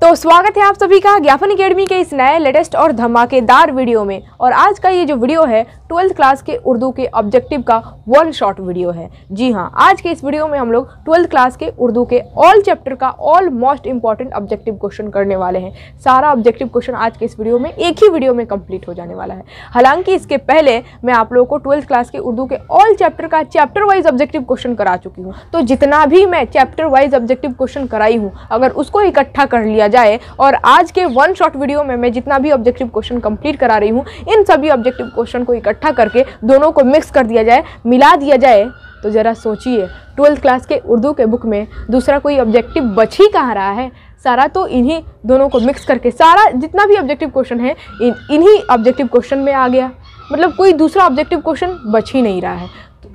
तो स्वागत है आप सभी का ज्ञापन अकेडमी के इस नए लेटेस्ट और धमाकेदार वीडियो में और आज का ये जो वीडियो है ट्वेल्थ क्लास के उर्दू के ऑब्जेक्टिव का वन शॉट वीडियो है जी हाँ आज के इस वीडियो में हम लोग ट्वेल्थ क्लास के उर्दू के ऑल चैप्टर का all most important objective question करने वाले हैं सारा ऑब्जेक्टिव क्वेश्चन आज के इस वीडियो में एक ही वीडियो में कंप्लीट हो जाने वाला है हालांकि इसके पहले मैं आप लोगों को ट्वेल्थ क्लास के उर्दू के ऑल चैप्टर का चैप्टर वाइज ऑब्जेक्टिव क्वेश्चन करा चुकी हूँ तो जितना भी मैं चैप्टर वाइज ऑब्जेक्टिव क्वेश्चन कराई हूँ अगर उसको इकट्ठा कर कर लिया जाए और आज के वन शॉट वीडियो में मैं जितना भी ऑब्जेक्टिव क्वेश्चन कंप्लीट करा रही हूँ इन सभी ऑब्जेक्टिव क्वेश्चन को इकट्ठा करके दोनों को मिक्स कर दिया जाए मिला दिया जाए तो ज़रा सोचिए ट्वेल्थ क्लास के उर्दू के बुक में दूसरा कोई ऑब्जेक्टिव बच ही कहाँ रहा है सारा तो इन्हीं दोनों को मिक्स करके सारा जितना भी ऑब्जेक्टिव क्वेश्चन है इन इन्हीं ऑब्जेक्टिव क्वेश्चन में आ गया मतलब कोई दूसरा ऑब्जेक्टिव क्वेश्चन बच ही नहीं रहा है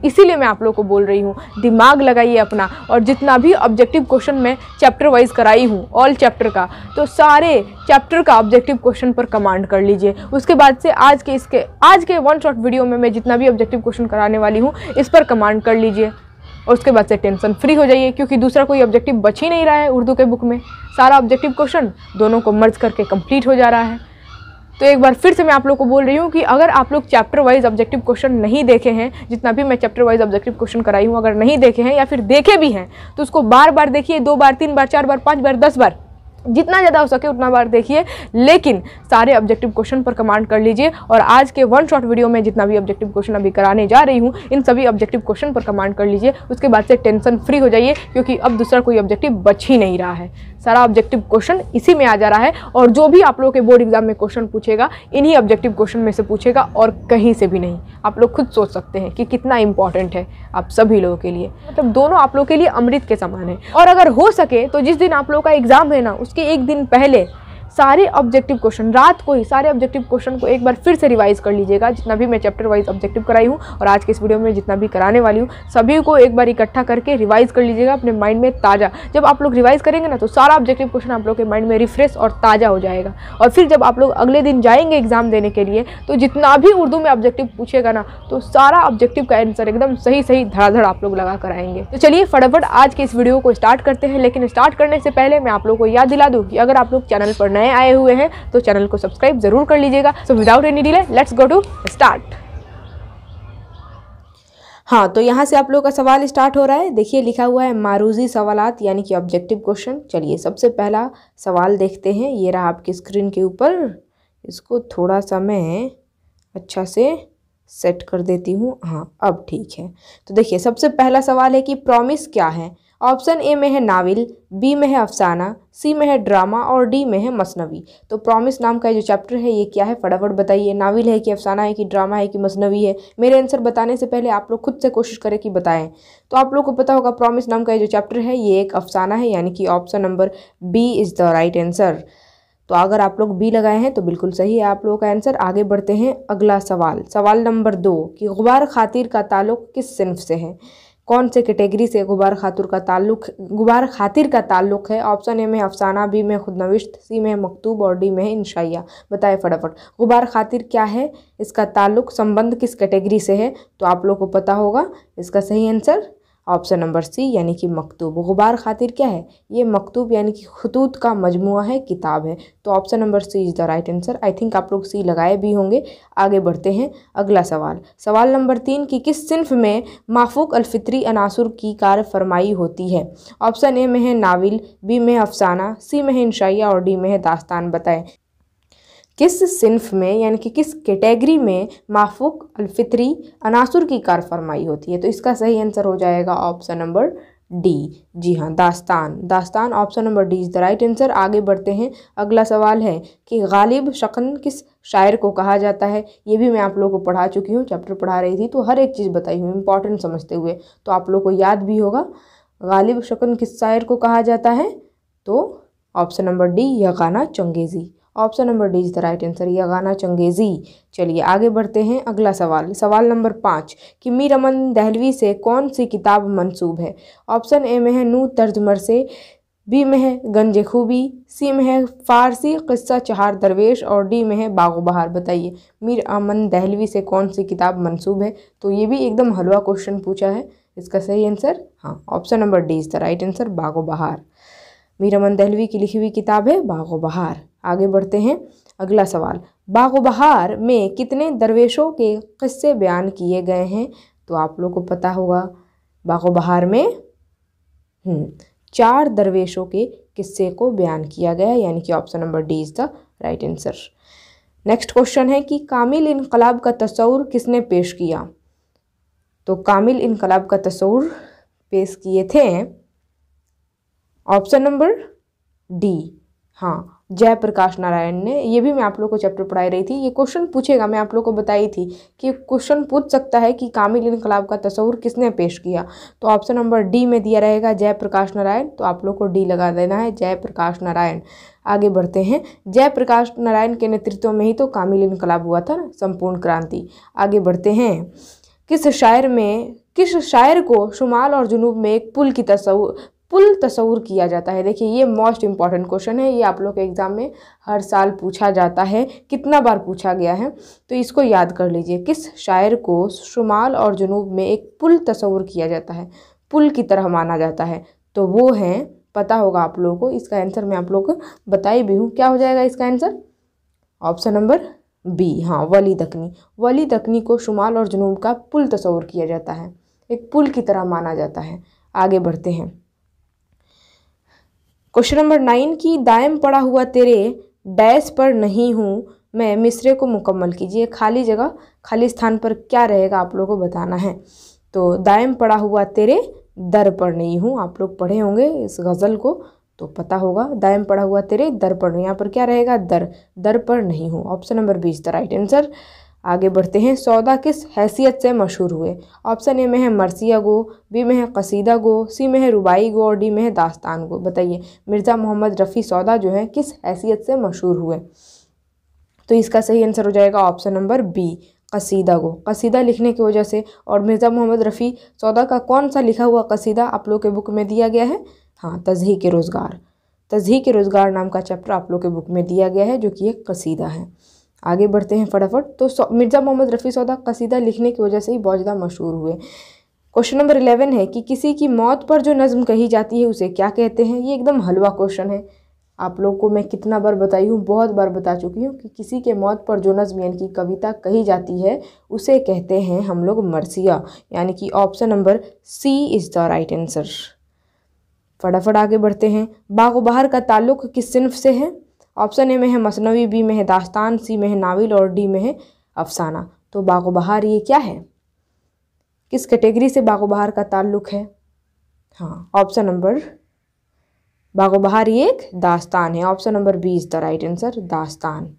इसीलिए मैं आप लोग को बोल रही हूँ दिमाग लगाइए अपना और जितना भी ऑब्जेक्टिव क्वेश्चन मैं चैप्टर वाइज कराई हूँ ऑल चैप्टर का तो सारे चैप्टर का ऑब्जेक्टिव क्वेश्चन पर कमांड कर लीजिए उसके बाद से आज के इसके आज के वन शॉट वीडियो में मैं जितना भी ऑब्जेक्टिव क्वेश्चन कराने वाली हूँ इस पर कमांड कर लीजिए और उसके बाद से टेंशन फ्री हो जाइए क्योंकि दूसरा कोई ऑब्जेक्टिव बच ही नहीं रहा है उर्दू के बुक में सारा ऑब्जेक्टिव क्वेश्चन दोनों को मर्ज करके कंप्लीट हो जा रहा है तो एक बार फिर से मैं आप लोग को बोल रही हूँ कि अगर आप लोग चैप्टर वाइज ऑब्जेक्टिव क्वेश्चन नहीं देखे हैं जितना भी मैं चैप्टर वाइज ऑब्जेक्टिव क्वेश्चन कराई हूँ अगर नहीं देखे हैं या फिर देखे भी हैं तो उसको बार बार देखिए दो बार तीन बार चार बार पाँच बार दस बार जितना ज़्यादा हो सके उतना बार देखिए लेकिन सारे ऑब्जेक्टिव क्वेश्चन पर कमांड कर लीजिए और आज के वन शॉट वीडियो में जितना भी ऑब्जेक्टिव क्वेश्चन अभी कराने जा रही हूँ इन सभी ऑब्जेक्टिव क्वेश्चन पर कमांड कर लीजिए उसके बाद से टेंशन फ्री हो जाइए क्योंकि अब दूसरा कोई ऑब्जेक्टिव बच ही नहीं रहा है सारा ऑब्जेक्टिव क्वेश्चन इसी में आ जा रहा है और जो भी आप लोगों के बोर्ड एग्जाम में क्वेश्चन पूछेगा इन्हीं ऑब्जेक्टिव क्वेश्चन में से पूछेगा और कहीं से भी नहीं आप लोग खुद सोच सकते हैं कि कितना इंपॉर्टेंट है आप सभी लोगों के लिए मतलब दोनों आप लोग के लिए अमृत के समान है और अगर हो सके तो जिस दिन आप लोग का एग्जाम है ना उसके उसके एक दिन पहले सारे ऑब्जेक्टिव क्वेश्चन रात को ही सारे ऑब्जेक्टिव क्वेश्चन को एक बार फिर से रिवाइज कर लीजिएगा जितना भी मैं चैप्टर वाइज ऑब्जेक्टिव कराई हूँ और आज के इस वीडियो में जितना भी कराने वाली हूँ सभी को एक बार इकट्ठा करके रिवाइज कर लीजिएगा अपने माइंड में ताज़ा जब आप लोग रिवाइज करेंगे ना तो सारा ऑब्जेक्टिव क्वेश्चन आप लोग के माइंड में रिफ्रेश और ताज़ा हो जाएगा और फिर जब आप लोग अगले दिन जाएंगे एग्जाम देने के लिए तो जितना भी उर्दू में ऑब्जेक्टिव पूछेगा ना तो सारा ऑब्जेक्टिव का आंसर एकदम सही सही धड़ाधड़ आप लोग लगा कर आएंगे तो चलिए फटाफट आज के इस वीडियो को स्टार्ट करते हैं लेकिन स्टार्ट करने से पहले मैं आप लोग को याद दिला दूँ कि अगर आप लोग चैनल पर नए नए आए हुए हैं तो चैनल को सब्सक्राइब ज़रूर कर लीजिएगा so without any delay let's go to start हाँ तो यहाँ से आप लोगों का सवाल स्टार्ट हो रहा है देखिए लिखा हुआ है मारूजी सवालात यानी कि ऑब्जेक्टिव क्वेश्चन चलिए सबसे पहला सवाल देखते हैं ये रहा आपकी स्क्रीन के ऊपर इसको थोड़ा सा मैं अच्छा से सेट कर देती हूँ हाँ अब ठीक है तो देखिए सबसे पहला सवाल है कि प्रॉमिस क्या है ऑप्शन ए में है नाविल बी में है अफसाना सी में है ड्रामा और डी में है मसनवी तो प्रॉमिस नाम का जो चैप्टर है ये क्या है फटाफट बताइए नाविल है कि अफसाना है कि ड्रामा है कि मसनवी है मेरे आंसर बताने से पहले आप लोग खुद से कोशिश करें कि बताएं तो आप लोग को पता होगा प्रॉमिस नाम का जो चैप्टर है ये एक अफसाना है यानी कि option number B is the right answer तो अगर आप लोग बी लगाए हैं तो बिल्कुल सही है आप लोगों का आंसर आगे बढ़ते हैं अगला सवाल सवाल नंबर दो कि गुबार खातिर का ताल्लुक किस सिंफ से है कौन से कैटेगरी से गुबार खातुर का ताल्लुक गुबार खातिर का ताल्लुक है ऑप्शन ए में अफसाना बी में खुदनविश्त सी में मकतूब और डी में इंशाइया बताए फटाफट गुबार खातिर क्या है इसका ताल्लुक संबंध किस कैटेगरी से है तो आप लोग को पता होगा इसका सही आंसर ऑप्शन नंबर सी यानी कि मकतूब गुबार खातिर क्या है ये मकतूब यानी कि खतूत का मजमु है किताब है तो option number C is the right answer I think आप लोग सी लगाए भी होंगे आगे बढ़ते हैं अगला सवाल सवाल नंबर तीन कि किस सिंफ में माफूक अलफित्री अनासुर की कार फरमाई होती है ऑप्शन ए में है नाविल बी में अफसाना सी में है इंशाइया और डी में है दास्तान बताएँ किस सिन्फ में यानी कि किस कैटेगरी में माफुक अलफित्री अनासुर की कार फरमाई होती है तो इसका सही आंसर हो जाएगा ऑप्शन नंबर डी जी हाँ दास्तान दास्तान option number D is the right answer आगे बढ़ते हैं अगला सवाल है कि गालिब शकन किस शायर को कहा जाता है ये भी मैं आप लोगों को पढ़ा चुकी हूँ चैप्टर पढ़ा रही थी तो हर एक चीज़ बताई हूँ इम्पॉर्टेंट समझते हुए तो आप लोग को याद भी होगा गालिब शकन किस शायर को कहा जाता है तो ऑप्शन नंबर डी गाना Changezi option number D is the right answer या गाना चंगेजी चलिए आगे बढ़ते हैं अगला सवाल सवाल नंबर पाँच कि मीर अमन दहलवी से कौन सी किताब मंसूब है ऑप्शन ए में है नू तर्जमर से बी में है गंज खूबी सी में है फारसी किस्सा चहार दरवेश और डी में है बागो बहार बताइए मीर अमन दहलवी से कौन सी किताब मंसूब है तो ये भी एकदम हलवा क्वेश्चन पूछा है इसका सही आंसर हाँ option number D is the right answer Bagho Bahar Mir अमन दहलवी की लिखी हुई किताब है बागो बहार आगे बढ़ते हैं अगला सवाल बागबहार में कितने दरवेशों के किस्से बयान किए गए हैं तो आप लोग को पता होगा बागबहार में हम्म, चार दरवेशों के किस्से को बयान किया गया यानी कि option number D is the right answer next question है कि कामिल इनकलाब का तस्वूर किसने पेश किया तो कामिल इनकलाब का तस्वूर पेश किए थे ऑप्शन नंबर डी हाँ जयप्रकाश नारायण ने ये भी मैं आप लोग को चैप्टर पढ़ाई रही थी ये क्वेश्चन पूछेगा मैं आप लोग को बताई थी कि क्वेश्चन पूछ सकता है कि कामिल इनकलाब का तस्वूर किसने पेश किया तो ऑप्शन नंबर डी में दिया रहेगा जयप्रकाश नारायण तो आप लोग को डी लगा देना है जयप्रकाश नारायण आगे बढ़ते हैं जयप्रकाश नारायण के नेतृत्व में ही तो कामिल इनकलाब हुआ था ना संपूर्ण क्रांति आगे बढ़ते हैं किस शायर में किस शायर को शुमाल और जुनूब में एक पुल की तस्वूर पुल तस्वूर किया जाता है देखिए ये मोस्ट इम्पॉर्टेंट क्वेश्चन है ये आप लोग के एग्ज़ाम में हर साल पूछा जाता है कितना बार पूछा गया है तो इसको याद कर लीजिए किस शायर को शुमाल और जनूब में एक पुल तस्वूर किया जाता है पुल की तरह माना जाता है तो वो है पता होगा आप लोगों को इसका आंसर मैं आप लोग को बताई भी हूँ क्या हो जाएगा इसका आंसर ऑप्शन नंबर बी हाँ वली दखनी वली दखनी को शुमाल और जनूब का पुल तस्वूर किया जाता है एक पुल की तरह माना जाता है आगे बढ़ते हैं क्वेश्चन नंबर नाइन की दायम पड़ा हुआ तेरे डैश पर नहीं हूँ मैं मिसरे को मुकम्मल कीजिए खाली जगह खाली स्थान पर क्या रहेगा आप लोगों को बताना है तो दायम पड़ा हुआ तेरे दर पर नहीं हूँ आप लोग पढ़े होंगे इस गज़ल को तो पता होगा दायम पड़ा हुआ तेरे दर पर यहाँ पर क्या रहेगा दर दर पर नहीं हूँ option number B is the right answer आगे बढ़ते हैं सौदा किस हैसियत से मशहूर हुए ऑप्शन ए में है मरसिया गो बी में है कसीदा गो सी में है रुबाई गो और डी में है दास्तान गो बताइए मिर्ज़ा मोहम्मद रफ़ी सौदा जो है किस हैसियत से मशहूर हुए तो इसका सही आंसर हो जाएगा ऑप्शन नंबर बी कसीदा को कसीदा लिखने की वजह से और मिर्ज़ा मोहम्मद रफ़ी सौदा का कौन सा लिखा हुआ कसीदा आप लोग के बुक में दिया गया है हाँ तजही के रोज़गार तजही के रोज़गार नाम का चैप्टर आप लोग के बुक में दिया गया है जो कि एक कसीदा है आगे बढ़ते हैं फटाफट तो मिर्ज़ा मोहम्मद रफ़ी सौदा कसीदा लिखने की वजह से ही बहुत ज़्यादा मशहूर हुए क्वेश्चन नंबर इलेवन है कि किसी की मौत पर जो नज़म कही जाती है उसे क्या कहते हैं ये एकदम हलवा क्वेश्चन है आप लोग को मैं कितना बार बताई हूँ बहुत बार बता चुकी हूँ कि किसी के मौत पर जो नज़म यानी कि कविता कही जाती है उसे कहते हैं हम लोग मरसिया यानी कि option number C is the right answer फटाफट आगे बढ़ते हैं बाग बहार का ताल्लुक किस सिनफ से है ऑप्शन ए में है मसनवी बी में है दास्तान सी में है नाविल और डी में है अफसाना तो बागो बहार ये क्या है किस कैटेगरी से बागो बहार का ताल्लुक है हाँ ऑप्शन नंबर बागो बहार ये एक दास्तान है option number B is the right answer दास्तान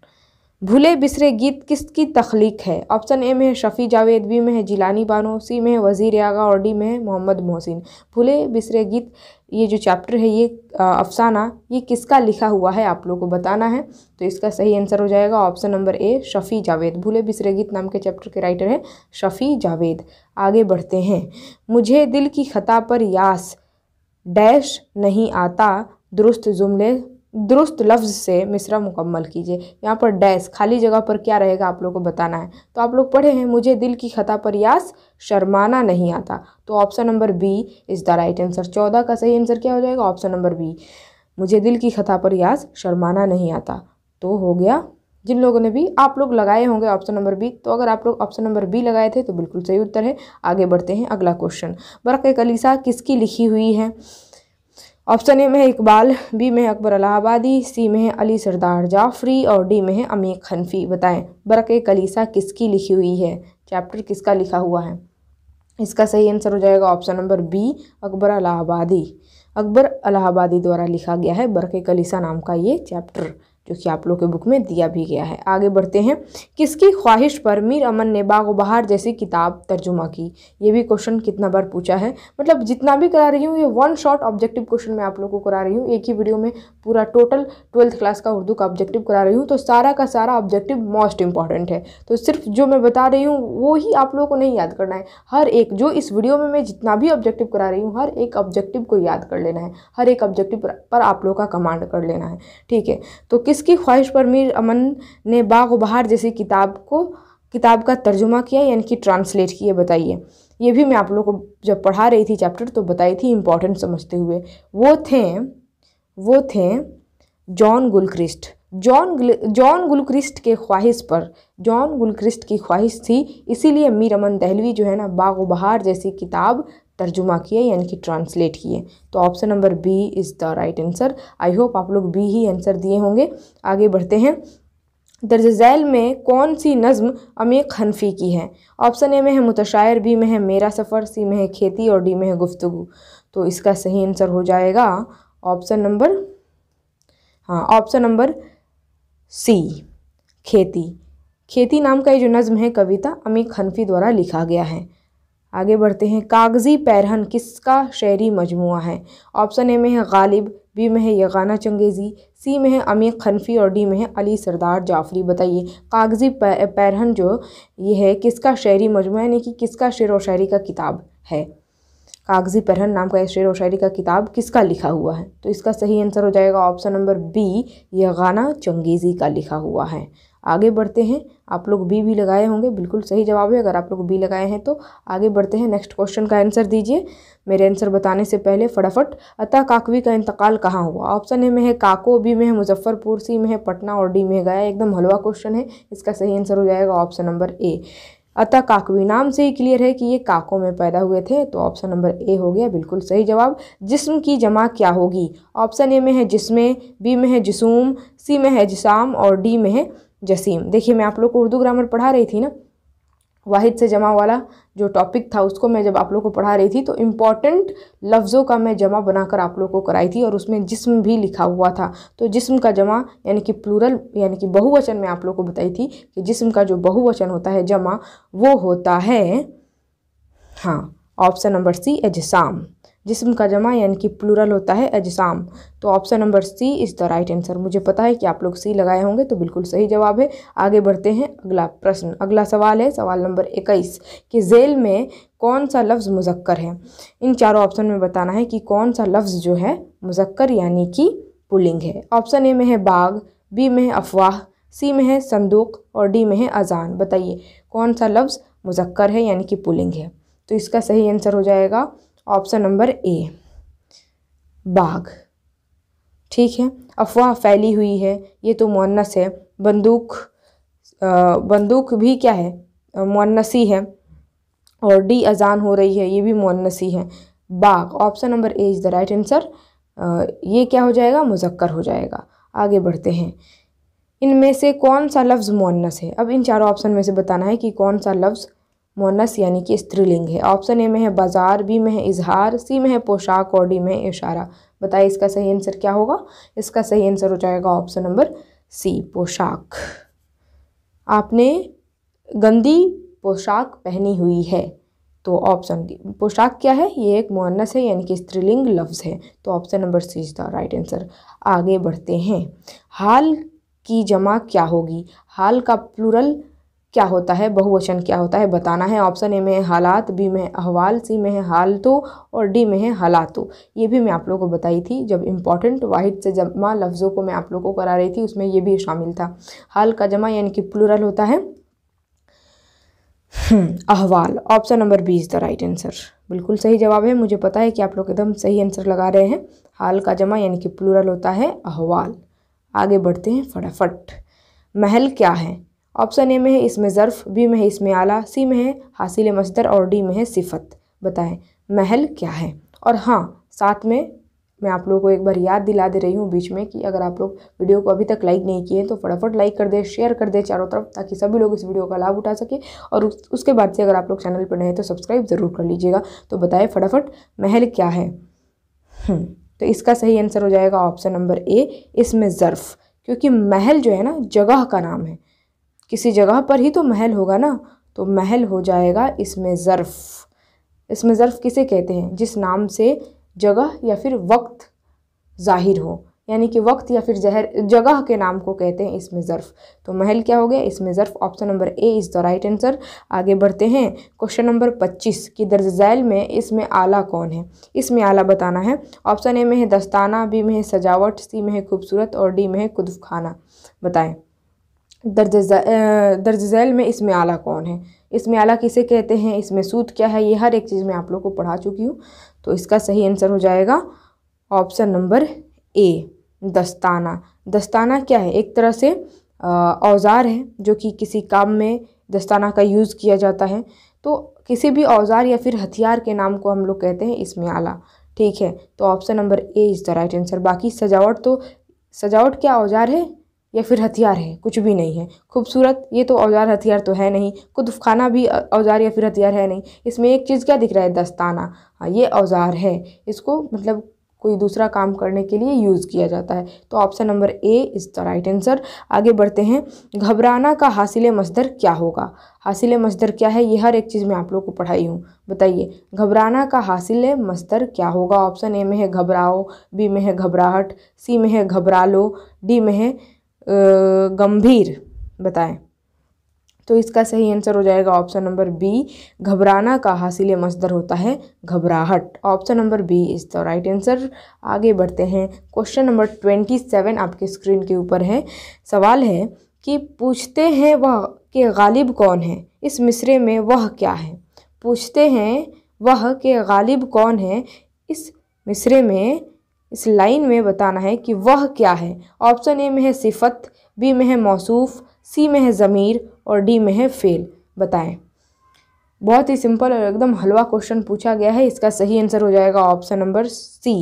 भूले बिसरे गीत किसकी तख्लीक है ऑप्शन ए में है शफ़ी जावेद बी में है जिलानी बानो सी में है वज़ीर आगा और डी में है मोहम्मद मोहसिन भूले बिसरे गीत ये जो चैप्टर है ये अफसाना ये किसका लिखा हुआ है आप लोगों को बताना है तो इसका सही आंसर हो जाएगा option number A Shafi Javed भूले बिसरे गीत नाम के चैप्टर के राइटर हैं शफ़ी जावेद आगे बढ़ते हैं मुझे दिल की खता पर यास डैश नहीं आता दुरुस्त जुमले दुरुस्त लफ्ज़ से मिसरा मुकम्मल कीजिए यहाँ पर डैश खाली जगह पर क्या रहेगा आप लोग को बताना है तो आप लोग पढ़े हैं मुझे दिल की खता पर यास शर्माना नहीं आता तो option number B is the right answer चौदह का सही आंसर क्या हो जाएगा ऑप्शन नंबर बी मुझे दिल की खता पर यास शर्माना नहीं आता तो हो गया जिन लोगों ने भी आप लोग लगाए होंगे ऑप्शन नंबर बी तो अगर आप लोग ऑप्शन नंबर बी लगाए थे तो बिल्कुल सही उत्तर है आगे बढ़ते हैं अगला क्वेश्चन बरक़ कलीसा किसकी लिखी हुई है ऑप्शन ए में है इकबाल बी में है अकबर अलाहाबादी सी में है अली सरदार जाफरी और डी में है अमीर खनफी बताएं बरक़ कलीसा किसकी लिखी हुई है चैप्टर किसका लिखा हुआ है इसका सही आंसर हो जाएगा option number B Akbar Allahabadi Akbar Allahabadi द्वारा लिखा गया है बरक़ कलीसा नाम का ये चैप्टर जो कि आप लोग के बुक में दिया भी गया है आगे बढ़ते हैं किसकी ख्वाहिश पर मीर अमन ने बाग बहार जैसी किताब तर्जुमा की ये भी क्वेश्चन कितना बार पूछा है मतलब जितना भी करा रही हूँ ये वन शॉट ऑब्जेक्टिव क्वेश्चन मैं आप लोग को करा रही हूँ एक ही वीडियो में पूरा टोटल ट्वेल्थ क्लास का उर्दू का ऑब्जेक्टिव करा रही हूँ तो सारा का सारा ऑब्जेक्टिव मोस्ट इंपॉर्टेंट है तो सिर्फ जो मैं बता रही हूँ वो ही आप लोगों को नहीं याद करना है हर एक जो इस वीडियो में मैं जितना भी ऑब्जेक्टिव करा रही हूँ हर एक ऑब्जेक्टिव को याद कर लेना है हर एक ऑब्जेक्टिव पर आप लोगों का कमांड कर लेना है ठीक है तो किस की ख्वाहिश पर मीर अमन ने बाग बहार जैसी किताब को किताब का तर्जुमा किया यानी कि ट्रांसलेट किए बताइए ये भी मैं आप लोगों को जब पढ़ा रही थी चैप्टर तो बताई थी इम्पोर्टेंट समझते हुए वो थे वो थे John Gilchrist John John Gilchrist के ख्वाहिश पर जॉन गुलक्रिस्ट की ख्वाहिश थी इसीलिए मीर अमन दहलवी जो है ना बाग बहार जैसी किताब तर्जुमा किए यानी कि ट्रांसलेट किए तो option number B is the right answer I hope आप लोग बी ही आंसर दिए होंगे आगे बढ़ते हैं दर्ज झैल में कौन सी नज़म अमी हनफ़ी की है ऑप्शन ए में है मुतशायर बी में है मेरा सफ़र सी में है खेती और डी में है गुफ्तु तो इसका सही आंसर हो जाएगा ऑप्शन नंबर हाँ ऑप्शन नंबर सी खेती खेती नाम का ये जो नज़म है कविता अमी हनफ़ी द्वारा लिखा गया है आगे बढ़ते हैं कागज़ी पैरहन किसका शहरी मजमू है ऑप्शन ए में है गालिब बी में है यगाना चंगेज़ी सी में है अमीर खनफी और डी में है अली सरदार जाफरी बताइए कागज़ी पैरहन जो ये है किसका शहरी मजमू यानी कि किसका शेर व शायरी का किताब है कागज़ी परहन नाम का शेर व शायरी का किताब किसका लिखा हुआ है तो इसका सही आंसर हो जाएगा option number B Yagana Changezi का लिखा हुआ है आगे बढ़ते हैं आप लोग बी भी लगाए होंगे बिल्कुल सही जवाब है अगर आप लोग बी लगाए हैं तो आगे बढ़ते हैं नेक्स्ट क्वेश्चन का आंसर दीजिए मेरे आंसर बताने से पहले फटाफट अता काकवी का इंतकाल कहाँ हुआ ऑप्शन ए में है काको बी में है मुजफ्फरपुर सी में है पटना और डी में गया एकदम हलवा क्वेश्चन है इसका सही आंसर हो जाएगा ऑप्शन नंबर ए अतः काकवी नाम से ही क्लियर है कि ये काको में पैदा हुए थे तो ऑप्शन नंबर ए हो गया बिल्कुल सही जवाब जिस्म की जमा क्या होगी ऑप्शन ए में है जिसमें बी में है जिसूम सी में है जिसाम और डी में है जसीम देखिए मैं आप लोग को उर्दू ग्रामर पढ़ा रही थी ना वाहिद से जमा वाला जो टॉपिक था उसको मैं जब आप लोग को पढ़ा रही थी तो इम्पॉर्टेंट लफ्ज़ों का मैं जमा बनाकर आप लोग को कराई थी और उसमें जिस्म भी लिखा हुआ था तो जिस्म का जमा यानी कि प्लूरल यानी कि बहुवचन में आप लोग को बताई थी कि जिस्म का जो बहुवचन होता है जमा वो होता है हाँ ऑप्शन नंबर सी एजसाम जिसम का जमा यानी कि प्लूरल होता है अजसाम तो option number C is the right answer मुझे पता है कि आप लोग सी लगाए होंगे तो बिल्कुल सही जवाब है आगे बढ़ते हैं अगला प्रश्न अगला सवाल है सवाल नंबर इक्कीस कि जेल में कौन सा लफ्ज़ मुजक्कर है इन चारों ऑप्शन में बताना है कि कौन सा लफ्ज़ जो है मुजक्कर यानी कि पुलिंग है ऑप्शन ए में है बाग बी में है अफवाह सी में है संदूक और डी में है अजान बताइए कौन सा लफ्ज़ मुजक्कर है यानी कि पुलिंग है तो इसका सही आंसर हो जाएगा ऑप्शन नंबर ए बाघ ठीक है अफवाह फैली हुई है ये तो मुन्नस है बंदूक बंदूक भी क्या है मुन्नसी है और डी अजान हो रही है ये भी मुन्नसी है बाघ option number A is the right answer ये क्या हो जाएगा मुजक्कर हो जाएगा आगे बढ़ते हैं इनमें से कौन सा लफ्ज़ मुन्नस है अब इन चारों ऑप्शन में से बताना है कि कौन सा लफ्ज़ मोनस यानी कि स्त्रीलिंग है ऑप्शन ए में है बाजार बी में है इजहार सी में है पोशाक और डी में है इशारा बताइए इसका सही आंसर क्या होगा इसका सही आंसर हो जाएगा ऑप्शन नंबर सी पोशाक आपने गंदी पोशाक पहनी हुई है तो ऑप्शन डी पोशाक क्या है ये एक मोनस है यानी कि स्त्रीलिंग लफ्ज़ है तो option number C is the right answer आगे बढ़ते हैं हाल की जमा क्या होगी हाल का प्लूरल क्या होता है बहुवचन क्या होता है बताना है ऑप्शन ए में है हालात बी में है अहवाल सी में है हालतों और डी में है हालातों ये भी मैं आप लोगों को बताई थी जब इम्पॉर्टेंट वाहिद से जमा लफ्ज़ों को मैं आप लोगों को करा रही थी उसमें ये भी शामिल था हाल का जमा यानी कि प्लूरल होता है हम्म, अहवाल option number B is the right answer बिल्कुल सही जवाब है मुझे पता है कि आप लोग एकदम सही आंसर लगा रहे हैं हाल का जमा यानी कि प्लूरल होता है अहवाल आगे बढ़ते हैं फटाफट महल क्या है ऑप्शन ए में है इसमें ज़र्फ़ बी में है इसमें आला सी में है हासिल मस्तर और डी में है सिफत बताएं महल क्या है और हाँ साथ में मैं आप लोगों को एक बार याद दिला दे रही हूँ बीच में कि अगर आप लोग वीडियो को अभी तक लाइक नहीं किए तो फटाफट लाइक कर दें शेयर कर दें चारों तरफ ताकि सभी लोग इस वीडियो का लाभ उठा सकें और उसके बाद से अगर आप लोग चैनल पर नए तो सब्सक्राइब ज़रूर कर लीजिएगा तो बताएं फटाफट महल क्या है हम्म, तो इसका सही आंसर हो जाएगा ऑप्शन नंबर ए इसमें ज़र्फ़ क्योंकि महल जो है ना जगह का नाम है किसी जगह पर ही तो महल होगा ना तो महल हो जाएगा इसमें ज़र्फ़ इसमें ज़र्फ़ किसे कहते हैं जिस नाम से जगह या फिर वक्त ज़ाहिर हो यानी कि वक्त या फिर जहर जगह के नाम को कहते हैं इसमें ज़र्फ़ तो महल क्या हो गया इसमें ज़र्फ़ option number A is the right answer आगे बढ़ते हैं क्वेश्चन नंबर पच्चीस कि दर्ज झैल में इसमें आला कौन है इसमें आला बताना है ऑप्शन ए में है दस्ताना बी में है सजावट सी में है खूबसूरत और डी में है कुदफ खाना बताएँ दर्ज दर्ज झैल में इसमें आला कौन है इसमें आला किसे कहते हैं इसमें सूद क्या है ये हर एक चीज़ मैं आप लोग को पढ़ा चुकी हूँ तो इसका सही आंसर हो जाएगा ऑप्शन नंबर ए दस्ताना दस्ताना क्या है एक तरह से औज़ार है जो कि किसी काम में दस्ताना का यूज़ किया जाता है तो किसी भी औज़ार या फिर हथियार के नाम को हम लोग कहते हैं इसमें आला ठीक है तो option number A is the right answer बाकी सजावट तो सजावट क्या औजार है या फिर हथियार है कुछ भी नहीं है खूबसूरत ये तो औजार हथियार तो है नहीं खाना भी औजार या फिर हथियार है नहीं इसमें एक चीज़ क्या दिख रहा है दस्ताना हाँ ये औजार है इसको मतलब कोई दूसरा काम करने के लिए यूज़ किया जाता है तो option number A is the right answer आगे बढ़ते हैं घबराना का हासिल मजदर क्या होगा हासिल मजदर क्या है ये हर एक चीज़ में आप लोग को पढ़ाई हूँ बताइए घबराना का हासिल मजदर क्या होगा ऑप्शन ए में है घबराओ बी में है घबराहट सी में है घबरा लो डी में है गंभीर बताएं तो इसका सही आंसर हो जाएगा ऑप्शन नंबर बी घबराना का हासिल मजदर होता है घबराहट option number B is the right answer आगे बढ़ते हैं क्वेश्चन नंबर ट्वेंटी सेवन आपके स्क्रीन के ऊपर है सवाल है कि पूछते हैं वह कि गालिब कौन है इस मिसरे में वह क्या है पूछते हैं वह कि गालिब कौन है इस मिसरे में इस लाइन में बताना है कि वह क्या है ऑप्शन ए में है सिफत बी में है मौसूफ सी में है ज़मीर और डी में है फ़ेल बताएं बहुत ही सिंपल और एकदम हलवा क्वेश्चन पूछा गया है इसका सही आंसर हो जाएगा ऑप्शन नंबर सी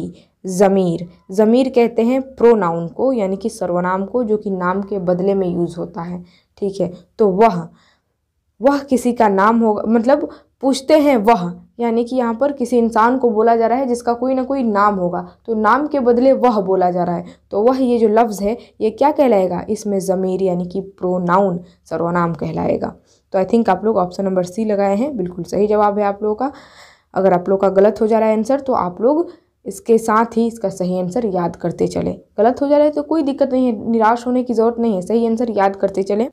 ज़मीर ज़मीर कहते हैं प्रोनाउन को यानी कि सर्वनाम को जो कि नाम के बदले में यूज़ होता है ठीक है तो वह वह किसी का नाम होगा मतलब पूछते हैं वह यानी कि यहाँ पर किसी इंसान को बोला जा रहा है जिसका कोई ना कोई नाम होगा तो नाम के बदले वह बोला जा रहा है तो वह ये जो लफ्ज़ है ये क्या कहलाएगा इसमें ज़मीर यानी कि प्रोनाउन सर्वनाम कहलाएगा तो आई थिंक आप लोग ऑप्शन नंबर सी लगाए हैं बिल्कुल सही जवाब है आप लोगों का अगर आप लोग का गलत हो जा रहा है आंसर तो आप लोग इसके साथ ही इसका सही आंसर याद करते चले गलत हो जा रहा है तो कोई दिक्कत नहीं है निराश होने की ज़रूरत नहीं है सही आंसर याद करते चलें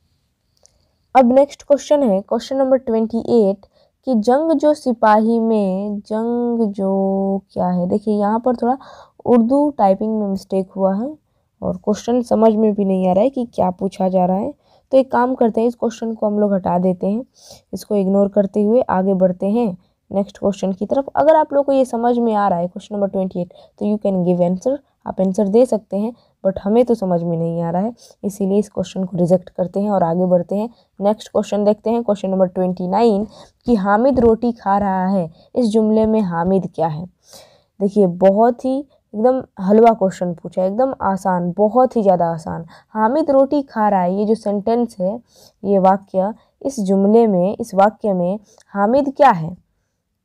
अब नेक्स्ट क्वेश्चन है क्वेश्चन नंबर ट्वेंटी एट कि जंग जो सिपाही में जंग जो क्या है देखिए यहाँ पर थोड़ा उर्दू टाइपिंग में मिस्टेक हुआ है और क्वेश्चन समझ में भी नहीं आ रहा है कि क्या पूछा जा रहा है तो एक काम करते हैं इस क्वेश्चन को हम लोग हटा देते हैं इसको इग्नोर करते हुए आगे बढ़ते हैं नेक्स्ट क्वेश्चन की तरफ अगर आप लोग को ये समझ में आ रहा है क्वेश्चन नंबर ट्वेंटी एट तो यू कैन गिव आंसर आप आंसर दे सकते हैं बट हमें तो समझ में नहीं आ रहा है इसीलिए इस क्वेश्चन को रिजेक्ट करते हैं और आगे बढ़ते हैं नेक्स्ट क्वेश्चन देखते हैं क्वेश्चन नंबर ट्वेंटी नाइन कि हामिद रोटी खा रहा है इस जुमले में हामिद क्या है देखिए बहुत ही एकदम हलवा क्वेश्चन पूछा एकदम आसान बहुत ही ज़्यादा आसान हामिद रोटी खा रहा है ये जो सेंटेंस है ये वाक्य इस जुमले में इस वाक्य में हामिद क्या है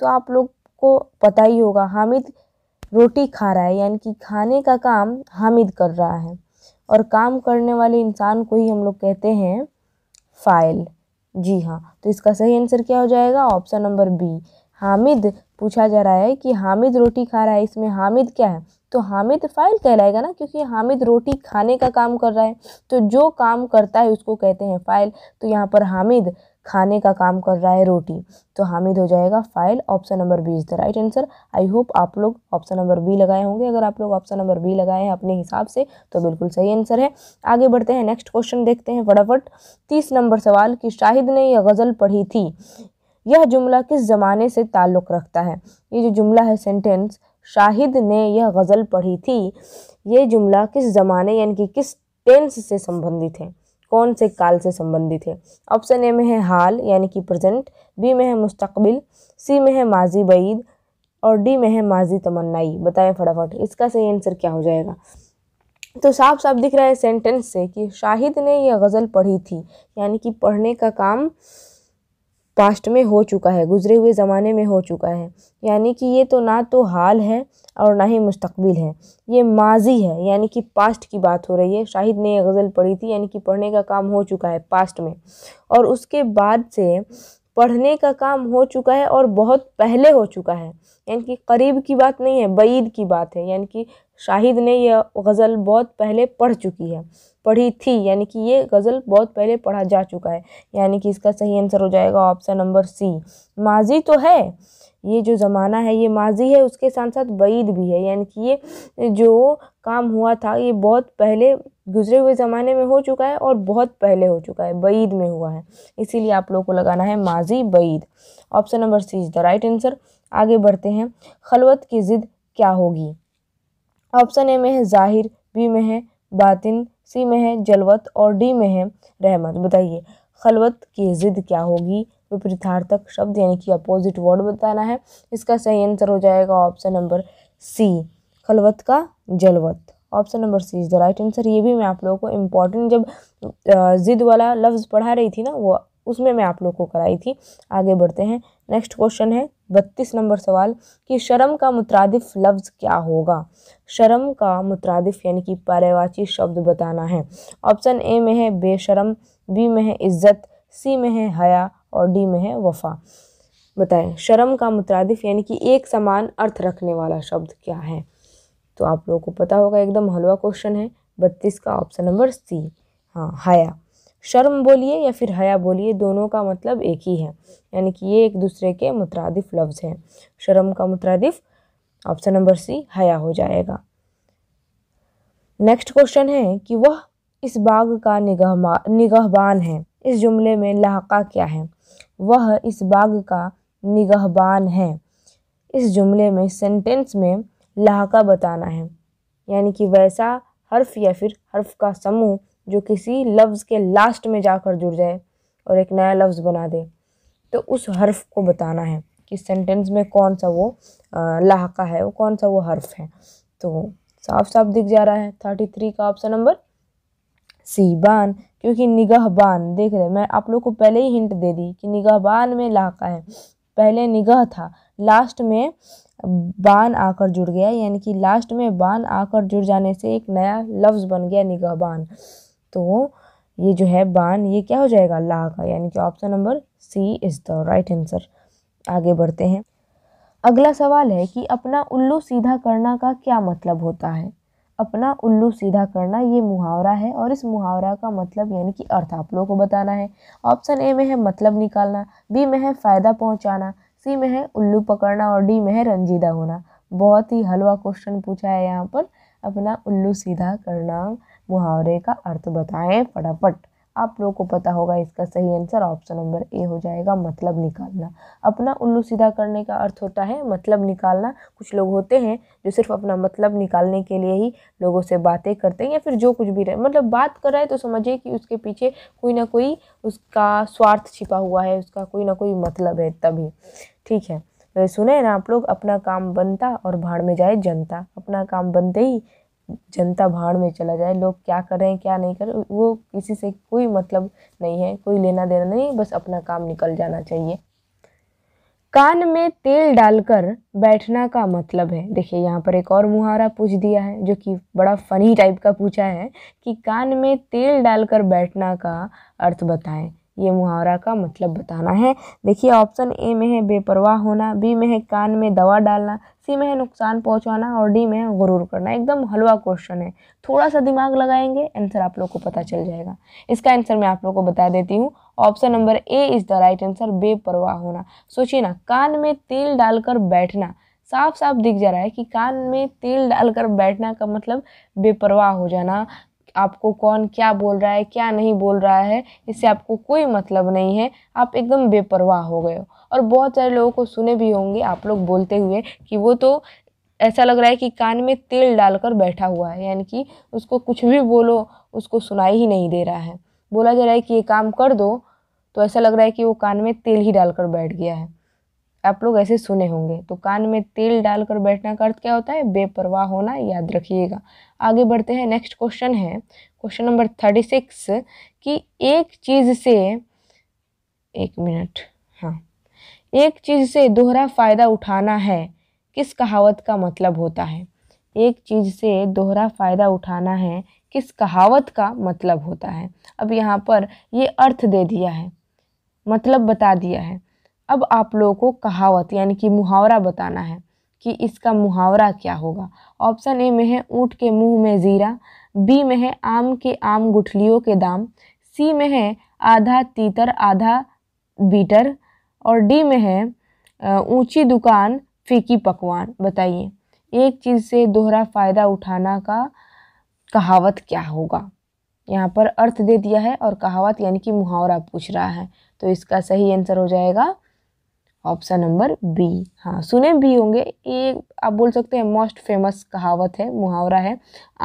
तो आप लोग को पता ही होगा हामिद रोटी खा रहा है यानी कि खाने का काम हामिद कर रहा है और काम करने वाले इंसान को ही हम लोग कहते हैं फ़ाइल जी हाँ तो इसका सही आंसर क्या हो जाएगा ऑप्शन नंबर बी हामिद पूछा जा रहा है कि हामिद रोटी खा रहा है इसमें हामिद क्या है तो हामिद फ़ाइल कहलाएगा ना क्योंकि हामिद रोटी खाने का काम कर रहा है तो जो काम करता है उसको कहते हैं फ़ाइल तो यहाँ पर हामिद खाने का काम कर रहा है रोटी तो हामिद हो जाएगा फ़ाइल option number B is the right answer I hope आप लोग ऑप्शन नंबर बी लगाए होंगे अगर आप लोग ऑप्शन नंबर बी लगाए हैं अपने हिसाब से तो बिल्कुल सही आंसर है आगे बढ़ते हैं नेक्स्ट क्वेश्चन देखते हैं फटाफट तीस नंबर सवाल कि शाहिद ने यह गज़ल पढ़ी थी यह जुमला किस ज़माने से ताल्लुक़ रखता है ये जो जुमला है सेंटेंस शाहिद ने यह गज़ल पढ़ी थी ये जुमला किस ज़माने यानी कि किस टेंस से संबंधित है कौन से काल से संबंधित है ऑप्शन ए में है हाल यानी कि प्रेजेंट बी में है मुस्तकबिल सी में है माजी बईद और डी में है माजी तमन्नाई बताएं फटाफट इसका सही आंसर क्या हो जाएगा तो साफ साफ दिख रहा है सेंटेंस से कि शाहिद ने यह गज़ल पढ़ी थी यानी कि पढ़ने का काम पास्ट में हो चुका है गुज़रे हुए ज़माने में हो चुका है यानी कि ये तो ना तो हाल है और ना ही मुस्तकबिल है ये माजी है यानी कि पास्ट की बात हो रही है शाहिद ने यह गज़ल पढ़ी थी यानी कि पढ़ने का काम हो चुका है पास्ट में और उसके बाद से पढ़ने का काम हो चुका है और बहुत पहले हो चुका है यानी कि करीब की बात नहीं है बईद की बात है यानी कि शाहिद ने यह गज़ल बहुत पहले पढ़ चुकी है पढ़ी थी यानी कि ये गज़ल बहुत पहले पढ़ा जा चुका है यानी कि इसका सही आंसर हो जाएगा ऑप्शन नंबर सी माजी तो है ये जो ज़माना है ये माजी है उसके साथ साथ बईद भी है यानी कि ये जो काम हुआ था ये बहुत पहले गुजरे हुए ज़माने में हो चुका है और बहुत पहले हो चुका है बईद में हुआ है इसीलिए आप लोगों को लगाना है माजी बईद option number C is the right answer आगे बढ़ते हैं खलवत की ज़िद क्या होगी ऑप्शन ए में है जाहिर बी में है बातिन सी में है जलवत और डी में है रहमत बताइए खलवत की ज़िद क्या होगी विपरीतार्थक शब्द यानी कि अपोजिट वर्ड बताना है इसका सही आंसर हो जाएगा ऑप्शन नंबर सी खलवत का जलवत option number C is the right answer ये भी मैं आप लोगों को इम्पॉर्टेंट जब ज़िद वाला लफ्ज़ पढ़ा रही थी ना वो उसमें मैं आप लोगों को कराई थी आगे बढ़ते हैं नेक्स्ट क्वेश्चन है बत्तीस नंबर सवाल कि शर्म का मुतरदिफ लफ्ज़ क्या होगा शर्म का मुतरदिफ यानी कि पर्यवाची शब्द बताना है ऑप्शन ए में है बेशरम बी में है इज़्ज़त सी में है हया और डी में है वफा बताएं शर्म का मुतरदिफ यानी कि एक समान अर्थ रखने वाला शब्द क्या है तो आप लोगों को पता होगा एकदम हलवा क्वेश्चन है बत्तीस का ऑप्शन नंबर सी हाँ हया शर्म बोलिए या फिर हया बोलिए दोनों का मतलब एक ही है यानी कि ये एक दूसरे के मुतरदफ़ लफ्ज़ हैं शर्म का मुतरदफ़ ऑप्शन नंबर सी हया हो जाएगा नेक्स्ट क्वेश्चन है कि वह इस बाग का निगह निगहबान है इस जुमले में लहका क्या है वह इस बाग का निगहबान है इस जुमले में सेंटेंस में लहका बताना है यानी कि वैसा हर्फ या फिर हर्फ का समूह जो किसी लफ्ज़ के लास्ट में जाकर जुड़ जाए और एक नया लफ्ज़ बना दे तो उस हर्फ को बताना है कि सेंटेंस में कौन सा वो लाहका है वो कौन सा वो हर्फ है तो साफ साफ दिख जा रहा है थर्टी थ्री का ऑप्शन नंबर सीबान क्योंकि निगाहबान देख रहे मैं आप लोग को पहले ही हिंट दे दी कि निगाहबान में लाहका है पहले निगाह था लास्ट में बान आकर जुड़ गया यानी कि लास्ट में बान आकर जुड़ जाने से एक नया लफ्ज़ बन गया निगाहबान तो ये जो है बान ये क्या हो जाएगा लाहका यानी कि option number C is the right answer आगे बढ़ते हैं अगला सवाल है कि अपना उल्लू सीधा करना का क्या मतलब होता है अपना उल्लू सीधा करना ये मुहावरा है और इस मुहावरा का मतलब यानी कि अर्थ आप लोगों को बताना है ऑप्शन ए में है मतलब निकालना बी में है फ़ायदा पहुंचाना सी में है उल्लू पकड़ना और डी में है रंजीदा होना बहुत ही हलवा क्वेश्चन पूछा है यहाँ पर अपना उल्लू सीधा करना मुहावरे का अर्थ बताएं फटाफट आप लोगों को पता होगा इसका सही आंसर ऑप्शन नंबर ए हो जाएगा मतलब निकालना अपना उल्लू सीधा करने का अर्थ होता है मतलब निकालना कुछ लोग होते हैं जो सिर्फ अपना मतलब निकालने के लिए ही लोगों से बातें करते हैं या फिर जो कुछ भी रहे मतलब बात कर रहा है तो समझिए कि उसके पीछे कोई ना कोई उसका स्वार्थ छिपा हुआ है उसका कोई ना कोई मतलब है तभी ठीक है तो सुने ना आप लोग अपना काम बनता और भाड़ में जाए जनता अपना काम बनते ही जनता भाड़ में चला जाए लोग क्या कर रहे हैं क्या नहीं कर रहे वो किसी से कोई मतलब नहीं है कोई लेना देना नहीं बस अपना काम निकल जाना चाहिए कान में तेल डालकर बैठना का मतलब है देखिए यहाँ पर एक और मुहावरा पूछ दिया है जो कि बड़ा फनी टाइप का पूछा है कि कान में तेल डालकर बैठना का अर्थ बताएं ये मुहावरा का मतलब बताना है देखिए ऑप्शन ए में है बेपरवाह होना बी में है कान में दवा डालना सी में है नुकसान पहुंचाना और डी में है गुरूर करना एकदम हलवा क्वेश्चन है थोड़ा सा दिमाग लगाएंगे आंसर आप लोग को पता चल जाएगा इसका आंसर मैं आप लोग को बता देती हूँ option number A is the right answer बेपरवाह होना सोचिए ना कान में तेल डालकर बैठना साफ साफ दिख जा रहा है कि कान में तेल डालकर बैठना का मतलब बेपरवाह हो जाना आपको कौन क्या बोल रहा है क्या नहीं बोल रहा है इससे आपको कोई मतलब नहीं है आप एकदम बेपरवाह हो गए हो और बहुत सारे लोगों को सुने भी होंगे आप लोग बोलते हुए कि वो तो ऐसा लग रहा है कि कान में तेल डालकर बैठा हुआ है यानी कि उसको कुछ भी बोलो उसको सुनाई ही नहीं दे रहा है बोला जा रहा है कि ये काम कर दो तो ऐसा लग रहा है कि वो कान में तेल ही डालकर बैठ गया है आप लोग ऐसे सुने होंगे तो कान में तेल डालकर बैठना का अर्थ क्या होता है बेपरवाह होना याद रखिएगा आगे बढ़ते हैं नेक्स्ट क्वेश्चन है क्वेश्चन नंबर थर्टी सिक्स कि एक चीज़ से एक मिनट एक चीज़ से दोहरा फ़ायदा उठाना है किस कहावत का मतलब होता है एक चीज़ से दोहरा फ़ायदा उठाना है किस कहावत का मतलब होता है अब यहाँ पर ये अर्थ दे दिया है मतलब बता दिया है अब आप लोगों को कहावत यानी कि मुहावरा बताना है कि इसका मुहावरा क्या होगा ऑप्शन ए में है ऊँट के मुंह में ज़ीरा बी में है आम के आम गुठलियों के दाम सी में है आधा तीतर आधा बीटर और डी में है ऊंची दुकान फीकी पकवान बताइए एक चीज़ से दोहरा फ़ायदा उठाना का कहावत क्या होगा यहाँ पर अर्थ दे दिया है और कहावत यानी कि मुहावरा पूछ रहा है तो इसका सही आंसर हो जाएगा ऑप्शन नंबर बी हाँ सुने भी होंगे ये आप बोल सकते हैं मोस्ट फेमस कहावत है मुहावरा है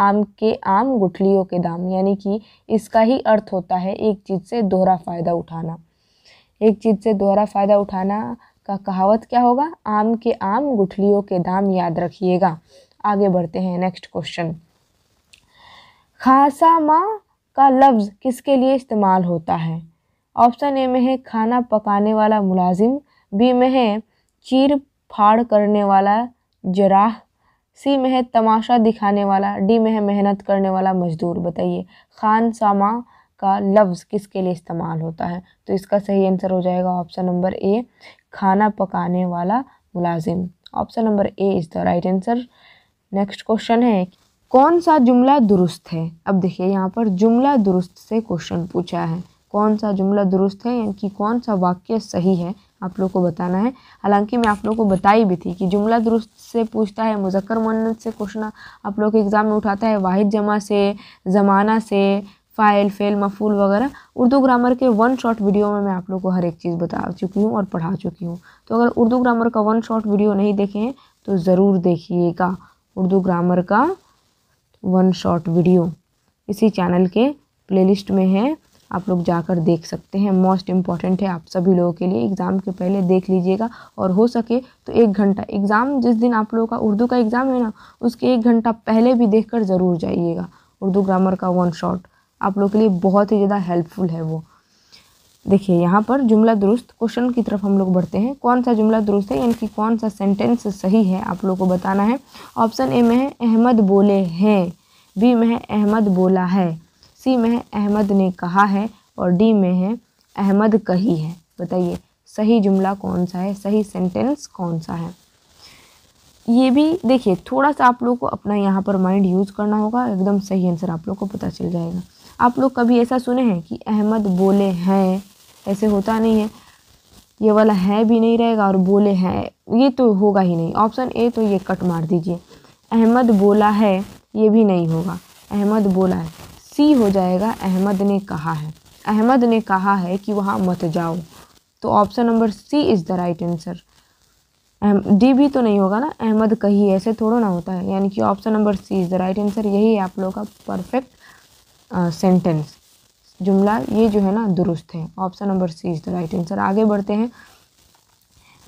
आम के आम गुठलियों के दाम यानी कि इसका ही अर्थ होता है एक चीज़ से दोहरा फ़ायदा उठाना एक चीज़ से दोहरा फ़ायदा उठाना का कहावत क्या होगा आम के आम गुठलियों के दाम याद रखिएगा आगे बढ़ते हैं नेक्स्ट क्वेश्चन खासा माँ का लफ्ज़ किसके लिए इस्तेमाल होता है ऑप्शन ए में है खाना पकाने वाला मुलाजिम बी में है चीर फाड़ करने वाला जराह सी में है तमाशा दिखाने वाला डी में है मेहनत करने वाला मजदूर बताइए खान सामा का लफ्ज़ किसके लिए इस्तेमाल होता है तो इसका सही आंसर हो जाएगा ऑप्शन नंबर ए खाना पकाने वाला मुलाजिम option number A is the right answer next question है कौन सा जुमला दुरुस्त है अब देखिए यहाँ पर जुमला दुरुस्त से क्वेश्चन पूछा है कौन सा जुमला दुरुस्त है यानी कि कौन सा वाक्य सही है आप लोग को बताना है हालांकि मैं आप लोग को बताई भी थी कि जुमला दुरुस्त से पूछता है मुजक्र मुन्नत से क्वेश्चन आप लोग के एग्ज़ाम में उठाता है वाहिद जमा से ज़माना से फ़ाइल फेल मफूल वगैरह उर्दू ग्रामर के वन शॉट वीडियो में मैं आप लोग को हर एक चीज़ बता चुकी हूँ और पढ़ा चुकी हूँ तो अगर उर्दू ग्रामर का वन शॉट वीडियो नहीं देखे हैं तो ज़रूर देखिएगा उर्दू ग्रामर का वन शॉट वीडियो इसी चैनल के प्ले में है आप लोग जाकर देख सकते हैं मोस्ट इम्पॉर्टेंट है आप सभी लोगों के लिए एग्ज़ाम के पहले देख लीजिएगा और हो सके तो एक घंटा एग्ज़ाम जिस दिन आप लोगों का उर्दू का एग्ज़ाम है ना उसके एक घंटा पहले भी देख कर ज़रूर जाइएगा उर्दू ग्रामर का वन शॉट आप लोग के लिए बहुत ही ज़्यादा हेल्पफुल है वो देखिए यहाँ पर जुमला दुरुस्त क्वेश्चन की तरफ हम लोग बढ़ते हैं कौन सा जुमला दुरुस्त है यानी कि कौन सा सेंटेंस सही है आप लोग को बताना है ऑप्शन ए में है अहमद बोले हैं बी में है अहमद बोला है सी में है अहमद ने कहा है और डी में है अहमद कही है बताइए सही जुमला कौन सा है सही सेंटेंस कौन सा है ये भी देखिए थोड़ा सा आप लोग को अपना यहाँ पर माइंड यूज़ करना होगा एकदम सही आंसर आप लोग को पता चल जाएगा आप लोग कभी ऐसा सुने हैं कि अहमद बोले हैं ऐसे होता नहीं है ये वाला है भी नहीं रहेगा और बोले हैं ये तो होगा ही नहीं ऑप्शन ए तो ये कट मार दीजिए अहमद बोला है ये भी नहीं होगा अहमद बोला है सी हो जाएगा अहमद ने कहा है अहमद ने कहा है कि वहाँ मत जाओ तो option number C is the right answer D भी तो नहीं होगा ना अहमद कही ऐसे थोड़ा ना होता है यानी कि option number C is the right answer यही है आप लोगों का परफेक्ट सेंटेंस जुमला ये जो है ना दुरुस्त है option number C is the right answer आगे बढ़ते हैं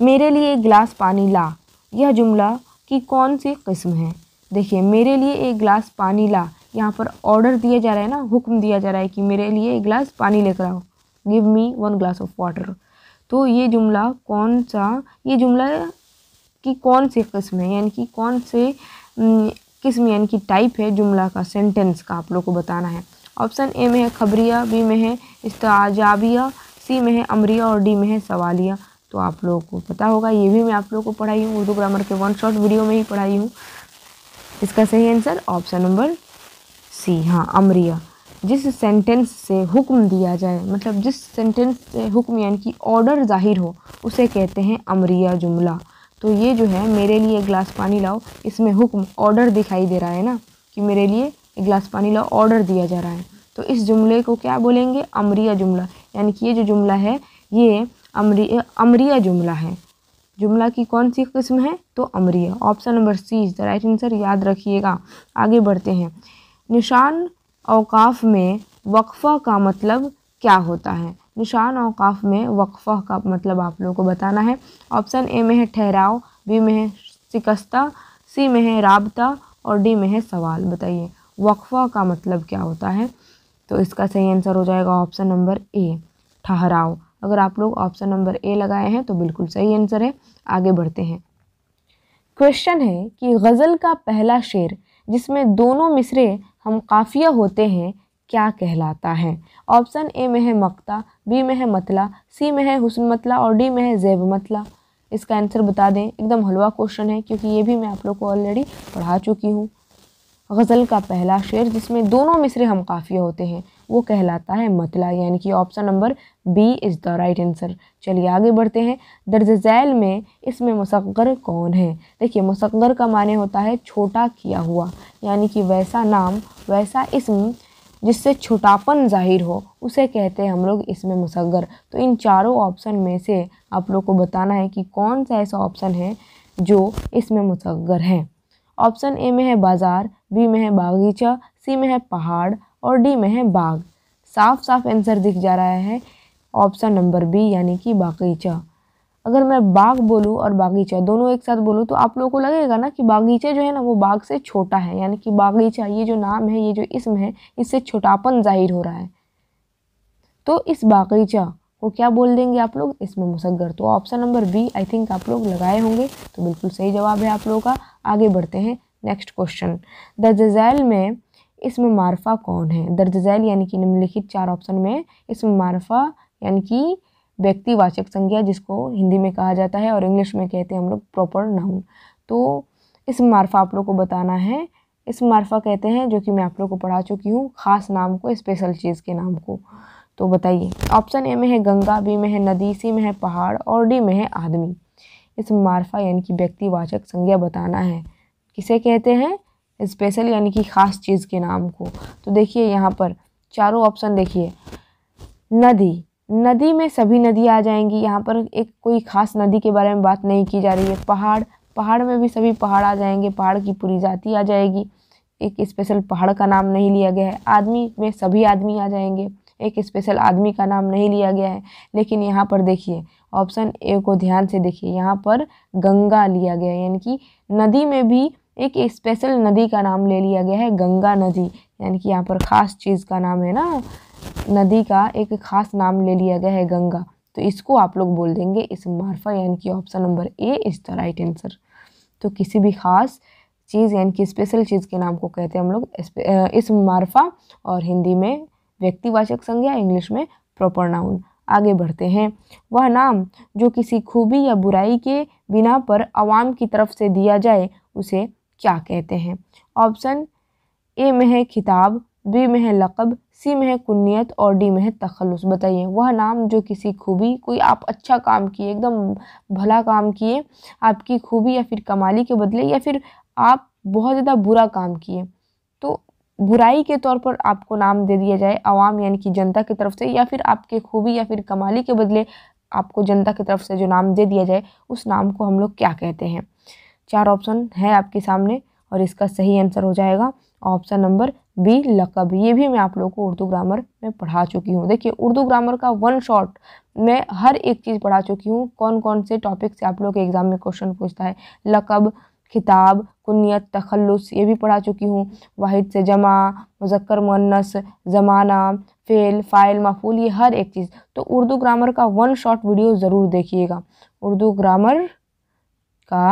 मेरे लिए एक गिलास पानी ला यह जुमला की कौन सी किस्म है देखिए मेरे लिए एक गिलास पानी ला यहाँ पर ऑर्डर दिया जा रहा है ना हुक्म दिया जा रहा है कि मेरे लिए एक गिलास पानी लेकर आओ give me one glass of water तो ये जुमला कौन सा ये जुमला की कौन सी किस्म है यानी कि कौन से किस्म यानी कि टाइप है जुमला का सेंटेंस का आप लोग को बताना है ऑप्शन ए में है खबरिया बी में है इस्ताजाबिया सी में है अमरिया और डी में है सवालिया तो आप लोगों को पता होगा ये भी मैं आप लोगों को पढ़ाई हूँ उर्दू ग्रामर के वन शॉट वीडियो में ही पढ़ाई हूँ इसका सही आंसर ऑप्शन नंबर सी हाँ अमरिया जिस सेंटेंस से हुक्म दिया जाए मतलब जिस सेंटेंस से हुक्म यानी कि ऑर्डर जाहिर हो उसे कहते हैं अमरिया जुमला तो ये जो है मेरे लिए एक गिलास पानी लाओ इसमें हुक्म ऑर्डर दिखाई दे रहा है ना कि मेरे लिए एक गिलास पानी ला ऑर्डर दिया जा रहा है तो इस जुमले को क्या बोलेंगे अमरिया जुमला यानी कि ये जो जुमला है ये अमरी अमरिया जुमला है जुमला की कौन सी किस्म है तो अमरिया option number C is the right answer याद रखिएगा आगे बढ़ते हैं निशान अवकाफ में वक्फ़ा का मतलब क्या होता है निशान अवकाफ में वक्फ़ा का मतलब आप लोगों को बताना है ऑप्शन ए में है ठहराव बी में है शिकस्ता सी में है रबता और डी में है सवाल बताइए वक्फ़ा का मतलब क्या होता है तो इसका सही आंसर हो जाएगा ऑप्शन नंबर ए ठहराव अगर आप लोग ऑप्शन नंबर ए लगाए हैं तो बिल्कुल सही आंसर है आगे बढ़ते हैं क्वेश्चन है कि गज़ल का पहला शेर जिसमें दोनों मिसरे हम काफ़िया होते हैं क्या कहलाता है ऑप्शन ए में है मक्ता बी में है मतला सी में है हुसन मतला और डी में है जैब मतला इसका आंसर बता दें एकदम हलवा क्वेश्चन है क्योंकि ये भी मैं आप लोग को ऑलरेडी पढ़ा चुकी हूँ गज़ल का पहला शेर जिसमें दोनों मिसरे हम काफ़िया होते हैं वो कहलाता है मतला यानी कि option number B is the right answer चलिए आगे बढ़ते हैं दर्ज झैल में इसमें मुसगर कौन है देखिए मुसगर का माने होता है छोटा किया हुआ यानी कि वैसा नाम वैसा इसम जिससे छोटापन जाहिर हो उसे कहते हैं हम लोग इसमें मुसगर तो इन चारों ऑप्शन में से आप लोग को बताना है कि कौन सा ऐसा ऑप्शन है जो इसमें मुसगर है ऑप्शन ए में है बाजार बी में है बागीचा सी में है पहाड़ और डी में है बाग साफ साफ आंसर दिख जा रहा है ऑप्शन नंबर बी यानी कि बागीचा अगर मैं बाग बोलूँ और बागीचा दोनों एक साथ बोलूँ तो आप लोगों को लगेगा ना कि बागीचा जो है ना वो बाग से छोटा है यानी कि बागीचा ये जो नाम है ये जो इसम है इससे छोटापन जाहिर हो रहा है तो इस बागीचा वो क्या बोल देंगे आप लोग इसमें मुसगर तो option number B I think आप लोग लगाए होंगे तो बिल्कुल सही जवाब है आप लोगों का आगे बढ़ते हैं नेक्स्ट क्वेश्चन द जजैल में इसमें मारफा कौन है द जजैल यानी कि निम्नलिखित चार ऑप्शन में इसमें मारफा यानी कि व्यक्तिवाचक संज्ञा जिसको हिंदी में कहा जाता है और इंग्लिश में कहते हैं हम लोग प्रॉपर नाउन तो इस मार्फा आप लोग को बताना है इस मार्फा कहते हैं जो कि मैं आप लोग को पढ़ा चुकी हूँ ख़ास नाम को स्पेशल चीज़ के नाम को तो बताइए ऑप्शन ए में है गंगा बी में है नदी सी में है पहाड़ और डी में है आदमी इस मार्फा यानी कि व्यक्तिवाचक संज्ञा बताना है किसे कहते हैं स्पेशल यानी कि ख़ास चीज़ के नाम को तो देखिए यहाँ पर चारों ऑप्शन देखिए नदी नदी में सभी नदी आ जाएंगी यहाँ पर एक कोई ख़ास नदी के बारे में बात नहीं की जा रही है पहाड़ पहाड़ में भी सभी पहाड़ आ जाएंगे पहाड़ की पूरी जाति आ जाएगी एक स्पेशल पहाड़ का नाम नहीं लिया गया है आदमी में सभी आदमी आ जाएंगे एक स्पेशल आदमी का नाम नहीं लिया गया है लेकिन यहाँ पर देखिए ऑप्शन ए को ध्यान से देखिए यहाँ पर गंगा लिया गया है यानी कि नदी में भी एक स्पेशल नदी का नाम ले लिया गया है गंगा नदी यानी कि यहाँ पर ख़ास चीज़ का नाम है ना नदी का एक ख़ास नाम ले लिया गया है गंगा तो इसको आप लोग बोल देंगे इस मार्फा यानी कि option number A is the right answer तो किसी भी ख़ास चीज़ यानी कि स्पेशल चीज़ के नाम को कहते हैं हम लोग इस मार्फा और हिंदी में व्यक्तिवाचक संज्ञा इंग्लिश में प्रॉपर नाउन आगे बढ़ते हैं वह नाम जो किसी खूबी या बुराई के बिना पर आवाम की तरफ से दिया जाए उसे क्या कहते हैं ऑप्शन ए में है खिताब बी में है लक़ब सी में है कुन्नीत और डी में है तखलस बताइए वह नाम जो किसी खूबी कोई आप अच्छा काम किए एकदम भला काम किए आपकी खूबी या फिर कमाली के बदले या फिर आप बहुत ज़्यादा बुरा काम किए बुराई के तौर पर आपको नाम दे दिया जाए आवाम यानी कि जनता की तरफ से या फिर आपके खूबी या फिर कमाली के बदले आपको जनता की तरफ से जो नाम दे दिया जाए उस नाम को हम लोग क्या कहते हैं चार ऑप्शन है आपके सामने और इसका सही आंसर हो जाएगा ऑप्शन नंबर बी लकब ये भी मैं आप लोगों को उर्दू ग्रामर में पढ़ा चुकी हूँ देखिए उर्दू ग्रामर का वन शॉट मैं हर एक चीज़ पढ़ा चुकी हूँ कौन कौन से टॉपिक से आप लोग के एग्ज़ाम में क्वेश्चन पूछता है लकब खिताब कुनियत तखलस ये भी पढ़ा चुकी हूँ वाहिद से जमा मुजक्र मुन्नस ज़माना फ़ेल फ़ाइल माफूल ये हर एक चीज़ तो उर्दू ग्रामर का वन शॉट वीडियो ज़रूर देखिएगा उर्दू ग्रामर का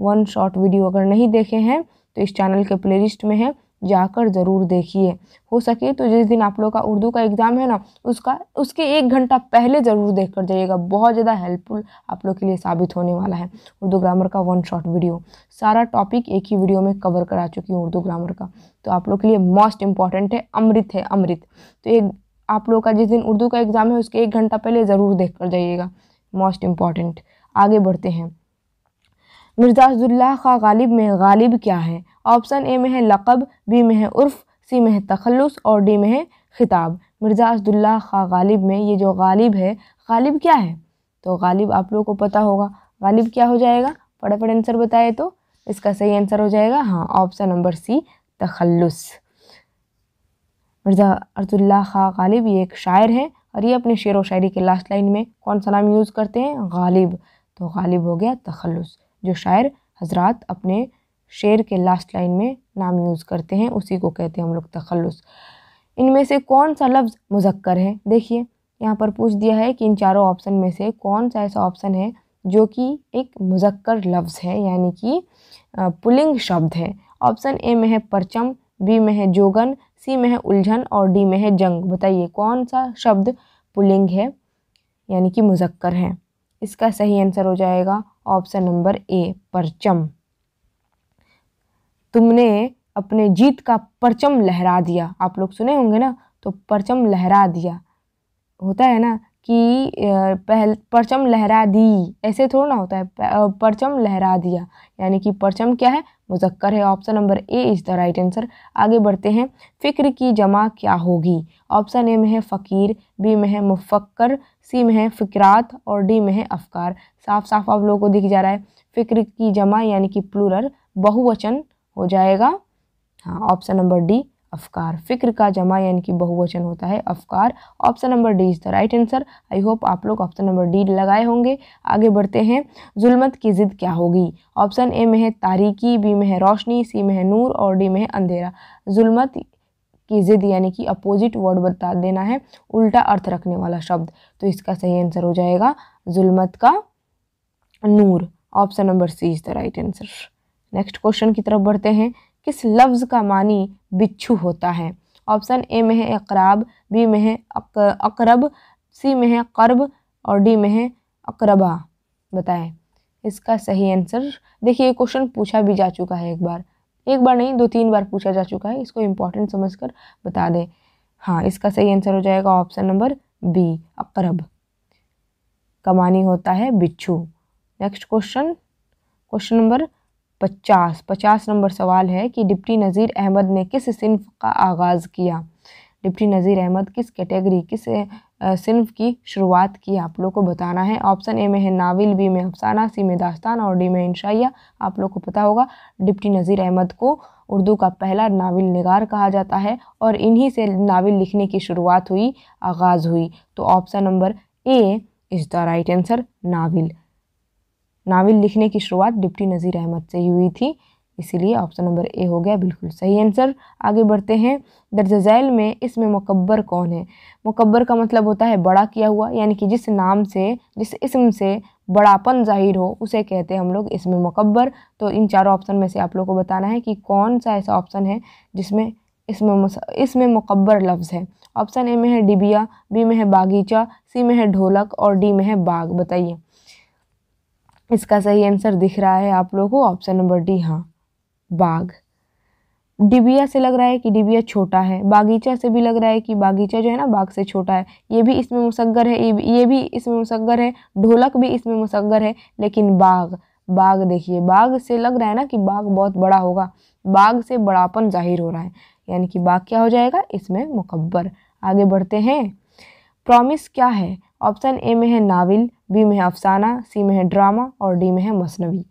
वन शॉट वीडियो अगर नहीं देखे हैं तो इस चैनल के प्लेलिस्ट में है जाकर ज़रूर देखिए हो सके तो जिस दिन आप लोग का उर्दू का एग्ज़ाम है ना उसका उसके एक घंटा पहले ज़रूर देख कर जाइएगा बहुत ज़्यादा हेल्पफुल आप लोग के लिए साबित होने वाला है उर्दू ग्रामर का वन शॉट वीडियो सारा टॉपिक एक ही वीडियो में कवर करा चुकी हूँ उर्दू ग्रामर का तो आप लोग के लिए मोस्ट इंपॉर्टेंट है अमृत है अमृत तो एक आप लोग का जिस दिन उर्दू का एग्ज़ाम है उसके एक घंटा पहले ज़रूर देख कर जाइएगा मोस्ट इम्पॉर्टेंट आगे बढ़ते हैं मिर्ज़ाजुल्ला खा गालिब में गालिब क्या है ऑप्शन ए में है लक़ब बी में है उर्फ सी में है तखलुस और डी में है खिताब मिर्ज़ा असदुल्ला खा गालिब में ये जो गालिब है गालिब क्या है तो गालिब आप लोगों को पता होगा गालिब क्या हो जाएगा फटाफट आंसर बताए तो इसका सही आंसर हो जाएगा हाँ ऑप्शन नंबर सी तखलस मिर्ज़ा अर्जुल्ला खा गालिब ये एक शायर है और ये अपने शेर व शायरी के लास्ट लाइन में कौन सा नाम यूज़ करते हैं गालिब तो गालिब हो गया तखलुस जो शायर हजरात अपने शेर के लास्ट लाइन में नाम यूज़ करते हैं उसी को कहते हैं हम लोग तखलस इनमें से कौन सा लफ्ज़ मुजक्कर है देखिए यहाँ पर पूछ दिया है कि इन चारों ऑप्शन में से कौन सा ऐसा ऑप्शन है जो कि एक मुजक्कर लफ्ज़ है यानी कि पुलिंग शब्द है ऑप्शन ए में है परचम बी में है जोगन सी में है उलझन और डी में है जंग बताइए कौन सा शब्द पुलिंग है यानी कि मुजक्कर है इसका सही आंसर हो जाएगा ऑप्शन नंबर ए परचम तुमने अपने जीत का परचम लहरा दिया आप लोग सुने होंगे ना तो परचम लहरा दिया होता है ना कि पहल परचम लहरा दी ऐसे थोड़ा ना होता है परचम लहरा दिया यानी कि परचम क्या है मुजक्कर है option number A is the right answer आगे बढ़ते हैं फ़िक्र की जमा क्या होगी ऑप्शन ए में है फ़कीर बी में है मुफक्कर सी में है फ़िक्रात और डी में है अफकार साफ साफ आप लोगों को दिख जा रहा है फ़िक्र की जमा यानी कि प्लूरल बहुवचन हो जाएगा हाँ ऑप्शन नंबर डी अफकार फिक्र का जमा यानी कि बहुवचन होता है अफकार option number D is the right answer I hope आप लोग ऑप्शन नंबर डी लगाए होंगे आगे बढ़ते हैं जुल्मत की ज़िद क्या होगी ऑप्शन ए में है तारीकी बी में है रोशनी सी में है नूर और डी में है अंधेरा जुल्मत की ज़िद यानी कि अपोजिट वर्ड बता देना है उल्टा अर्थ रखने वाला शब्द तो इसका सही आंसर हो जाएगा जुल्मत का नूर option number C is the right answer next question की तरफ बढ़ते हैं किस लफ्ज़ का मानी बिच्छू होता है ऑप्शन ए में है अकराब बी में है अकरब सी में है करब और डी में है अकरबा बताएं इसका सही आंसर देखिए ये क्वेश्चन पूछा भी जा चुका है एक बार एक बार नहीं दो तीन बार पूछा जा चुका है इसको इम्पोर्टेंट कर बता दें हाँ इसका सही आंसर हो जाएगा ऑप्शन नंबर बी अकरब कमानी होता है बिच्छू नेक्स्ट क्वेश्चन क्वेश्चन नंबर पचास पचास नंबर सवाल है कि डिप्टी नज़ीर अहमद ने किस सिंफ का आगाज़ किया डिप्टी नज़ीर अहमद किस कैटेगरी किस सिंफ की शुरुआत की आप लोग को बताना है ऑप्शन ए में है नाविल बी में अफसाना सी में दास्तान और डी में इंशाइया आप लोग को पता होगा डिप्टी नज़ीर अहमद को उर्दू का पहला नाविल नगार कहा जाता है और इन्हीं से नाविल लिखने की शुरुआत हुई आगाज़ हुई तो option number A is the right answer novel novel लिखने की शुरुआत डिप्टी नज़ीर अहमद से ही हुई थी इसीलिए ऑप्शन नंबर ए हो गया बिल्कुल सही आंसर आगे बढ़ते हैं दर्ज झैल में इसमें मुकबर कौन है मुकबर का मतलब होता है बड़ा किया हुआ यानी कि जिस नाम से जिस इसम से बड़ापन जाहिर हो उसे कहते हैं हम लोग इसमें मुकबर तो इन चारों ऑप्शन में से आप लोग को बताना है कि कौन सा ऐसा ऑप्शन है जिसमें इसमें इसमें मुकबर लफ्ज़ है ऑप्शन ए में है डिबिया बी में है बागीचा सी में है ढोलक और डी में है बाग बताइए इसका सही आंसर दिख रहा है आप लोगों को ऑप्शन नंबर डी हाँ बाग डिबिया से लग रहा है कि डिबिया छोटा है बागीचा से भी लग रहा है कि बागीचा जो है ना बाग से छोटा है ये भी इसमें मुसगर है ये भी इसमें मुसगर है ढोलक भी इसमें मुसगर है लेकिन बाग बाग देखिए बाग से लग रहा है ना कि बाग बहुत बड़ा होगा बाग से बड़ापन जाहिर हो रहा है यानी कि बाग क्या हो जाएगा इसमें मुकबर आगे बढ़ते हैं प्रॉमिस क्या है ऑप्शन ए में है नाविल बी में है अफसाना सी में है ड्रामा और डी में है मसनवी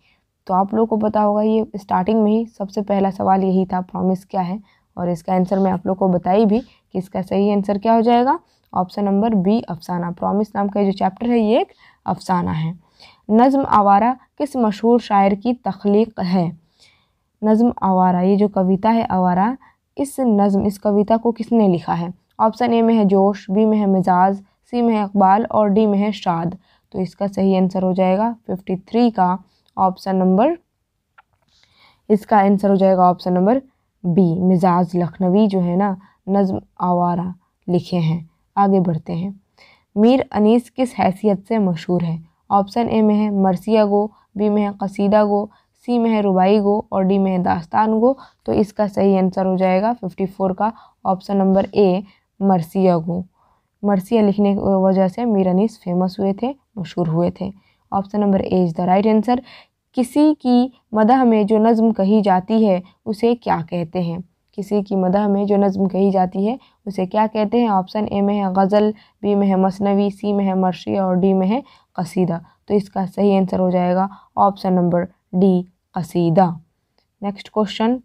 तो आप लोगों को पता होगा ये स्टार्टिंग में ही सबसे पहला सवाल यही था प्रॉमिस क्या है और इसका आंसर मैं आप लोग को बताई भी कि इसका सही आंसर क्या हो जाएगा ऑप्शन नंबर बी अफसाना प्रॉमिस नाम का जो चैप्टर है ये एक अफसाना है नज़म आवारा किस मशहूर शायर की तख्लीक है नज़म आवारा ये जो कविता है आवारा इस नज़म इस कविता को किसने लिखा है ऑप्शन ए में है जोश बी में है मिजाज सी में है इकबाल और डी में है शाद तो इसका सही आंसर हो जाएगा फिफ्टी थ्री का ऑप्शन नंबर इसका आंसर हो जाएगा ऑप्शन नंबर बी मिजाज लखनवी जो है ना नज़्म आवारा लिखे हैं आगे बढ़ते हैं मीर अनीस किस हैसियत से मशहूर है ऑप्शन ए में है मरसिया गो बी में है कसीदा गो सी में है रुबाई गो और डी में है दास्तान गो तो इसका सही आंसर हो जाएगा फिफ्टी फोर का ऑप्शन नंबर ए मरसिया गो मरसिया लिखने की वजह से मीरानीस फेमस हुए थे मशहूर हुए थे option number A is the right answer किसी की मदह में जो नज़म कही जाती है उसे क्या कहते हैं किसी की मदह में जो नज़म कही जाती है उसे क्या कहते हैं ऑप्शन ए में है गज़ल बी में है मसनवी सी में है मरशी और डी में है कसीदा तो इसका सही आंसर हो जाएगा ऑप्शन नंबर डी कसीदा next question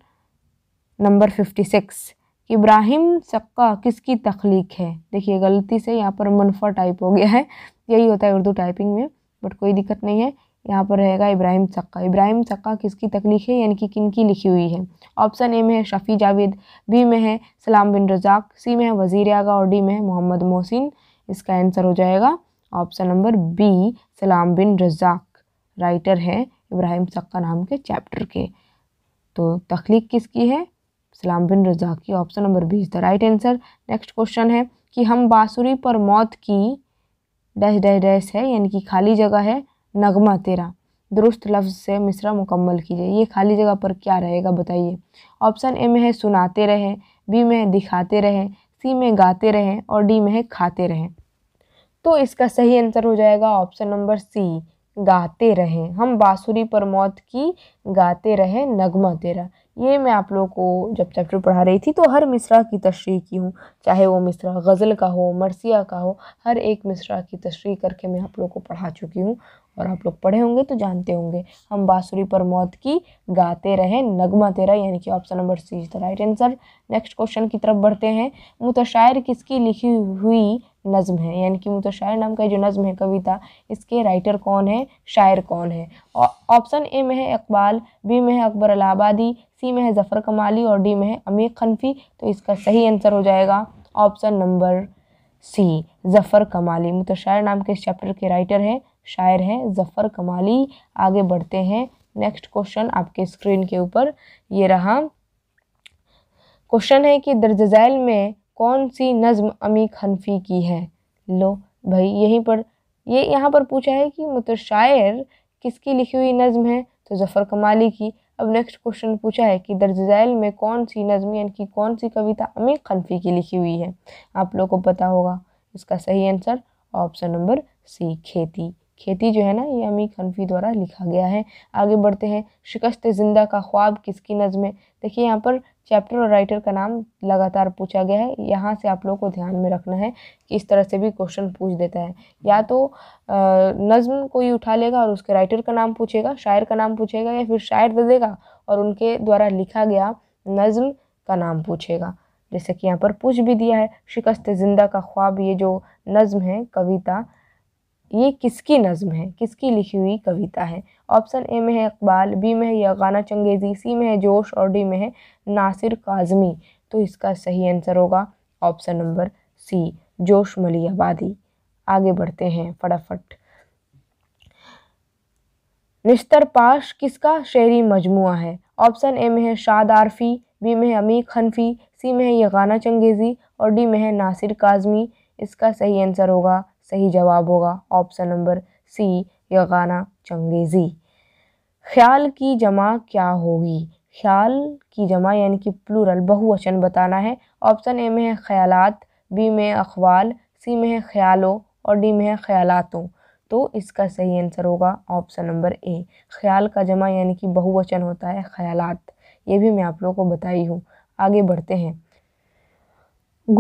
number fifty six Ibrahim Sakka किसकी तख्लीक है देखिए गलती से यहाँ पर मनफा टाइप हो गया है यही होता है उर्दू टाइपिंग में बट कोई दिक्कत नहीं है यहाँ पर रहेगा इब्राहिम सक्का इब्राहिम सक्का किसकी तख्लीक है यानी कि किन की लिखी हुई है ऑप्शन ए में है शफ़ी जावेद बी में है सलाम बिन रजाक सी में है वज़ी आगा और डी में है मोहम्मद मोहसिन इसका आंसर हो जाएगा ऑप्शन नंबर बी सलाम बिन रजाक राइटर है इब्राहिम सक्का नाम के चैप्टर के तो तख्लीक किसकी है सलाम बिन रजा की option number B is the right answer next question है कि हम बाँसुरी पर मौत की डैश डैश डैश है यानी कि खाली जगह है नगमा तेरा दुरुस्त लफ्ज़ से मिसरा मुकम्मल कीजिए ये खाली जगह पर क्या रहेगा बताइए ऑप्शन ए में है सुनाते रहें बी में है दिखाते रहें सी में गाते रहें और डी में है खाते रहें तो इसका सही आंसर हो जाएगा ऑप्शन नंबर सी गाते रहें हम बाँसुरी पर मौत की गाते रहें नगमा तेरा ये मैं आप लोगों को जब चैप्टर पढ़ा रही थी तो हर मिसरा की तशरी की हूँ चाहे वो मिसरा गज़ल का हो मरसिया का हो हर एक मिसरा की तशरी करके मैं आप लोगों को पढ़ा चुकी हूँ और आप लोग पढ़े होंगे तो जानते होंगे हम बाँसुरी पर मौत की गाते रहे नगमा तेरा यानी कि option number C is the right answer next question की तरफ बढ़ते हैं मुतशायर किसकी लिखी हुई नज़म है यानी कि मुतशायर नाम का जो नज़म है कविता इसके राइटर कौन है शायर कौन है ऑप्शन ए में है इकबाल बी में है अकबर अलाहाबादी सी में है ज़फ़र कमाली और डी में है अमीर खनफी तो इसका सही आंसर हो जाएगा ऑप्शन नंबर सी ज़फ़र कमाली मुतशायर नाम के इस चैप्टर के राइटर हैं शायर हैं ज़फ़र कमाली आगे बढ़ते हैं नेक्स्ट क्वेश्चन आपके स्क्रीन के ऊपर ये रहा क्वेश्चन है कि दर्जैल में कौन सी नज़म अमी खनफी की है लो भाई यहीं पर ये यहाँ पर पूछा है कि मुतशायर किसकी लिखी हुई नज़म है तो ज़फ़र कमाली की अब नेक्स्ट क्वेश्चन पूछा है कि दर्जाइल में कौन सी नज़मी यानी कि कौन सी कविता अमीर खनफी की लिखी हुई है आप लोगों को पता होगा इसका सही आंसर ऑप्शन नंबर सी खेती खेती जो है ना ये अमी खनफी द्वारा लिखा गया है आगे बढ़ते हैं शिकस्त ज़िंदा का ख्वाब किसकी नज़म है देखिए यहाँ पर चैप्टर और राइटर का नाम लगातार पूछा गया है यहाँ से आप लोग को ध्यान में रखना है कि इस तरह से भी क्वेश्चन पूछ देता है या तो नज़म कोई उठा लेगा और उसके राइटर का नाम पूछेगा शायर का नाम पूछेगा या फिर शायर दे देगा और उनके द्वारा लिखा गया नज़म का नाम पूछेगा जैसे कि यहाँ पर पूछ भी दिया है शिकस्त ज़िंदा का ख्वाब ये जो नज़म है कविता ये किसकी नज़म है किसकी लिखी हुई कविता है ऑप्शन ए में है इकबाल बी में है यगाना चंगेज़ी सी में है जोश और डी में है नासिर काजमी तो इसका सही आंसर होगा ऑप्शन नंबर सी जोश मली आबादी आगे बढ़ते हैं फटाफट निस्तर पाश किसका शहरी मजमु है ऑप्शन ए में है शाद आरफी बी में है अमीर खनफी सी में है यगाना चंगेज़ी और डी में है नासिर काजमी इसका सही आंसर होगा सही जवाब होगा option number C Yagana Changezi ख्याल की जमा क्या होगी ख्याल की जमा यानी कि प्लूरल बहुवचन बताना है ऑप्शन ए में है ख्यालात बी में है सी में है ख्यालों और डी में है ख्यालातों तो इसका सही आंसर होगा ऑप्शन नंबर ए ख्याल का जमा यानी कि बहुवचन होता है ख्यालात ये भी मैं आप लोगों को बताई हूँ आगे बढ़ते हैं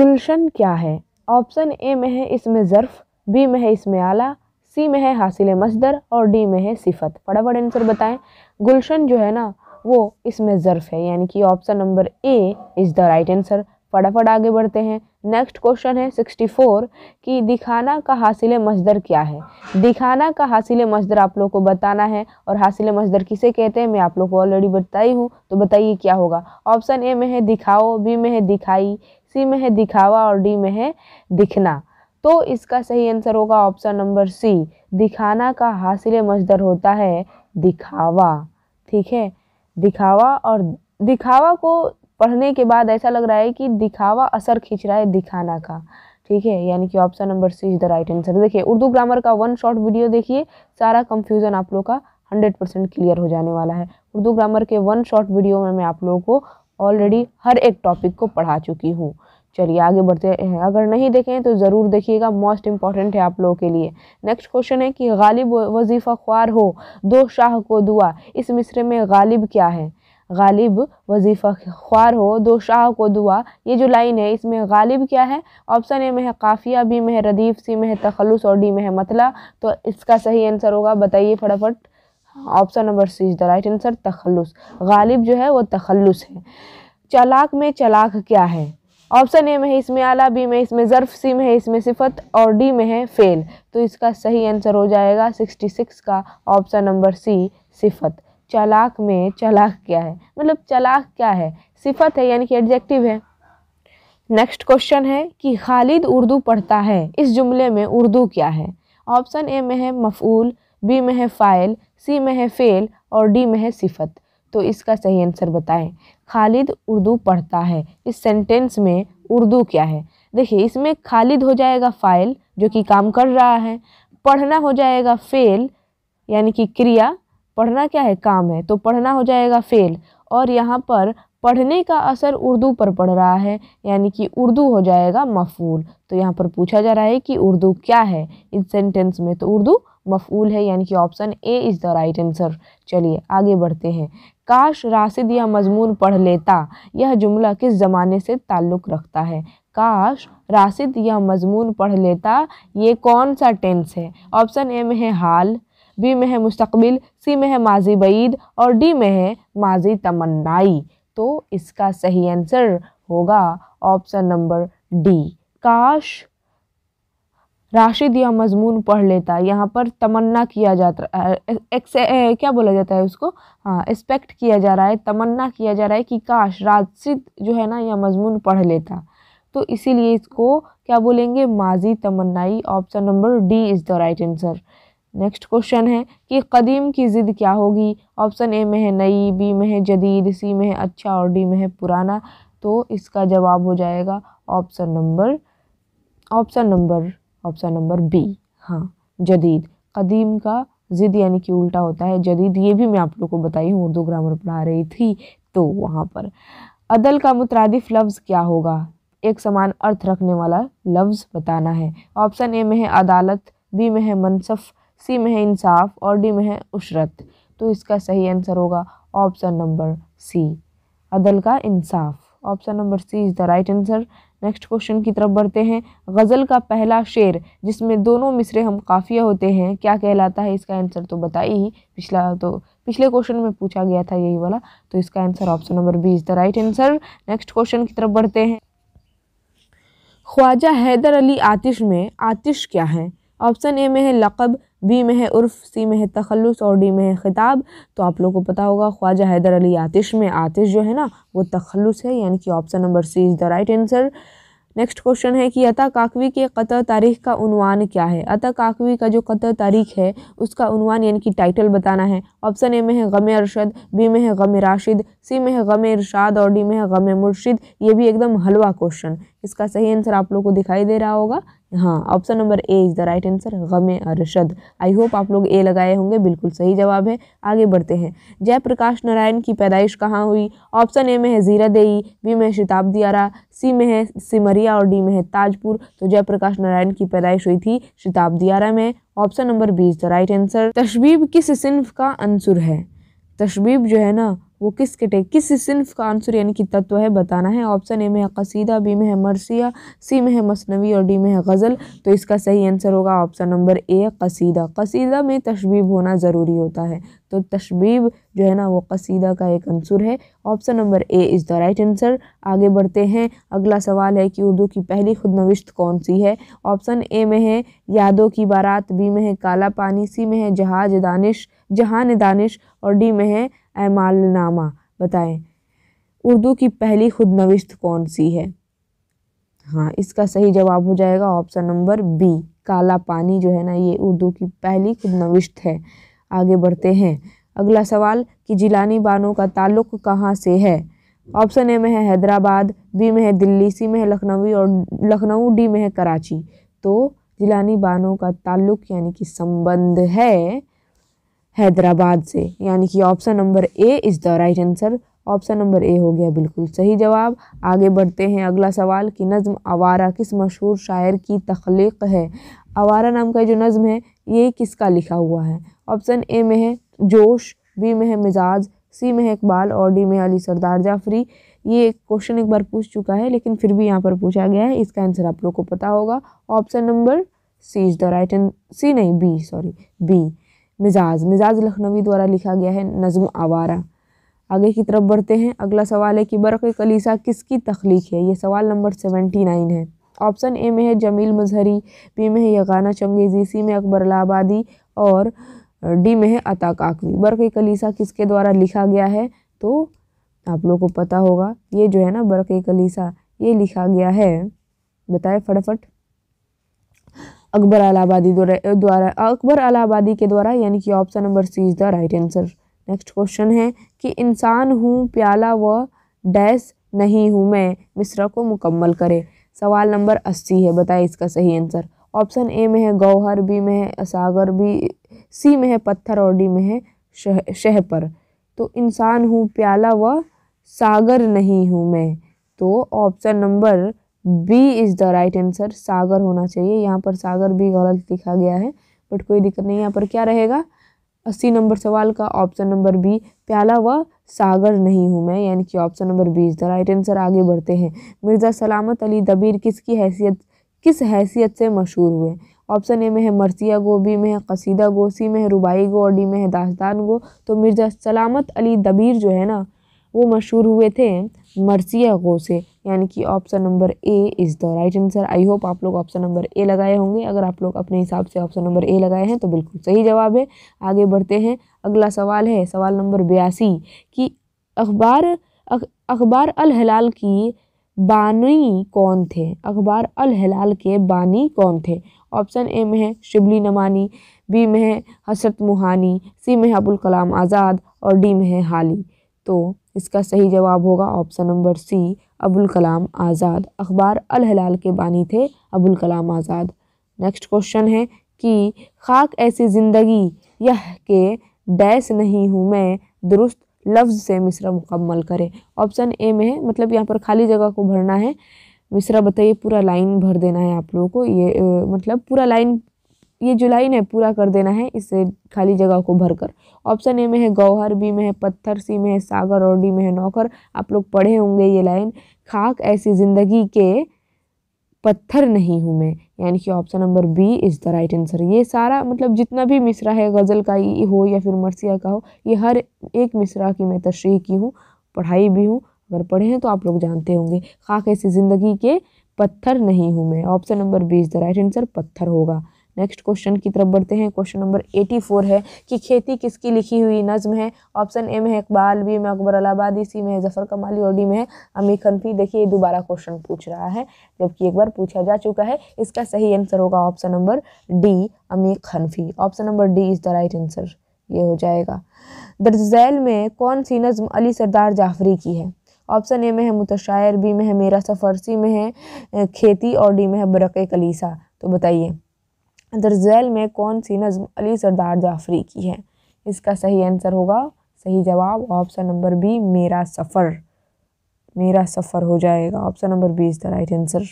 गुलशन क्या है ऑप्शन ए में है इसमें ज़र्फ़ बी में है इसमें आला सी में है हासिल मजदर और डी में है सिफत फटाफट आंसर बताएं गुलशन जो है ना वो इसमें ज़र्फ है यानी कि option number A is the right answer फटाफट आगे बढ़ते हैं नेक्स्ट क्वेश्चन है 64 कि दिखाना का हासिल मजदर क्या है दिखाना का हासिल मजदर आप लोग को बताना है और हासिल मजदर किसे कहते हैं मैं आप लोग को ऑलरेडी बताई हूँ तो बताइए क्या होगा ऑप्शन ए में है दिखाओ बी में है दिखाई सी में है दिखावा और डी में है दिखना तो इसका सही आंसर होगा ऑप्शन नंबर सी दिखाना का हासिल मजदर होता है दिखावा ठीक है दिखावा और दिखावा को पढ़ने के बाद ऐसा लग रहा है कि दिखावा असर खींच रहा है दिखाना का ठीक है यानी कि option number C is the right answer देखिए उर्दू ग्रामर का वन शॉर्ट वीडियो देखिए सारा कंफ्यूजन आप लोग का हंड्रेड परसेंट क्लियर हो जाने वाला है उर्दू ग्रामर के वन शॉर्ट वीडियो में मैं आप लोगों को ऑलरेडी हर एक टॉपिक को पढ़ा चुकी हूँ चलिए आगे बढ़ते हैं अगर नहीं देखें तो ज़रूर देखिएगा मोस्ट इम्पॉर्टेंट है आप लोगों के लिए नेक्स्ट क्वेश्चन है कि गालिब वजीफ़ा ख्वार हो दो शाह को दुआ इस मिसरे में गालिब क्या है गालिब वजीफ़ा ख्वार हो दो शाह को दुआ ये जो लाइन है इसमें गालिब क्या है ऑप्शन ए में है काफ़िया बी में है रदीफ़ सी में है तखलुस और डी में है मतला तो इसका सही आंसर होगा बताइए फटाफट option number C is the right answer तखलुस गालिब जो है वो तखलुस है चलाक में चलाक क्या है ऑप्शन ए में है इसमें आला बी में इसमें ज़र्फ सी में है इसमें सिफत और डी में है फेल तो इसका सही आंसर हो जाएगा सिक्सटी सिक्स का ऑप्शन नंबर सी सिफत चलाक में चलाक क्या है मतलब चलाक क्या है सिफत है यानी कि एडजेक्टिव है नेक्स्ट क्वेश्चन है कि खालिद उर्दू पढ़ता है इस जुमले में उर्दू क्या है ऑप्शन ए में है मफूल बी में है फ़ाइल सी में है फ़ेल और डी में है सिफत तो इसका सही आंसर बताएं खालिद उर्दू पढ़ता है इस सेंटेंस में उर्दू क्या है देखिए इसमें खालिद हो जाएगा फ़ाइल जो कि काम कर रहा है पढ़ना हो जाएगा फेल यानी कि क्रिया पढ़ना क्या है काम है तो पढ़ना हो जाएगा फेल और यहाँ पर पढ़ने का असर उर्दू पर पड़ रहा है यानी कि उर्दू हो जाएगा मफूल तो यहाँ पर पूछा जा रहा है कि उर्दू क्या है इस सेंटेंस में तो उर्दू मफूल है यानी कि option A is the right answer चलिए आगे बढ़ते हैं काश राशिद यह मजमून पढ़ लेता यह जुमला किस ज़माने से ताल्लुक़ रखता है काश राशिद यह मजमून पढ़ लेता ये कौन सा टेंस है ऑप्शन ए में है हाल बी में है मुस्तकबिल सी में है माजी बईद और डी में है माजी तमन्नाई तो इसका सही आंसर होगा ऑप्शन नंबर डी काश राशिद या मजमून पढ़ लेता है यहाँ पर तमन्ना किया जाता है एक्स क्या बोला जाता है उसको हाँ एक्सपेक्ट किया जा रहा है तमन्ना किया जा रहा है कि काश राशिद जो है ना यह मजमून पढ़ लेता तो इसीलिए इसको क्या बोलेंगे माजी तमन्नाई option number D is the right answer next question है कि कदीम की ज़िद क्या होगी ऑप्शन ए में है नई बी में है जदीद सी में है अच्छा और डी में है पुराना तो इसका जवाब हो जाएगा option number option number option number B हाँ जदीद कदीम का ज़िद यानी कि उल्टा होता है जदीद ये भी मैं आप लोग को बताई हूँ उर्दू ग्रामर पढ़ा रही थी तो वहाँ पर अदल का मुतरदिफ़ लफ्ज़ क्या होगा एक समान अर्थ रखने वाला लफ्ज़ बताना है ऑप्शन ए में है अदालत बी में है मनसफ सी में है इंसाफ और डी में है उशरत तो इसका सही आंसर होगा ऑप्शन नंबर सी अदल का इंसाफ option number C is the right answer next question की तरफ बढ़ते हैं गज़ल का पहला शेर जिसमें दोनों मिसरे हम काफ़िया होते हैं क्या कहलाता है इसका आंसर तो बताई ही पिछला तो पिछले क्वेश्चन में पूछा गया था यही वाला तो इसका answer option number B is the right answer next question की तरफ बढ़ते हैं ख्वाजा हैदर अली आतिश में आतिश क्या है ऑप्शन ए में है लकब बी में है उर्फ सी में है तखलस और डी में है ख़िताब तो आप लोगों को पता होगा ख्वाजा हैदर अली आतिश में आतिश जो है ना वो तखलुस है यानी कि option number C is the right answer next question है कि अता काकवी के क़त तारीख का उनवान क्या है अता काकवी का जो क़त तारीख है उसका उनवान यानी कि टाइटल बताना है ऑप्शन ए में है गम अरशद बी में है गम राशिद सी में है गम इरशाद और डी में है गम मुर्शिद ये भी एकदम हलवा क्वेश्चन इसका सही आंसर आप लोग को दिखाई दे रहा होगा हाँ option number A is the right answer गम अरशद आई होप आप लोग ए लगाए होंगे बिल्कुल सही जवाब है आगे बढ़ते हैं जयप्रकाश नारायण की पैदाइश कहाँ हुई ऑप्शन ए में है जीरा देई बी में है शताब्दी आरा सी में है सिमरिया और डी में है ताजपुर तो जयप्रकाश नारायण की पैदाइश हुई थी शताब्दी आरा में option number B is the right answer तशबीब किस सिंफ का अंसुर है तशबीब जो है ना वो किस कटे किस सिंफ का आंसर यानी कि तत्व है बताना है ऑप्शन ए में है कसीदा बी में है मरसिया सी में है मसनवी और डी में है गज़ल तो इसका सही आंसर होगा ऑप्शन नंबर ए कसीदा कसीदा में तशबीब होना ज़रूरी होता है तो तशबीब जो है ना वो कसीदा का एक अंसर है option number A is the right answer आगे बढ़ते हैं अगला सवाल है कि उर्दू की पहली खुद नविश्त कौन सी है ऑप्शन ए में है यादों की बारात बी में है काला पानी सी में है जहाज दानिश जहान दानिश और डी में है ऐमालनामा बताएं उर्दू की पहली खुद नविश्त कौन सी है हाँ इसका सही जवाब हो जाएगा ऑप्शन नंबर बी काला पानी जो है ना ये उर्दू की पहली खुद नविश्त है आगे बढ़ते हैं अगला सवाल कि जिलानी बानो का ताल्लुक कहाँ से है ऑप्शन ए में है हैदराबाद बी में है दिल्ली सी में है लखनऊ और लखनऊ डी में है कराची तो जिलानी बानो का ताल्लुक यानी कि संबंध है हैदराबाद से यानी कि option number A is the right answer option number A हो गया बिल्कुल सही जवाब आगे बढ़ते हैं अगला सवाल कि नज़म आवारा किस मशहूर शायर की तख्लीक है आवारा नाम का जो नज़म है ये किसका लिखा हुआ है ऑप्शन ए में है जोश बी में है मिजाज सी में है इकबाल और डी में अली सरदार जाफरी ये क्वेश्चन एक बार पूछ चुका है लेकिन फिर भी यहाँ पर पूछा गया है इसका आंसर आप लोग को पता होगा option number C is the right and C नहीं बी सॉरी बी मिजाज मिजाज लखनवी द्वारा लिखा गया है नज़म आवारा आगे की तरफ बढ़ते हैं अगला सवाल है कि बरक़ कलीसा किसकी तख्लीक है ये सवाल नंबर सेवेंटी नाइन है ऑप्शन ए में है जमील मजहरी बी में है यगाना चंगेजी सी में आबादी और डी में है अता काकवी बरक़ कलीसा किसके द्वारा लिखा गया है तो आप लोगों को पता होगा ये जो है ना बरक़ कलीसा ये लिखा गया है बताए फटाफट अकबर अलाहाबादी द्वारा अकबर अलाहाबादी के द्वारा यानी कि option number C is the right answer next question है कि इंसान हूँ प्याला व डैश नहीं हूँ मैं मिश्रा को मुकम्मल करे सवाल नंबर अस्सी है बताए इसका सही आंसर ऑप्शन ए में है गौहर बी में है सागर बी सी में है पत्थर और डी में है शह शह पर तो इंसान हूँ प्याला व सागर नहीं हूँ मैं तो option number B is the right answer सागर होना चाहिए यहाँ पर सागर भी गलत लिखा गया है बट कोई दिक्कत नहीं यहाँ पर क्या रहेगा अस्सी नंबर सवाल का ऑप्शन नंबर बी प्याला व सागर नहीं हूँ मैं यानी कि option number B is the right answer आगे बढ़ते हैं मिर्ज़ा सलामत अली दबीर किसकी हैसियत किस हैसियत से मशहूर हुए ऑप्शन ए में है मरसिया गो बी में है कसीदा गो सी में है रुबाई गो और डी में है दास्तान गो तो मिर्ज़ा सलामत अली दबीर जो है ना वो मशहूर हुए थे मरसिया से यानी कि option number A is the right answer I hope आप लोग ऑप्शन नंबर ए लगाए होंगे अगर आप लोग अपने हिसाब से ऑप्शन नंबर ए लगाए हैं तो बिल्कुल सही जवाब है आगे बढ़ते हैं अगला सवाल है सवाल नंबर बयासी कि अखबार अखबार अल हलाल की बानी कौन थे अखबार अल हलाल के बानी कौन थे ऑप्शन ए में है शिबली नमानी बी में है हसरत मुहानी सी में है अबुल कलाम आज़ाद और डी में है हाली तो इसका सही जवाब होगा option number C Abul Kalam Azad अखबार अल हलाल के बानी थे अबुल कलाम आज़ाद नेक्स्ट क्वेश्चन है कि खाक ऐसी ज़िंदगी यह के डैस नहीं हूँ मैं दुरुस्त लफ्ज़ से मिसरा मुकम्मल करें ऑप्शन ए में है मतलब यहाँ पर खाली जगह को भरना है मिसरा बताइए पूरा लाइन भर देना है आप लोगों को ये मतलब पूरा लाइन ये जुलाई ने पूरा कर देना है इस खाली जगह को भरकर ऑप्शन ए में है गौहर बी में है पत्थर सी में है सागर और डी में है नौकर आप लोग पढ़े होंगे ये लाइन खाक ऐसी ज़िंदगी के पत्थर नहीं हूँ मैं यानी कि option number B is the right answer ये सारा मतलब जितना भी मिसरा है गज़ल का ही हो या फिर मरसिया का हो ये हर एक मिसरा की मैं तशरी की हूँ पढ़ाई भी हूँ अगर पढ़े हैं तो आप लोग जानते होंगे खाक ऐसी ज़िंदगी के पत्थर नहीं हूँ मैं option number B is the right answer पत्थर होगा नेक्स्ट क्वेश्चन की तरफ बढ़ते हैं क्वेश्चन नंबर एटी फोर है कि खेती किसकी लिखी हुई नज्म है ऑप्शन ए में है इकबाल बी में अकबर अलाबादी सी में है जफर कमाली और डी में है अमी खनफी देखिए दोबारा क्वेश्चन पूछ रहा है जबकि एक बार पूछा जा चुका है इसका सही आंसर होगा ऑप्शन नंबर डी अमी खनफी option number D is the right answer ये हो जाएगा दर्जैल में कौन सी नज़म अली सरदार जाफरी की है ऑप्शन ए में है मुतशायर बी में है मेरा सफ़र सी में है खेती और डी में है बरक़ कलीसा तो बताइए दरजैल में कौन सी नज़म अली सरदार जाफरी की है इसका सही आंसर होगा सही जवाब ऑप्शन नंबर बी मेरा सफ़र मेरा सफ़र हो जाएगा option number B is the right answer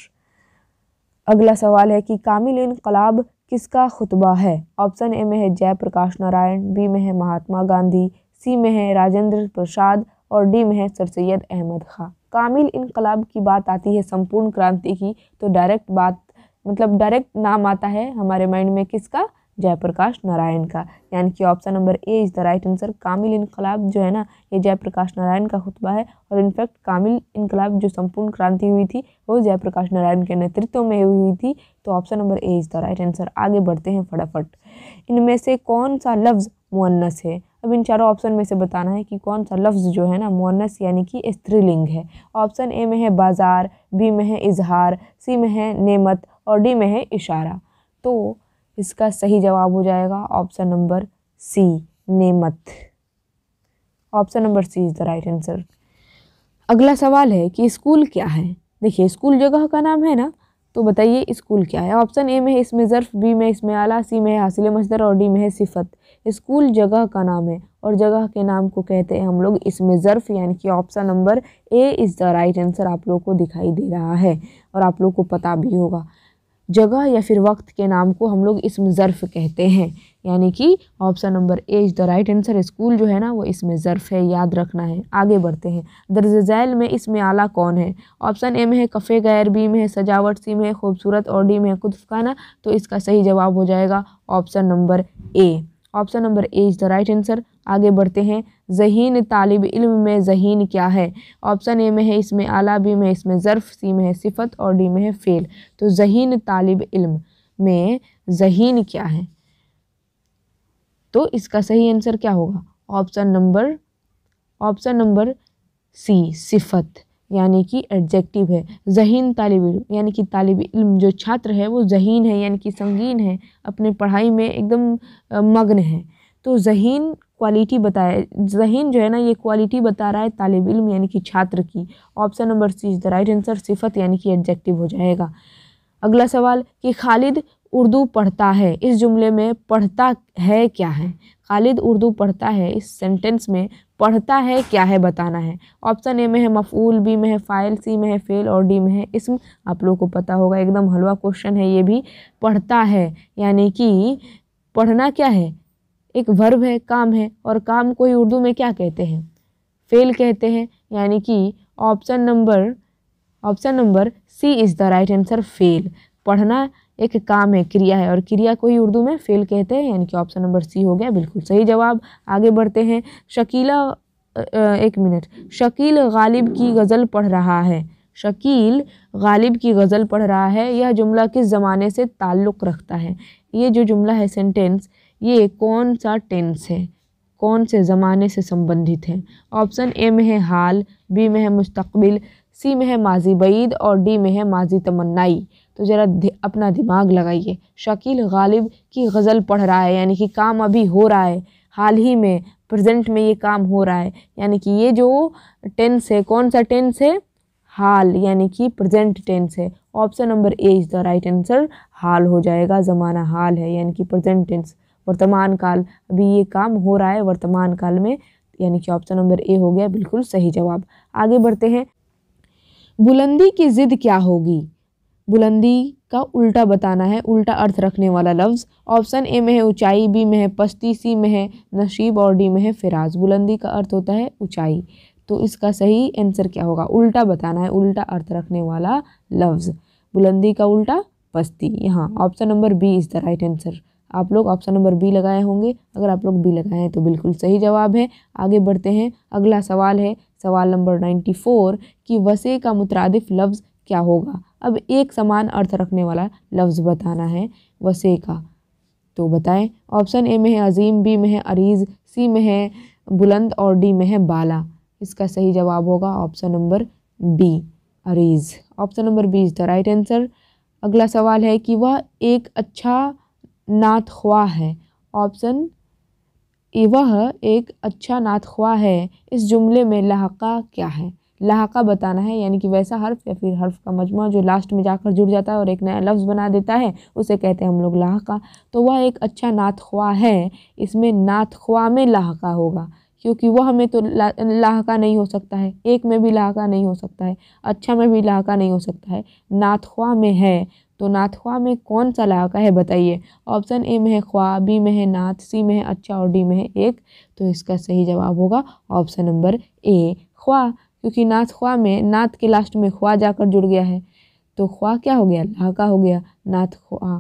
अगला सवाल है कि कामिल इनकलाब किसका खुतबा है ऑप्शन ए में है जयप्रकाश नारायण बी में है महात्मा गांधी सी में है राजेंद्र प्रसाद और डी में है सर सैद अहमद खां कामिल इनकलाब की बात आती है संपूर्ण क्रांति की तो डायरेक्ट बात मतलब डायरेक्ट नाम आता है हमारे माइंड में किसका जयप्रकाश नारायण का यानी कि option number A is the right answer कामिल इनकलाब जो है ना ये जयप्रकाश नारायण का खुतबा है और इनफैक्ट कामिल इनकलाब जो संपूर्ण क्रांति हुई थी वो जयप्रकाश नारायण के नेतृत्व में हुई थी तो option number A is the right answer आगे बढ़ते हैं फटाफट इनमें से कौन सा लफ्ज़ मुअन्नस है अब इन चारों ऑप्शन में से बताना है कि कौन सा लफ्ज़ जो है ना मुअन्नस यानी कि स्त्रीलिंग है ऑप्शन ए में है बाज़ार बी में है इजहार सी में है नेमत और डी में है इशारा तो इसका सही जवाब हो जाएगा ऑप्शन नंबर सी नेमत option number C is the right answer अगला सवाल है कि स्कूल क्या है देखिए स्कूल जगह का नाम है ना तो बताइए स्कूल क्या है ऑप्शन ए में है इसमें ज़र्फ़ बी में इसमें आला सी में है हासिल मजदर और डी में है सिफत स्कूल जगह का नाम है और जगह के नाम को कहते हैं हम लोग इसमें ज़र्फ़ यानी कि option number A is the right answer आप लोग को दिखाई दे रहा है और आप लोग को पता भी होगा जगह या फिर वक्त के नाम को हम लोग इसमें ज़र्फ़ कहते हैं यानी कि option number A is the right answer school जो है ना वो इसमें ज़र्फ़ है याद रखना है आगे बढ़ते हैं दर्ज झैल में इसमें आला कौन है ऑप्शन ए में है कफ़े गैर बी में है सजावट सी में है खूबसूरत और डी में है खाना तो इसका सही जवाब हो जाएगा option number A option number A is the right answer आगे बढ़ते हैं जहीन तालब इल्म में जहीन क्या है ऑप्शन ए में है इसमें आला बी में इसमें ज़र्फ़ सी में है सिफत और डी में है फ़ेल तो जहीन तालब इल्म में जहीन क्या है तो इसका सही आंसर क्या होगा option number option number C सिफत यानी कि एडजेक्टिव है जहीन तालब इम यानी कि तालब इम जो छात्र है वो जहीन है यानी कि संगीन है अपने पढ़ाई में एकदम मग्न है तो जहीन क्वालिटी बताया जहीन जो है ना ये क्वालिटी बता रहा है तालब इम यानी कि छात्र की option number C is the right answer सिफत यानी कि एडजेक्टिव हो जाएगा अगला सवाल कि खालिद उर्दू पढ़ता है इस जुमले में पढ़ता है क्या है खालिद उर्दू पढ़ता है इस सेंटेंस में पढ़ता है क्या है बताना है ऑप्शन ए में है मफूल बी में है फ़ाइल सी में है फ़ेल और डी में है इसम आप लोगों को पता होगा एकदम हलवा क्वेश्चन है ये भी पढ़ता है यानी कि पढ़ना क्या है एक वर्ब है काम है और काम को ही उर्दू में क्या कहते हैं फेल कहते हैं यानी कि option number option number C is the right answer फेल पढ़ना एक काम है क्रिया है और क्रिया को ही उर्दू में फेल कहते हैं यानी कि ऑप्शन नंबर सी हो गया बिल्कुल सही जवाब आगे बढ़ते हैं शकीला एक मिनट शकील गालिब की गज़ल पढ़ रहा है शकील गालिब की गज़ल पढ़ रहा है यह जुमला किस ज़माने से ताल्लुक़ रखता है ये जो जुमला है सेंटेंस ये कौन सा टेंस है कौन से ज़माने से संबंधित है ऑप्शन ए में है हाल बी में है मुस्तबिल सी में है माजी बईद और डी में है माजी तमन्नाई तो ज़रा अपना दिमाग लगाइए शकील गालिब की गज़ल पढ़ रहा है यानी कि काम अभी हो रहा है हाल ही में प्रेजेंट में ये काम हो रहा है यानी कि ये जो टेंस है कौन सा टेंस है हाल यानी कि प्रेजेंट टेंस है option number A is the right answer हाल हो जाएगा ज़माना हाल है यानी कि प्रेजेंट टेंस वर्तमान काल अभी ये काम हो रहा है वर्तमान काल में यानी कि ऑप्शन नंबर ए हो गया बिल्कुल सही जवाब आगे बढ़ते हैं बुलंदी की ज़िद क्या होगी बुलंदी का उल्टा बताना है उल्टा अर्थ रखने वाला लफ्ज़ ऑप्शन ए में है ऊंचाई बी में है पस्ती सी में है नशीब और डी में है फिराज बुलंदी का अर्थ होता है ऊंचाई तो इसका सही आंसर क्या होगा उल्टा बताना है उल्टा अर्थ रखने वाला लफ्ज़ बुलंदी का उल्टा पस्ती यहाँ option number B is the right answer आप लोग ऑप्शन नंबर बी लगाए होंगे अगर आप लोग बी लगाए हैं तो बिल्कुल सही जवाब है आगे बढ़ते हैं अगला सवाल है सवाल नंबर नाइन्टी फोर कि वसे का मुतरदफ लफ्ज़ क्या होगा अब एक समान अर्थ रखने वाला लफ्ज़ बताना है वसे का तो बताएं ऑप्शन ए में है अजीम बी में है अरीज़ सी में है बुलंद और डी में है बाला इसका सही जवाब होगा ऑप्शन नंबर बी अरीज़ option number B is the right answer अगला सवाल है कि वह एक अच्छा नात ख्वा है ऑप्शन वह एक अच्छा नात ख्वा है इस जुमले में लहका क्या है लहाका बताना है यानी कि वैसा हर्फ या फिर हर्फ का मजमू जो लास्ट में जाकर जुड़ जाता है और एक नया लफ्ज़ बना देता है उसे कहते हैं हम लोग लहाका तो वह एक अच्छा नात ख्वा है इसमें नात ख्वा में लहाका होगा क्योंकि वह हमें तो ला, लाहका नहीं हो सकता है एक में भी लहाका नहीं हो सकता है अच्छा में भी लहाका नहीं हो सकता है नात ख्वा में है तो नात ख्वा में कौन सा लहाका है बताइए ऑप्शन ए में है ख्वा बी में है नात सी में है अच्छा और डी में है एक तो इसका सही जवाब होगा ऑप्शन नंबर ए ख्वा क्योंकि नाथ ख्वा में नाथ के लास्ट में ख्वा जाकर जुड़ गया है तो ख्वा क्या हो गया लाका का हो गया नाथ ख्वा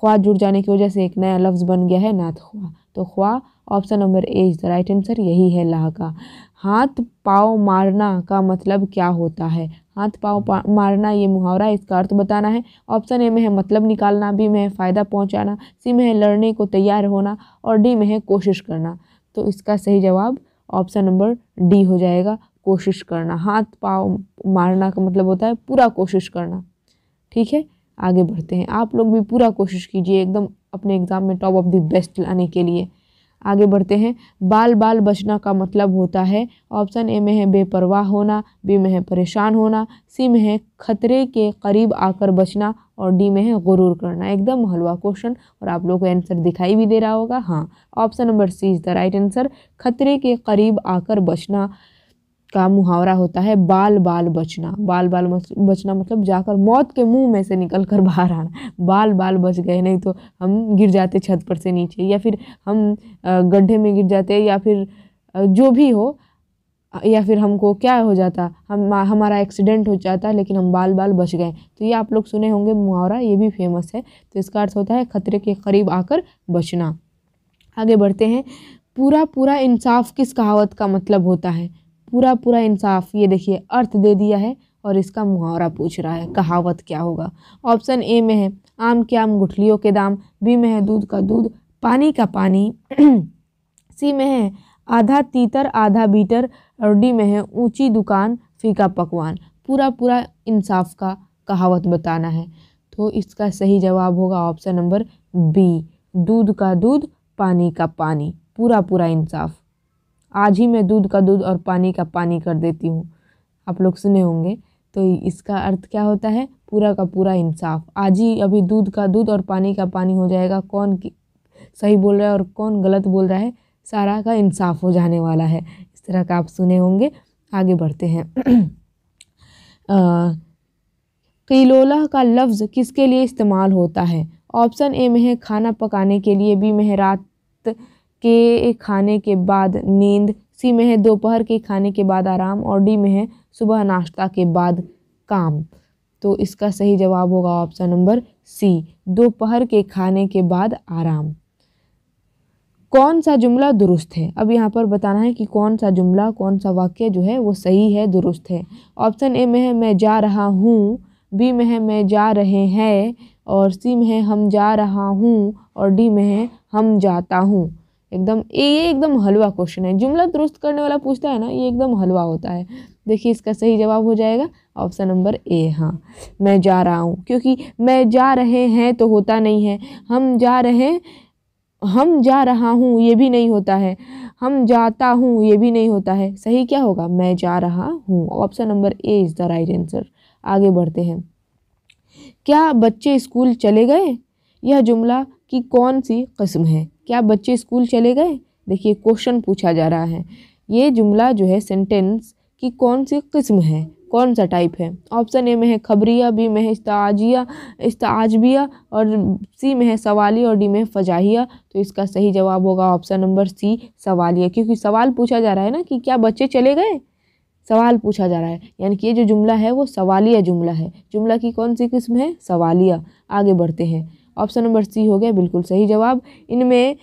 ख्वा जुड़ जाने की वजह से एक नया लफ्ज़ बन गया है नाथ ख्वा तो ख्वा option number A is the right answer यही है लाका हाथ पाँव मारना का मतलब क्या होता है हाथ पाँव मारना ये मुहावरा है इसका अर्थ बताना है ऑप्शन ए में है मतलब निकालना बी में है फ़ायदा पहुँचाना सी में है लड़ने को तैयार होना और डी में है कोशिश करना तो इसका सही जवाब ऑप्शन नंबर डी हो जाएगा कोशिश करना हाथ पाँव मारना का मतलब होता है पूरा कोशिश करना ठीक है आगे बढ़ते हैं आप लोग भी पूरा कोशिश कीजिए एकदम अपने एग्ज़ाम में टॉप ऑफ द बेस्ट लाने के लिए आगे बढ़ते हैं बाल बाल बचना का मतलब होता है ऑप्शन ए में है बेपरवाह होना बी में है परेशान होना सी में है खतरे के करीब आकर बचना और डी में है गुरूर करना एकदम हलवा क्वेश्चन और आप लोग को आंसर दिखाई भी दे रहा होगा हाँ option number C is the right answer खतरे के करीब आकर बचना का मुहावरा होता है बाल बाल बचना बाल बाल बचना मतलब जाकर मौत के मुंह में से निकल कर बाहर आना बाल बाल बच गए नहीं तो हम गिर जाते छत पर से नीचे या फिर हम गड्ढे में गिर जाते या फिर जो भी हो या फिर हमको क्या हो जाता हम हमारा एक्सीडेंट हो जाता लेकिन हम बाल बाल बच गए तो ये आप लोग सुने होंगे मुहावरा ये भी फेमस है तो इसका अर्थ होता है खतरे के करीब आकर बचना आगे बढ़ते हैं पूरा पूरा इंसाफ किस कहावत का मतलब होता है पूरा पूरा इंसाफ ये देखिए अर्थ दे दिया है और इसका मुहावरा पूछ रहा है कहावत क्या होगा ऑप्शन ए में है आम के आम गुठलियों के दाम बी में है दूध का दूध पानी का पानी सी में है आधा तीतर आधा बीटर और डी में है ऊंची दुकान फीका पकवान पूरा पूरा इंसाफ का कहावत बताना है तो इसका सही जवाब होगा ऑप्शन नंबर बी दूध का दूध पानी का पानी पूरा पूरा इंसाफ आज ही मैं दूध का दूध और पानी का पानी कर देती हूँ आप लोग सुने होंगे तो इसका अर्थ क्या होता है पूरा का पूरा इंसाफ आज ही अभी दूध का दूध और पानी का पानी हो जाएगा कौन सही बोल रहा है और कौन गलत बोल रहा है सारा का इंसाफ हो जाने वाला है इस तरह का आप सुने होंगे आगे बढ़ते हैं किलोला का लफ्ज़ किसके लिए इस्तेमाल होता है ऑप्शन ए में है खाना पकाने के लिए बी में है रात के खाने के बाद नींद सी में है दोपहर के खाने के बाद आराम और डी में है सुबह नाश्ता के बाद काम तो इसका सही जवाब होगा ऑप्शन नंबर सी दोपहर के खाने के बाद आराम कौन सा जुमला दुरुस्त है अब यहाँ पर बताना है कि कौन सा जुमला कौन सा वाक्य जो है वो सही है दुरुस्त है ऑप्शन ए में है मैं जा रहा हूँ बी में है मैं जा रहे हैं और सी में है हम जा रहा हूँ और डी में है हम जाता हूँ एकदम ये एकदम हलवा क्वेश्चन है जुमला दुरुस्त करने वाला पूछता है ना ये एकदम हलवा होता है देखिए इसका सही जवाब हो जाएगा ऑप्शन नंबर ए हाँ मैं जा रहा हूँ क्योंकि मैं जा रहे हैं तो होता नहीं है हम जा रहे हम जा रहा हूँ ये भी नहीं होता है हम जाता हूँ ये भी नहीं होता है सही क्या होगा मैं जा रहा हूँ option number A is the right answer आगे बढ़ते हैं क्या बच्चे स्कूल चले गए यह जुमला कि कौन सी कस्म है क्या बच्चे स्कूल चले गए देखिए क्वेश्चन पूछा जा रहा है ये जुमला जो है सेंटेंस की कौन सी कस्म है कौन सा टाइप है ऑप्शन ए में है खबरिया बी में है इस्ताजिया इस्ताजबिया और सी में है सवालिया और डी में है फजाहिया तो इसका सही जवाब होगा ऑप्शन नंबर सी सवालिया क्योंकि सवाल पूछा जा रहा है ना कि क्या बच्चे चले गए सवाल पूछा जा रहा है यानी कि ये जो जुमला है वो सवालिया जुमला है जुमला की कौन सी किस्म है सवालिया आगे बढ़ते हैं ऑप्शन नंबर सी हो गया बिल्कुल सही जवाब इनमें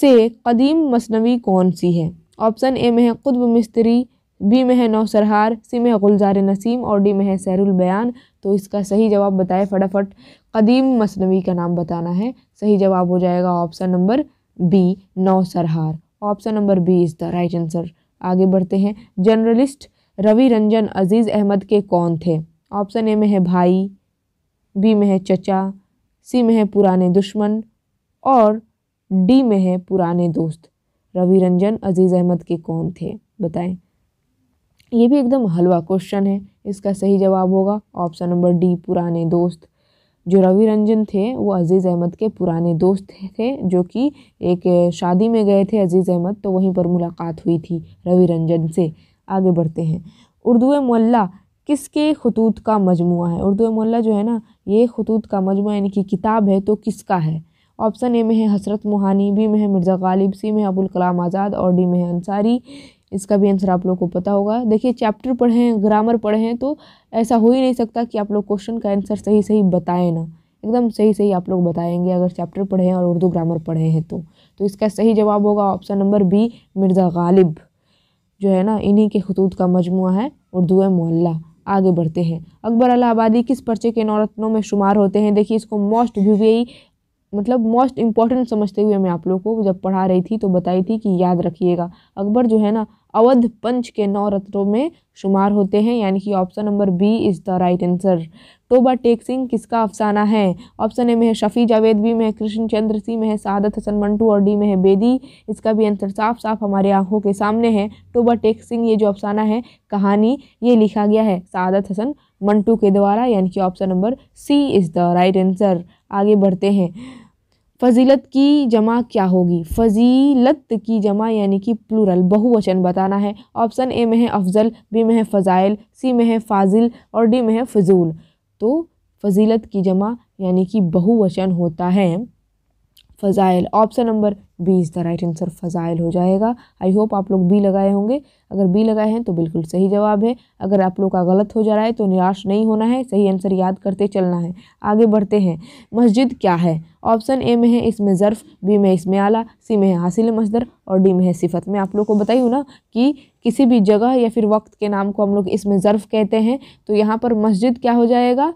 से कदीम मसनवी कौन सी है ऑप्शन ए में है कुतब मिस्त्री बी में है नौसरहार सी में है गुलजार नसीम और डी में है सैरुल बयान तो इसका सही जवाब बताए फटाफट कदीम मसनवी का नाम बताना है सही जवाब हो जाएगा ऑप्शन नंबर बी नौसरहार option number B is the right answer आगे बढ़ते हैं जर्नलिस्ट रवि रंजन अजीज़ अहमद के कौन थे ऑप्शन ए में है भाई बी में है चचा सी में है पुराने दुश्मन और डी में है पुराने दोस्त रवि रंजन अजीज़ अहमद के कौन थे बताएं ये भी एकदम हलवा क्वेश्चन है इसका सही जवाब होगा ऑप्शन नंबर डी पुराने दोस्त जो रवि रंजन थे वो अजीज़ अहमद के पुराने दोस्त थे जो कि एक शादी में गए थे अजीज़ अहमद तो वहीं पर मुलाकात हुई थी रवि रंजन से आगे बढ़ते हैं उर्दू मल्ला किसके खतूत का मजमू है उर्दू मोल्ला जो है ना ये खतूत का मजमू यानी कि किताब है तो किसका है ऑप्शन ए में है हसरत मोहानी बी में है मिर्ज़ा गालिब सी में अबुल कलाम आज़ाद और डी में है अंसारी इसका भी आंसर आप लोग को पता होगा देखिए चैप्टर पढ़ें ग्रामर पढ़ें तो ऐसा हो ही नहीं सकता कि आप लोग क्वेश्चन का आंसर सही सही बताएं ना एकदम सही सही आप लोग बताएंगे अगर चैप्टर पढ़े हैं और उर्दू ग्रामर पढ़े हैं तो तो इसका सही जवाब होगा option number B Mirza Ghalib जो है ना इन्हीं के खतूत का मजमू है उर्दू मोहल्ला आगे बढ़ते हैं अकबर अलाहाबादी किस पर्चे के नौरत्नों में शुमार होते हैं देखिए इसको मोस्ट वीवी मतलब मोस्ट इम्पॉर्टेंट समझते हुए मैं आप लोग को जब पढ़ा रही थी तो बताई थी कि याद रखिएगा अकबर जो है ना अवध पंच के नौ रत्नों में शुमार होते हैं यानी कि option number B is the right answer Toba Tek Singh किसका अफसाना है ऑप्शन ए में है शफ़ी जावेद बी में है कृष्ण चंद्र सी में है सादत हसन मंटू और डी में है बेदी इसका भी आंसर साफ साफ हमारे आंखों के सामने है टोबा टेक सिंह ये जो अफसाना है कहानी ये लिखा गया है सादत हसन मंटू के द्वारा यानी कि option number C is the right answer आगे बढ़ते हैं फजीलत की जमा क्या होगी फजीलत की जमा यानी कि प्लूरल बहुवचन बताना है ऑप्शन ए में है अफजल बी में है फ़ज़ाइल सी में है फाजिल और डी में है फजूल तो फजीलत की जमा यानी कि बहुवचन होता है फ़ज़ाइल option number B is the right answer फ़ज़ाइल हो जाएगा आई होप आप लोग बी लगाए होंगे अगर बी लगाए हैं तो बिल्कुल सही जवाब है अगर आप लोग का गलत हो जा रहा है तो निराश नहीं होना है सही आंसर याद करते चलना है आगे बढ़ते हैं मस्जिद क्या है ऑप्शन ए में है इसमें ज़र्फ़ बी में इसमें आला सी में है हासिल मजदर और डी में है सिफत मैं आप लोग को बताई हूँ ना कि किसी भी जगह या फिर वक्त के नाम को हम लोग इसमें ज़र्फ़ कहते हैं तो यहाँ पर मस्जिद क्या हो जाएगा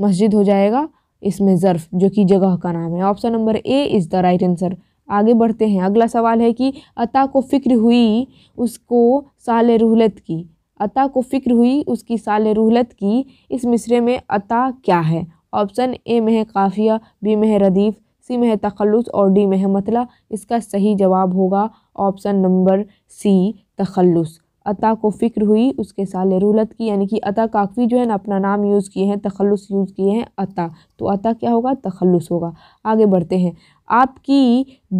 मस्जिद हो जाएगा इसमें ज़र्फ जो कि जगह का नाम है option number A is the right answer आगे बढ़ते हैं अगला सवाल है कि अता को फिक्र हुई उसको साल रहलत की अता को फिक्र हुई उसकी साल रहलत की इस मिसरे में अता क्या है ऑप्शन ए में है काफिया बी में है रदीफ़ सी में है तखलुस और डी में है मतला इसका सही जवाब होगा ऑप्शन नंबर सी तखलुस अता को फ़िक्र हुई उसके साले रूलत की यानी कि अता काकवी जो है ना अपना नाम यूज़ किए हैं तखलस यूज़ किए हैं अता तो अता क्या होगा तखलस होगा आगे बढ़ते हैं आपकी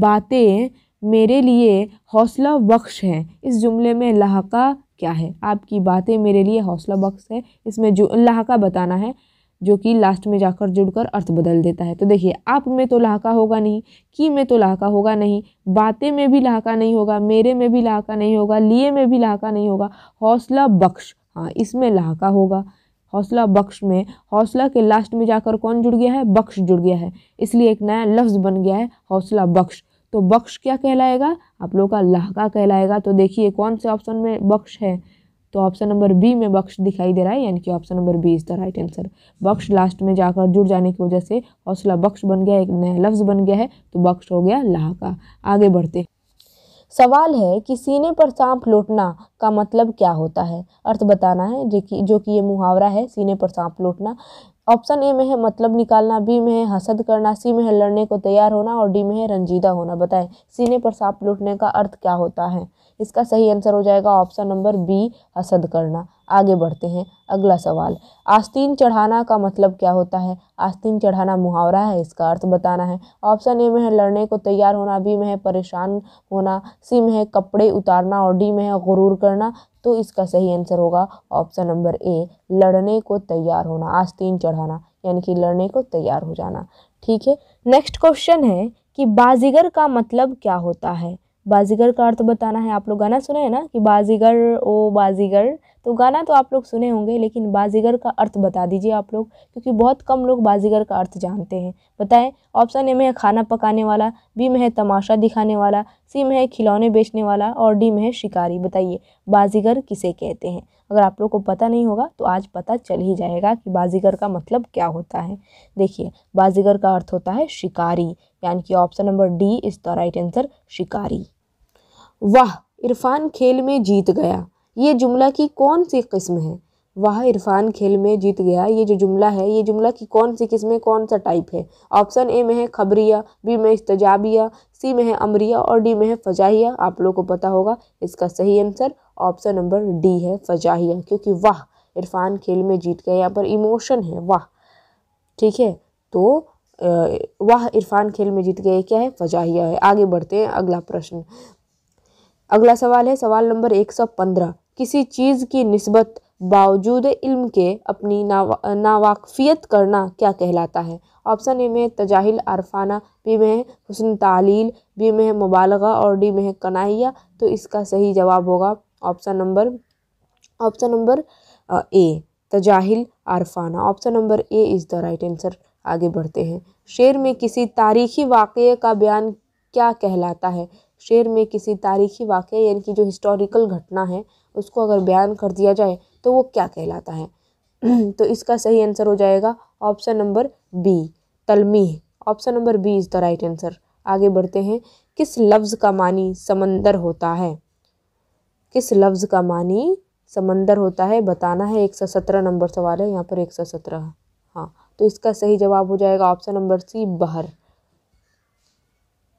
बातें मेरे लिए हौसला बख्श हैं इस जुमले में लहाका क्या है आपकी बातें मेरे लिए हौसला बख्श है इसमें जो लहाका बताना है जो कि लास्ट में जाकर जुड़कर अर्थ बदल देता है तो देखिए आप में तो लाहका होगा नहीं की में तो लाका होगा नहीं बातें में भी लाका नहीं होगा मेरे में भी लाका नहीं होगा लिए में भी लाका नहीं होगा हौसला बख्श हाँ इसमें लाका होगा हौसला बख्श में हौसला के लास्ट में जाकर कौन जुड़ गया है बख्श जुड़ गया है इसलिए एक नया लफ्ज़ बन गया है हौसला बख्श तो बख्श क्या कहलाएगा आप लोगों का लाहका कहलाएगा तो देखिए कौन से ऑप्शन में बख्श है तो ऑप्शन नंबर बी में बख्श दिखाई दे रहा है यानी कि option number B is the right answer बक्स लास्ट में जाकर जुड़ जाने की वजह से हौसला बख्श बन गया एक नया लफ्ज़ बन गया है तो बख्श हो गया लाह का आगे बढ़ते सवाल है कि सीने पर सांप लौटना का मतलब क्या होता है अर्थ बताना है जो कि जो कि ये मुहावरा है सीने पर सांप लौटना ऑप्शन ए में है मतलब निकालना बी में है हसद करना सी में है लड़ने को तैयार होना और डी में है रंजीदा होना बताएं सीने पर सांप लौटने का अर्थ क्या होता है इसका सही आंसर हो जाएगा ऑप्शन नंबर बी हसद करना आगे बढ़ते हैं अगला सवाल आस्तीन चढ़ाना का मतलब क्या होता है आस्तीन चढ़ाना मुहावरा है इसका अर्थ बताना है ऑप्शन ए में है लड़ने को तैयार होना बी में है परेशान होना सी में है कपड़े उतारना और डी में है गुरूर करना तो इसका सही आंसर होगा ऑप्शन नंबर ए लड़ने को तैयार होना आस्तीन चढ़ाना यानी कि लड़ने को तैयार हो जाना ठीक है नेक्स्ट क्वेश्चन है कि बाजीगर का मतलब क्या होता है बाजीगर का अर्थ बताना है आप लोग गाना सुने हैं ना कि बाजीगर ओ बाजीगर तो गाना तो आप लोग सुने होंगे लेकिन बाजीगर का अर्थ बता दीजिए आप लोग क्योंकि बहुत कम लोग बाजीगर का अर्थ जानते हैं बताएं ऑप्शन ए में है खाना पकाने वाला बी में है तमाशा दिखाने वाला सी में है खिलौने बेचने वाला और डी में है शिकारी बताइए बाजीगर किसे कहते हैं अगर आप लोग को पता नहीं होगा तो आज पता चल ही जाएगा कि बाजीगर का मतलब क्या होता है देखिए बाजीगर का अर्थ होता है शिकारी यानी कि option number D is the right answer शिकारी वाह इरफान खेल में जीत गया ये जुमला की कौन सी किस्म है वाह इरफान खेल में जीत गया ये जो जुमला है ये जुमला की कौन सी किस्म है कौन सा टाइप है ऑप्शन ए में है खबरिया बी में इस्तजाबिया सी में है अमरिया और डी में है फजाहिया आप लोगों को पता होगा इसका सही आंसर ऑप्शन नंबर डी है फजाहिया क्योंकि वाह इरफान खेल में जीत गया यहाँ पर इमोशन है वाह ठीक है तो वाह इरफान खेल में जीत गए क्या है फजाहिया है आगे बढ़ते हैं अगला प्रश्न अगला सवाल है सवाल नंबर 115 किसी चीज़ की नस्बत बावजूद इल्म के अपनी नावा, नावाकफियत करना क्या कहलाता है ऑप्शन ए में तजाहिल अरफाना बी में है हसन तालील बी में मुबालगा और डी में कनाइया कनाहिया तो इसका सही जवाब होगा option number option number A तजाहिल आरफाना option number A is the right answer आगे बढ़ते हैं शेर में किसी तारीखी वाक़े का बयान क्या कहलाता है शेर में किसी तारीखी वाक़ यानी कि जो हिस्टोरिकल घटना है उसको अगर बयान कर दिया जाए तो वो क्या कहलाता है तो इसका सही आंसर हो जाएगा ऑप्शन नंबर बी तलमी option number B is the right answer आगे बढ़ते हैं किस लफ्ज़ का मानी समंदर होता है किस लफ्ज़ का मानी समंदर होता है बताना है एक सौ सत्रह नंबर सवाल है यहाँ पर एक सौ सत्रह हाँ तो इसका सही जवाब हो जाएगा ऑप्शन नंबर सी बहर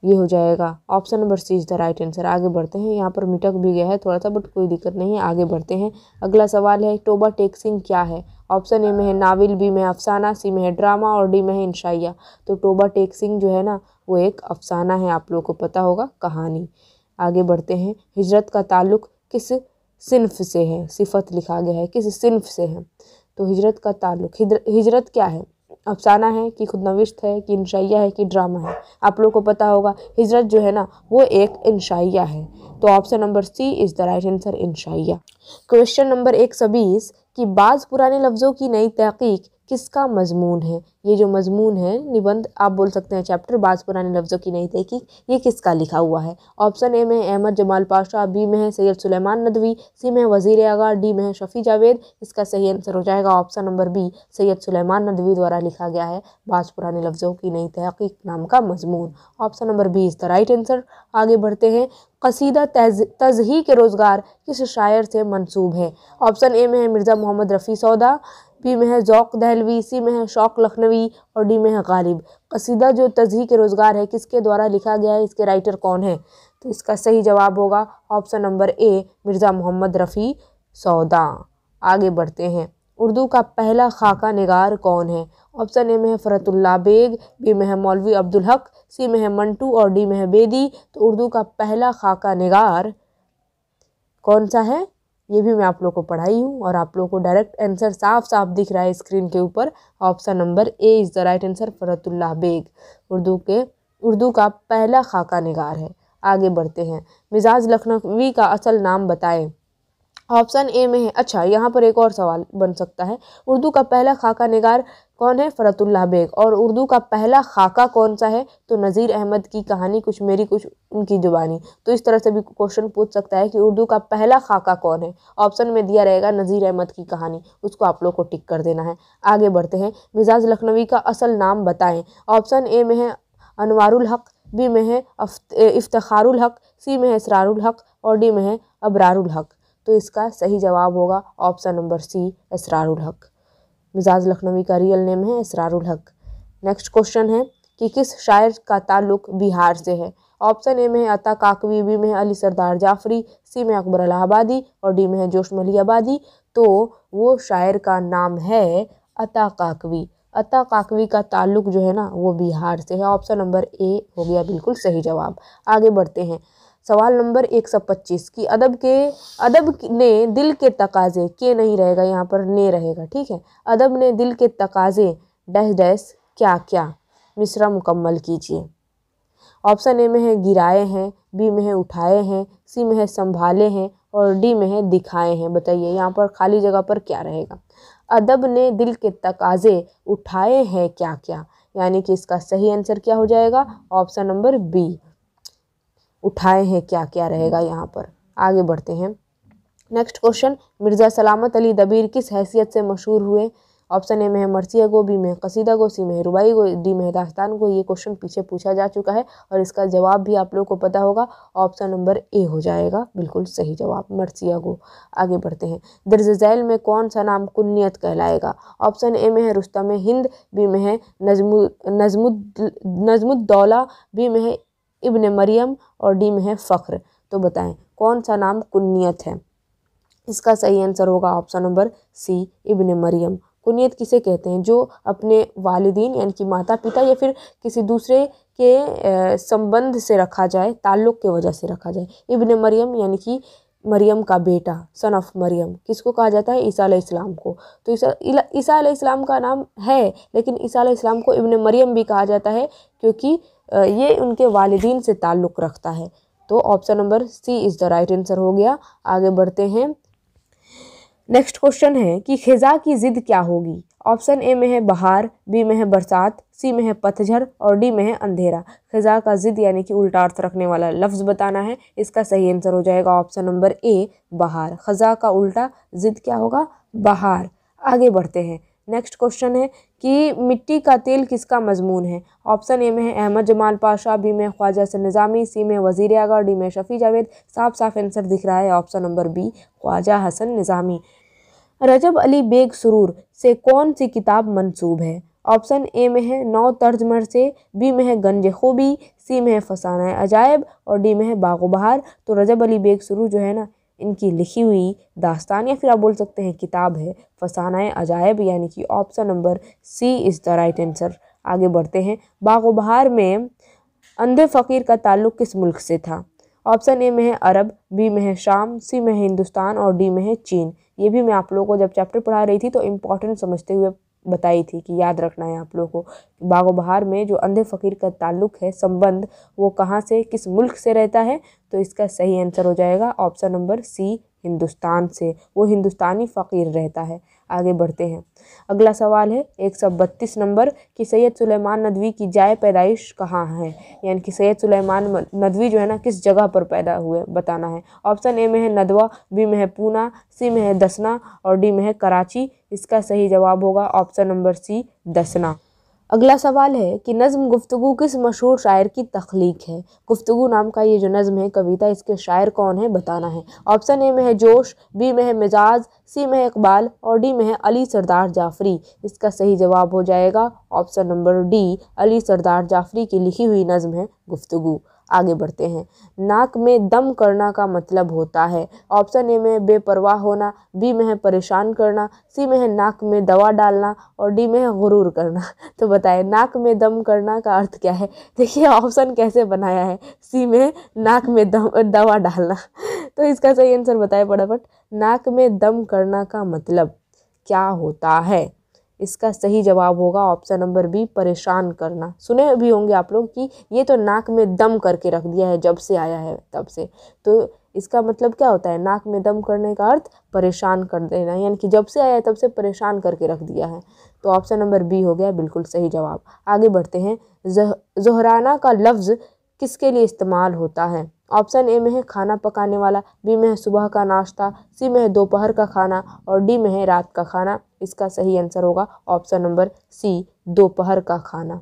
ये हो जाएगा option number C is the right answer आगे बढ़ते हैं यहाँ पर मिटक भी गया है थोड़ा सा बट कोई दिक्कत नहीं है आगे बढ़ते हैं अगला सवाल है टोबा टेक्सिंग क्या है ऑप्शन ए में है नाविल बी में अफसाना सी में है ड्रामा और डी में है इंशाइया तो टोबा टेक्सिंग जो है ना वो एक अफसाना है आप लोगों को पता होगा कहानी आगे बढ़ते हैं हिजरत का ताल्लुक किस सिनफ़ से है सिफत लिखा गया है किस सिनफ से है तो हिजरत का ताल्लुक हिजरत क्या है अफसाना है कि खुद नविश्त है कि इंशाइया है कि ड्रामा है आप लोगों को पता होगा हिजरत जो है ना वो एक इंशाइया है तो option number C is the right answer इंशाइया क्वेश्चन नंबर एक सबीस कि बाज़ पुराने लफ्ज़ों की नई तहकीक किसका मजमून है ये जो मजमून है निबंध आप बोल सकते हैं चैप्टर बाज पुराने लफ्ज़ों की नहीं तहकीक ये किसका लिखा हुआ है ऑप्शन ए में है अहमद जमाल पाशा बी में है सैयद सुलेमान नदवी सी में वज़ी वजीर आगा डी में है शफ़ी जावेद इसका सही आंसर हो जाएगा option number B Syed Sulaiman Nadvi द्वारा लिखा गया है बाज पुराने लफ्ज़ों की नई तहकीक नाम का मजमून option number B is the right answer आगे बढ़ते हैं कसीदा तजही के रोज़गार किस शायर से मंसूब है ऑप्शन ए में है मिर्ज़ा मोहम्मद रफ़ी सौदा पी में है जौक दहलवी सी में है शौक लखनवी और डी में है गालिब कसीदा जो तजी के रोज़गार है किसके द्वारा लिखा गया है इसके राइटर कौन है तो इसका सही जवाब होगा option number A Mirza Mohammad Rafi Sauda आगे बढ़ते हैं उर्दू का पहला खाका नगार कौन है ऑप्शन ए में है फ़रतुल्ला बेग बी में है मौलवी अब्दुल हक सी में है मंटू और डी में है बेदी तो उर्दू का पहला खाका नगार कौन सा है ये भी मैं आप लोग को पढ़ाई हूँ और आप लोग को डायरेक्ट आंसर साफ साफ दिख रहा है स्क्रीन के ऊपर option number A is the right answer Farhatullah Baig Urdu के उर्दू का पहला खाका निगार है आगे बढ़ते हैं मिजाज लखनवी का असल नाम बताएं ऑप्शन ए में है अच्छा यहाँ पर एक और सवाल बन सकता है उर्दू का पहला खाका निगार कौन है फ़रतुल्ला बेग और उर्दू का पहला खाका कौन सा है तो नज़ीर अहमद की कहानी कुछ मेरी कुछ उनकी ज़ुबानी तो इस तरह से भी क्वेश्चन पूछ सकता है कि उर्दू का पहला खाका कौन है ऑप्शन में दिया रहेगा नज़ीर अहमद की कहानी उसको आप लोग को टिक कर देना है आगे बढ़ते हैं मिजाज लखनवी का असल नाम बताएं ऑप्शन ए में है अनवारुल हक बी में है इफ्तारुल हक सी में है इसरारुल हक और डी में है अबरारुल हक तो इसका सही जवाब होगा ऑप्शन नंबर सी इसरारुल हक मिजाज लखनवी का रियल नेम है इसरारुल हक नेक्स्ट क्वेश्चन है कि किस शायर का ताल्लुक बिहार से है ऑप्शन ए में है अता काकवी बी में है अली सरदार जाफरी सी में अकबर अलाहाबादी और डी में है जोश मली आबादी तो वो शायर का नाम है अता काकवी अता काकवी का ताल्लुक जो है ना वो बिहार से है ऑप्शन नंबर ए हो गया बिल्कुल सही जवाब आगे बढ़ते हैं सवाल नंबर एक सौ पच्चीस कि अदब के अदब ने दिल के तकाजे के नहीं रहेगा यहाँ पर ने रहेगा ठीक है अदब ने दिल के तकाजे डैश डैश क्या क्या मिश्रा मुकम्मल कीजिए ऑप्शन ए में है गिराए हैं बी में है उठाए हैं सी में है संभाले हैं और डी में है दिखाए हैं बताइए यहाँ पर खाली जगह पर क्या रहेगा अदब ने दिल के तकाजे उठाए हैं क्या क्या यानी कि इसका सही आंसर क्या हो जाएगा ऑप्शन नंबर बी उठाए हैं क्या क्या रहेगा यहाँ पर आगे बढ़ते हैं नेक्स्ट क्वेश्चन मिर्ज़ा सलामत अली दबीर किस हैसियत से मशहूर हुए ऑप्शन ए में है मरसिया गो बी में कसीदा गो सी में रुबाई गो डी में दास्तान को ये क्वेश्चन पीछे पूछा जा चुका है और इसका जवाब भी आप लोगों को पता होगा ऑप्शन नंबर ए हो जाएगा बिल्कुल सही जवाब मरसिया गो आगे बढ़ते हैं दर्ज झैल में कौन सा नाम कुन्नीत कहलाएगा ऑप्शन ए में है रुस्तम हिंद बी में है नजमु नजमुद्दौला बी में है इब्न मरियम और डी में है फ़ख्र तो बताएं कौन सा नाम कुन्नीत है इसका सही आंसर होगा ऑप्शन नंबर सी इब्न मरियम कुनियत किसे कहते हैं जो अपने वालदीन यानी कि माता पिता या फिर किसी दूसरे के संबंध से रखा जाए ताल्लुक़ के वजह से रखा जाए इब्न मरियम यानी कि मरियम का बेटा सन ऑफ मरियम किसको कहा जाता है ईसा इस्लाम को तो ईसा ईसा इस्लाम का नाम है लेकिन ईसा इस्लाम को इबन मरियम भी कहा जाता है क्योंकि ये उनके वालदीन से ताल्लुक़ रखता है तो option number C is the right answer हो गया आगे बढ़ते हैं नेक्स्ट क्वेश्चन है कि खिजा की जिद क्या होगी ऑप्शन ए में है बहार बी में है बरसात सी में है पतझड़ और डी में है अंधेरा खिजा का जिद यानी कि उल्टा अर्थ रखने वाला लफ्ज़ बताना है इसका सही आंसर हो जाएगा ऑप्शन नंबर ए बहार खजा का उल्टा जिद क्या होगा बहार आगे बढ़ते हैं नेक्स्ट क्वेश्चन है कि मिट्टी का तेल किसका मजमून है ऑप्शन ए में है अहमद जमाल पाशा बी में ख्वाजा से निज़ामी सी में वजीर आगा डी में शफ़ी जावेद साफ साफ आंसर दिख रहा है option number B Khwaja Hasan Nizami Rajab Ali Beg Suroor से कौन सी किताब मंसूब है ऑप्शन ए में है नौ तर्ज मर से बी में है गंज खूबी सी में है फसाना अजायब और डी में है बाग बहार तो रजब अली बेग सुरूर जो है ना इनकी लिखी हुई दास्तान या फिर आप बोल सकते हैं किताब है फसाना अजायब यानी कि option number C is the right answer आगे बढ़ते हैं बाग बहार में अंधे फ़कीर का ताल्लुक किस मुल्क से था ऑप्शन ए में है अरब बी में है शाम सी में है हिंदुस्तान और डी में है चीन ये भी मैं आप लोगों को जब चैप्टर पढ़ा रही थी तो इम्पॉर्टेंट समझते हुए बताई थी कि याद रखना है आप लोगों को बागो बहार में जो अंधे फकीर का ताल्लुक है संबंध वो कहाँ से किस मुल्क से रहता है तो इसका सही आंसर हो जाएगा ऑप्शन नंबर सी हिंदुस्तान से वो हिंदुस्तानी फ़कीर रहता है आगे बढ़ते हैं अगला सवाल है एक सौ बत्तीस नंबर कि सैयद सुलेमान नदवी की जाय पैदाइश कहाँ है यानी कि सैयद सुलेमान नदवी जो है ना किस जगह पर पैदा हुए बताना है ऑप्शन ए में है नदवा बी में है पूना सी में है दसना और डी में है कराची इसका सही जवाब होगा ऑप्शन नंबर सी दसना अगला सवाल है कि नज़म गुफ्तु किस मशहूर शायर की तख्लीक है गुफ्तु नाम का ये जो नज़म है कविता इसके शायर कौन है बताना है ऑप्शन ए में है जोश बी में है मिजाज सी में है इकबाल और डी में है अली सरदार जाफरी इसका सही जवाब हो जाएगा option number D Ali Sardar Jafri की लिखी हुई नज़म है गुफ्तु आगे बढ़ते हैं नाक में दम करना का मतलब होता है ऑप्शन ए में बेपरवाह होना बी में है परेशान करना सी में है नाक में दवा डालना और डी में है गुरूर करना तो बताएं नाक में दम करना का अर्थ क्या है देखिए ऑप्शन कैसे बनाया है सी में नाक में दम दवा डालना तो इसका सही आंसर बताए फटाफट नाक में दम करना का मतलब क्या होता है इसका सही जवाब होगा ऑप्शन नंबर बी परेशान करना सुने भी होंगे आप लोग कि ये तो नाक में दम करके रख दिया है जब से आया है तब से तो इसका मतलब क्या होता है नाक में दम करने का अर्थ परेशान कर देना यानी कि जब से आया है तब से परेशान करके रख दिया है तो ऑप्शन नंबर बी हो गया बिल्कुल सही जवाब आगे बढ़ते हैं जह जहराना का लफ्ज़ किसके लिए इस्तेमाल होता है ऑप्शन ए में है खाना पकाने वाला बी में है सुबह का नाश्ता सी में है दोपहर का खाना और डी में है रात का खाना इसका सही आंसर होगा ऑप्शन नंबर सी दोपहर का खाना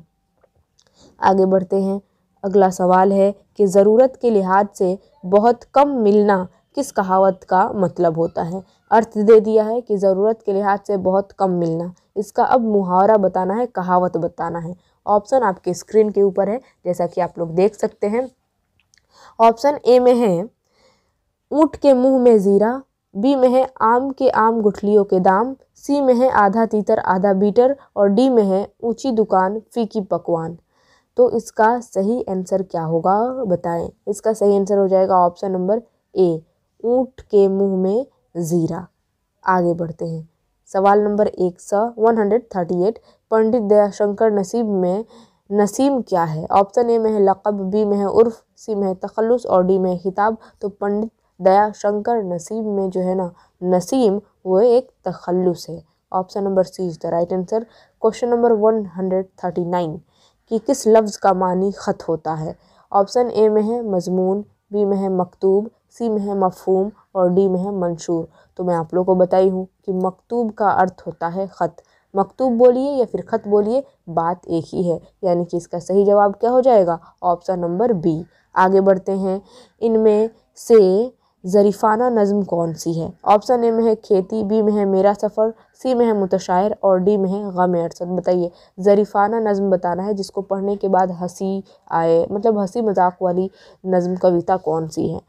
आगे बढ़ते हैं अगला सवाल है कि ज़रूरत के लिहाज से बहुत कम मिलना किस कहावत का मतलब होता है अर्थ दे दिया है कि ज़रूरत के लिहाज से बहुत कम मिलना इसका अब मुहावरा बताना है कहावत बताना है ऑप्शन आपके स्क्रीन के ऊपर है जैसा कि आप लोग देख सकते हैं ऑप्शन ए में है ऊँट के मुंह में ज़ीरा बी में है आम के आम गुठलियों के दाम सी में है आधा तीतर आधा बीटर और डी में है ऊंची दुकान फीकी पकवान तो इसका सही आंसर क्या होगा बताएं इसका सही आंसर हो जाएगा ऑप्शन नंबर ए ऊँट के मुंह में ज़ीरा आगे बढ़ते हैं सवाल नंबर एक सौ one hundred thirty eight Pandit Dayashankar नसीब में नसीम क्या है ऑप्शन ए में है लक़ब बी में है उर्फ सी में है तखलुस और डी में है खिताब तो पंडित दया शंकर नसीम में जो है ना नसीम वो एक तखलस है option number C is the right answer question number one hundred thirty nine कि किस लफ्ज़ का मानी ख़त होता है ऑप्शन ए में है मजमून बी में है मकतूब सी में है मफहूम और डी में है मंशूर तो मैं आप लोग को बताई हूँ कि मकतूब का अर्थ होता है ख़त मकतूब बोलिए या फिर ख़त बोलिए बात एक ही है यानी कि इसका सही जवाब क्या हो जाएगा ऑप्शन नंबर बी आगे बढ़ते हैं इनमें से जरीफाना नज़म कौन सी है ऑप्शन ए में है खेती बी में है मेरा सफ़र सी में है मुतशायर और डी में है गम अरसद बताइए जरीफाना नज़म बताना है जिसको पढ़ने के बाद हंसी आए मतलब हंसी मजाक वाली नज़म कविता कौन सी है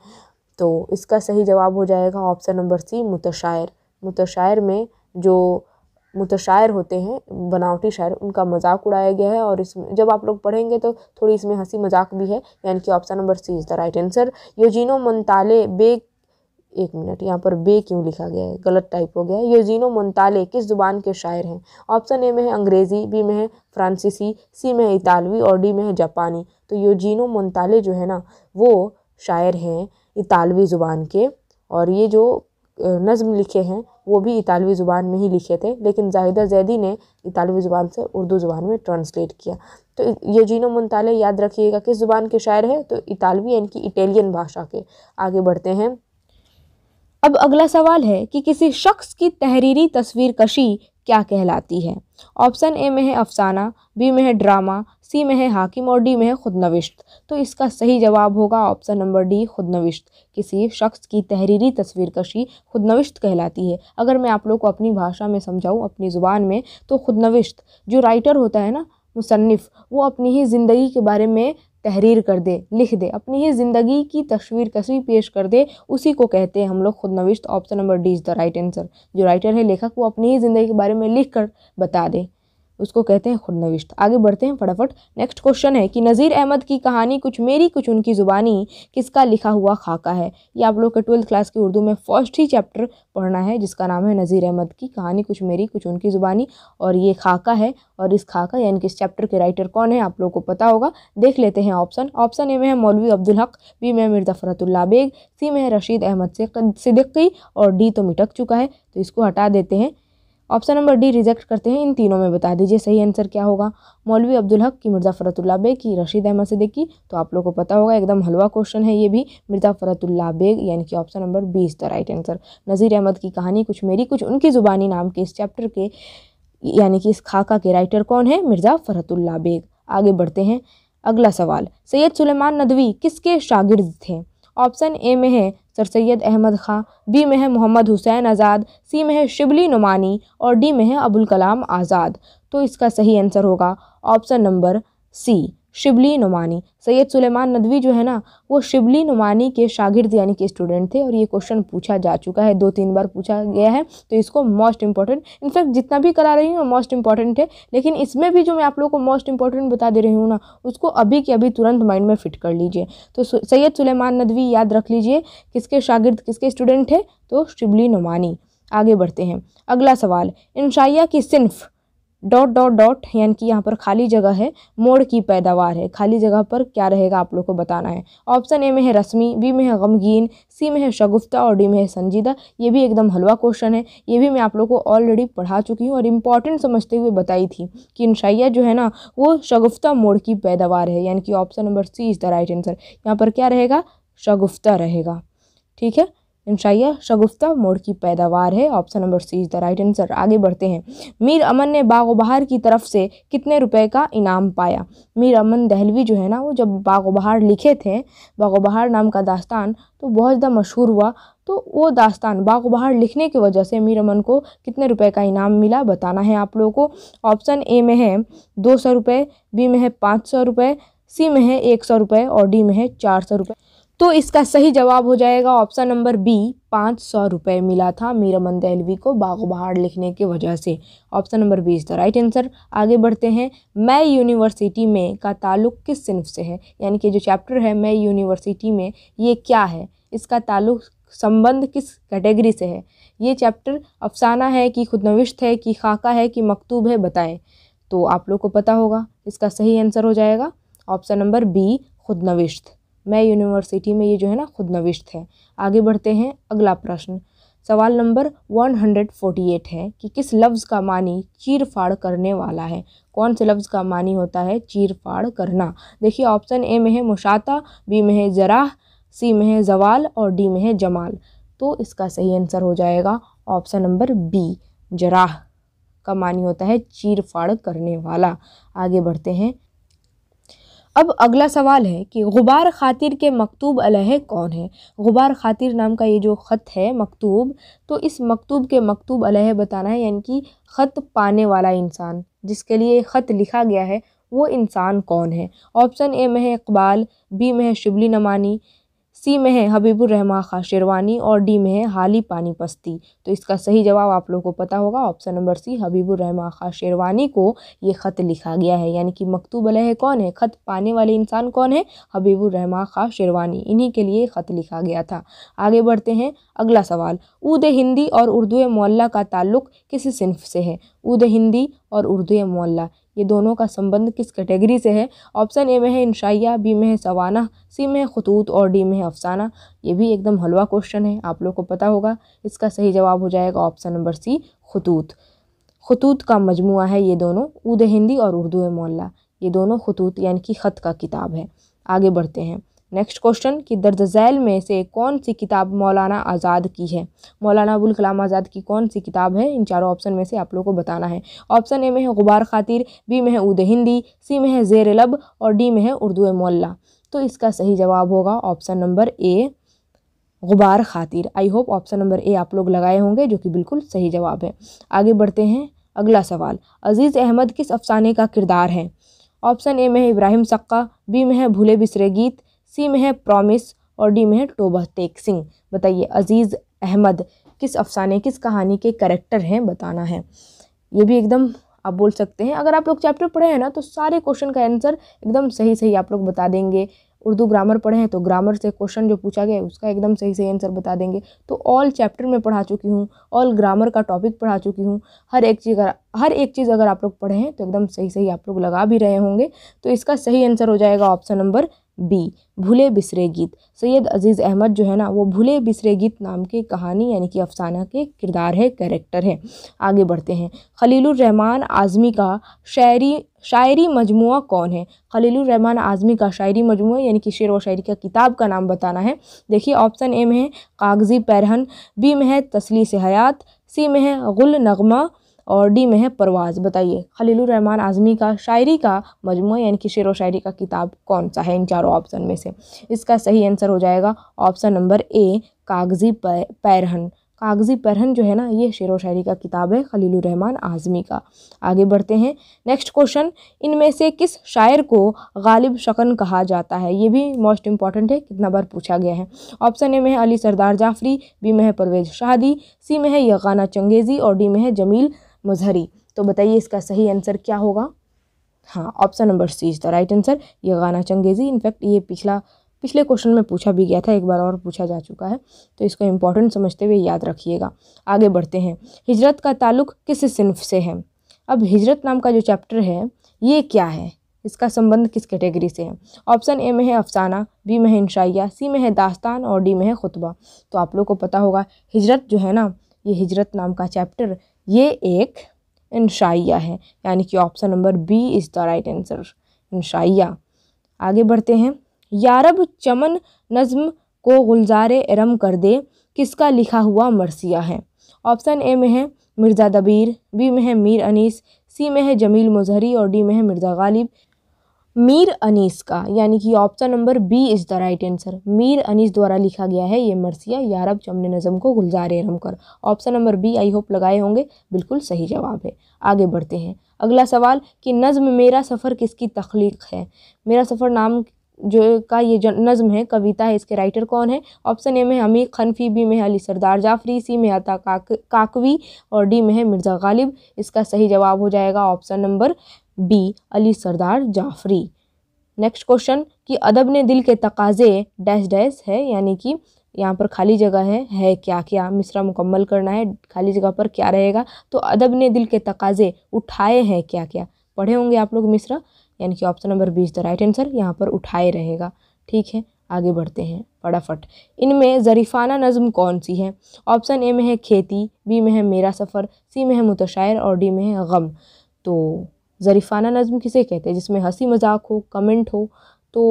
तो इसका सही जवाब हो जाएगा ऑप्शन नंबर सी मुतशायर मुतशायर में जो मुतशायर होते हैं बनावटी शायर उनका मजाक उड़ाया गया है और इसमें जब आप लोग पढ़ेंगे तो थोड़ी इसमें हंसी मजाक भी है यानी कि option number C is the right answer योजिनो मंताले बे एक मिनट यहाँ पर बे क्यों लिखा गया है गलत टाइप हो गया है योजिनो मंताले किस ज़ुबान के शायर हैं ऑप्शन ए में है अंग्रेज़ी बी में है फ्रांसीसी सी में है इतालवी और डी में है जापानी तो योजिनो मंताले जो है ना वो शायर हैं इतालवी ज़ुबान के और ये जो नज़म लिखे हैं वो भी इतालवी ज़ुबान में ही लिखे थे लेकिन जाहिदा जैदी ने इतालवी ज़ुबान से उर्दू ज़ुबान में ट्रांसलेट किया तो ये जीनो मुंताले याद रखिएगा किस ज़ुबान के शायर हैं तो इतालवी यानी कि इटेलियन भाषा के आगे बढ़ते हैं अब अगला सवाल है कि किसी शख्स की तहरीरी तस्वीर कशी क्या कहलाती है ऑप्शन ए में है अफसाना बी में है ड्रामा सी में है हाकिम और डी में है खुदनविश्त तो इसका सही जवाब होगा ऑप्शन नंबर डी खुदनविश्त किसी शख्स की तहरीरी तस्वीर कशी खुदनविश्त कहलाती है अगर मैं आप लोग को अपनी भाषा में समझाऊँ अपनी ज़ुबान में तो खुदनविश्त जो राइटर होता है ना मुसनफ़ वो अपनी ही ज़िंदगी के बारे में तहरीर कर दे लिख दे अपनी ही ज़िंदगी की तस्वीर कसवी पेश कर दे उसी को कहते हैं हम लोग खुद नविश्त option number D is the right answer जो राइटर है लेखक वो अपनी ही ज़िंदगी के बारे में लिख कर बता दे उसको कहते हैं खुदनविश्त आगे बढ़ते हैं फटाफट नेक्स्ट क्वेश्चन है कि नज़ीर अहमद की कहानी कुछ मेरी कुछ उनकी ज़ुबानी किसका लिखा हुआ खाका है ये आप लोग के ट्वेल्थ क्लास की उर्दू में फर्स्ट ही चैप्टर पढ़ना है जिसका नाम है नज़ीर अहमद की कहानी कुछ मेरी कुछ उनकी ज़ुबानी और ये खाका है और इस खाका यानी कि इस चैप्टर के राइटर कौन है आप लोग को पता होगा देख लेते हैं ऑप्शन ऑप्शन ए में है मौलवी अब्दुल हक बी में मिर्जा फरतुल्ला बेग सी में है रशीद अहमद सिद्दीकी और डी तो मिटक चुका है तो इसको हटा देते हैं ऑप्शन नंबर डी रिजेक्ट करते हैं इन तीनों में बता दीजिए सही आंसर क्या होगा मौलवी अब्दुल हक की मिर्ज़ा फ़रतुल्ला बेग की रशीद अहमद से की तो आप लोगों को पता होगा एकदम हलवा क्वेश्चन है ये भी मिर्ज़ा फ़रतुल्ला बेग यानी कि option number B is the right answer Nazir Ahmad की कहानी कुछ मेरी कुछ उनकी ज़ुबानी नाम के इस चैप्टर के यानी कि इस खाका के राइटर कौन है मिर्ज़ा फ़रतुल्ला बेग आगे बढ़ते हैं अगला सवाल सैयद सुलेमान नदवी किसके शागिर्द थे ऑप्शन ए में है सर सैद अहमद खां बी में है मोहम्मद हुसैन आज़ाद सी में है शिबली नुमानी और डी में है अबुल कलाम आज़ाद तो इसका सही आंसर होगा option number C Shibli Nomani Syed Sulaiman Nadvi जो है ना वो शिबली नुमानी के शागिर्द यानी कि स्टूडेंट थे और ये क्वेश्चन पूछा जा चुका है दो तीन बार पूछा गया है तो इसको मोस्ट इंपॉर्टेंट इनफैक्ट जितना भी करा रही हूँ मोस्ट इंपॉर्टेंट है लेकिन इसमें भी जो मैं आप लोगों को मोस्ट इंपॉर्टेंट बता दे रही हूँ ना उसको अभी के अभी तुरंत माइंड में फिट कर लीजिए तो सैयद सुलेमान नदवी याद रख लीजिए किसके शागिर्द किसके स्टूडेंट है तो शिबली नुमानी आगे बढ़ते हैं अगला सवाल इनशाइया की सिंफ डॉट डॉट डॉट यानी कि यहाँ पर खाली जगह है मोड़ की पैदावार है खाली जगह पर क्या रहेगा आप लोग को बताना है ऑप्शन ए में है रस्मी बी में है गमगीन सी में है शगुफ्ता और डी में है संजीदा ये भी एकदम हलवा क्वेश्चन है ये भी मैं आप लोग को ऑलरेडी पढ़ा चुकी हूँ और इम्पॉर्टेंट समझते हुए बताई थी कि इंशाइया जो है ना वो शगुफ्ता मोड़ की पैदावार है यानी कि option number C is the right answer यहाँ पर क्या रहेगा शगुफ्ता रहेगा ठीक है इंशाइया शगुफ्ता मोड़ की पैदावार है option number C is the right answer आगे बढ़ते हैं मीर अमन ने बाग बहार की तरफ से कितने रुपए का इनाम पाया मीर अमन दहलवी जो है ना वो जब बाग बहार लिखे थे बाग बहार नाम का दास्तान तो बहुत ज़्यादा मशहूर हुआ तो वो दास्तान बाग बहार लिखने की वजह से मीर अमन को कितने रुपए का इनाम मिला बताना है आप लोगों को ऑप्शन ए में है दो सौ रुपये बी में है पाँच सौ रुपये सी में है एक सौ रुपये और डी में है चार सौ रुपये तो इसका सही जवाब हो जाएगा ऑप्शन नंबर बी पाँच सौ रुपये मिला था मीरा मंद एलवी को बाघ बहाड़ लिखने की वजह से option number B is the right answer आगे बढ़ते हैं मैं यूनिवर्सिटी में का ताल्लुक किस सिंफ से है यानी कि जो चैप्टर है मैं यूनिवर्सिटी में ये क्या है इसका ताल्लुक संबंध किस कैटेगरी से है ये चैप्टर अफसाना है कि खुदनविश्त है कि खाका है कि मकतूब है बताएं तो आप लोग को पता होगा इसका सही आंसर हो जाएगा ऑप्शन नंबर बी खुदनविश्त मैं यूनिवर्सिटी में ये जो है ना खुद नविश थे आगे बढ़ते हैं अगला प्रश्न सवाल number one hundred forty eight है कि किस लफ्ज़ का मानी चीर फाड़ करने वाला है कौन से लफ्ज़ का मानी होता है फाड़ करना देखिए ऑप्शन ए में है मुशाता बी में है जराह सी में है जवाल और डी में है जमाल तो इसका सही आंसर हो जाएगा ऑप्शन नंबर बी जराह का मानी होता है चीर फाड़ करने वाला आगे बढ़ते हैं अब अगला सवाल है कि गुबार ख़ातिर के मकतूब अलह कौन है गुबार ख़ातिर नाम का ये जो ख़त है मकतूब तो इस मकतूब के मकतूब अलह बताना है यानी कि ख़त पाने वाला इंसान जिसके लिए ख़त लिखा गया है वो इंसान कौन है ऑप्शन ए में है इकबाल बी में है शिबली नमानी सी में है हबीबुर रहमान खां शेरवानी और डी में है हाली पानी पस्ती तो इसका सही जवाब आप लोगों को पता होगा option number C Habibur Rahman Khan Sherwani को ये ख़त लिखा गया है यानी कि मकतूब है कौन है ख़त पाने वाले इंसान कौन है हबीबुर रहमान खां शेरवानी इन्हीं के लिए ख़त लिखा गया था आगे बढ़ते हैं अगला सवाल उद हिंदी और उर्दू मोल्ला का ताल्लुक़ किस सिनफ से है उद हिंदी और उर्दू मोल्ला ये दोनों का संबंध किस कैटेगरी से है ऑप्शन ए में है इंशाइया बी में है सवाना सी में है खतूत और डी में है अफसाना ये भी एकदम हलवा क्वेश्चन है आप लोग को पता होगा इसका सही जवाब हो जाएगा ऑप्शन नंबर सी खतूत खतूत का मजमु है ये दोनों उद हिंदी और उर्दू मोल्ला ये दोनों खतूत यानी कि ख़त का किताब है आगे बढ़ते हैं नेक्स्ट क्वेश्चन कि दर्ज झैल में से कौन सी किताब मौलाना आज़ाद की है मौलाना अबुल कलाम आज़ाद की कौन सी किताब है इन चारों ऑप्शन में से आप लोगों को बताना है ऑप्शन ए में है गुबार खातिर बी में है उद हिंदी सी में है जेर लब और डी में है उर्दू मौला तो इसका सही जवाब होगा option number A Ghubar Khatir I hope option number A आप लोग लगाए होंगे जो कि बिल्कुल सही जवाब है आगे बढ़ते हैं अगला सवाल अजीज़ अहमद किस अफसाने का किरदार है ऑप्शन ए में है इब्राहिम सक्का बी में है भूले बिसरे गीत सी में है प्रॉमिस और डी में है टोबा तेक सिंह बताइए अजीज़ अहमद किस अफसाने किस कहानी के करेक्टर हैं बताना है ये भी एकदम आप बोल सकते हैं अगर आप लोग चैप्टर पढ़े हैं ना तो सारे क्वेश्चन का आंसर एकदम सही सही आप लोग बता देंगे उर्दू ग्रामर पढ़े हैं तो ग्रामर से क्वेश्चन जो पूछा गया उसका एकदम सही सही आंसर बता देंगे तो ऑल चैप्टर में पढ़ा चुकी हूँ ऑल ग्रामर का टॉपिक पढ़ा चुकी हूँ हर एक चीज़ हर एक चीज़ अगर आप लोग पढ़े हैं तो एकदम सही सही आप लोग लगा भी रहे होंगे तो इसका सही आंसर हो जाएगा ऑप्शन नंबर बी भूले बिसरे गीत सैयद अज़ीज़ अहमद जो है ना वो भूले बिसरे गीत नाम के कहानी यानी कि अफसाना के किरदार है कैरेक्टर है आगे बढ़ते हैं खलीलुररहमान आज़मी का शायरी शायरी मजमु कौन है खलीलुररहमान आज़मी का शायरी मजमु यानी कि शेर व शायरी का किताब का नाम बताना है देखिए ऑप्शन ए में है कागज़ी पैरहन बी में है तसली से हयात सी में है गुल नगमा और डी में है परवाज़ बताइए रहमान आज़मी का शायरी का मजमू यानी कि शेर व शायरी का किताब कौन सा है इन चारों ऑप्शन में से इसका सही आंसर हो जाएगा ऑप्शन नंबर ए कागजी पैरहन कागज़ी पैरहन जो है ना ये शेर व शायरी का किताब है रहमान आज़मी का आगे बढ़ते हैं नेक्स्ट क्वेश्चन इनमें से किस शायर को गालिब शकन कहा जाता है ये भी मोस्ट इम्पॉर्टेंट है कितना बार पूछा गया है ऑप्शन ए में है अली सरदार जाफरी बी में है परवेज शाहदी सी में है यगाना चंगेज़ी और डी में है जमील मुजहरी तो बताइए इसका सही आंसर क्या होगा हाँ option number C is the right answer ये गाना चंगेज़ी इनफैक्ट ये पिछला पिछले क्वेश्चन में पूछा भी गया था एक बार और पूछा जा चुका है तो इसको इम्पोर्टेंट समझते हुए याद रखिएगा आगे बढ़ते हैं हिजरत का ताल्लुक किस सिंफ से है अब हिजरत नाम का जो चैप्टर है ये क्या है इसका संबंध किस कैटेगरी से है ऑप्शन ए में है अफसाना बी में है इंशाइया सी में है दास्तान और डी में है खुतबा तो आप लोग को पता होगा हिजरत जो है ना ये हिजरत नाम का चैप्टर ये एक इंशाइया है यानी कि option number B is the right answer इंशाइया आगे बढ़ते हैं यारब चमन नज़म को गुलजार इरम कर दे किसका लिखा हुआ मरसिया है ऑप्शन ए में है मिर्ज़ा दबीर बी में है मीर अनीस सी में है जमील मुजहरी और डी में है मिर्ज़ा गालिब मीर अनीस का यानी कि option number B is the right answer Mir Anees द्वारा लिखा गया है ये मरसिया यारब जमन नज़म को गुलजार रम कर option number B I hope लगाए होंगे बिल्कुल सही जवाब है आगे बढ़ते हैं अगला सवाल कि नज़म मेरा सफ़र किसकी तख्लीक है मेरा सफ़र नाम जो का ये नज़म है कविता है इसके राइटर कौन है ऑप्शन ए में हमी खनफी बी में है अली सरदार जाफरी सी में आता काक काकवी और डी में है मिर्ज़ा गालिब इसका सही जवाब हो जाएगा option number B Ali Sardar Jafri next question कि अदब ने दिल के तकाजे डैश डैश है यानी कि यहाँ पर खाली जगह है है क्या क्या मिसरा मुकम्मल करना है खाली जगह पर क्या रहेगा तो अदब ने दिल के तकाजे उठाए हैं क्या क्या पढ़े होंगे आप लोग मिसरा यानी कि option number B is the right answer यहाँ पर उठाए रहेगा ठीक है आगे बढ़ते हैं फटाफट इनमें जरीफाना नज़म कौन सी है ऑप्शन ए में है खेती बी में है मेरा सफ़र सी में है मुतशायर और डी में है गम तो जरीफाना नज़म किसे कहते हैं जिसमें हंसी मजाक हो कमेंट हो तो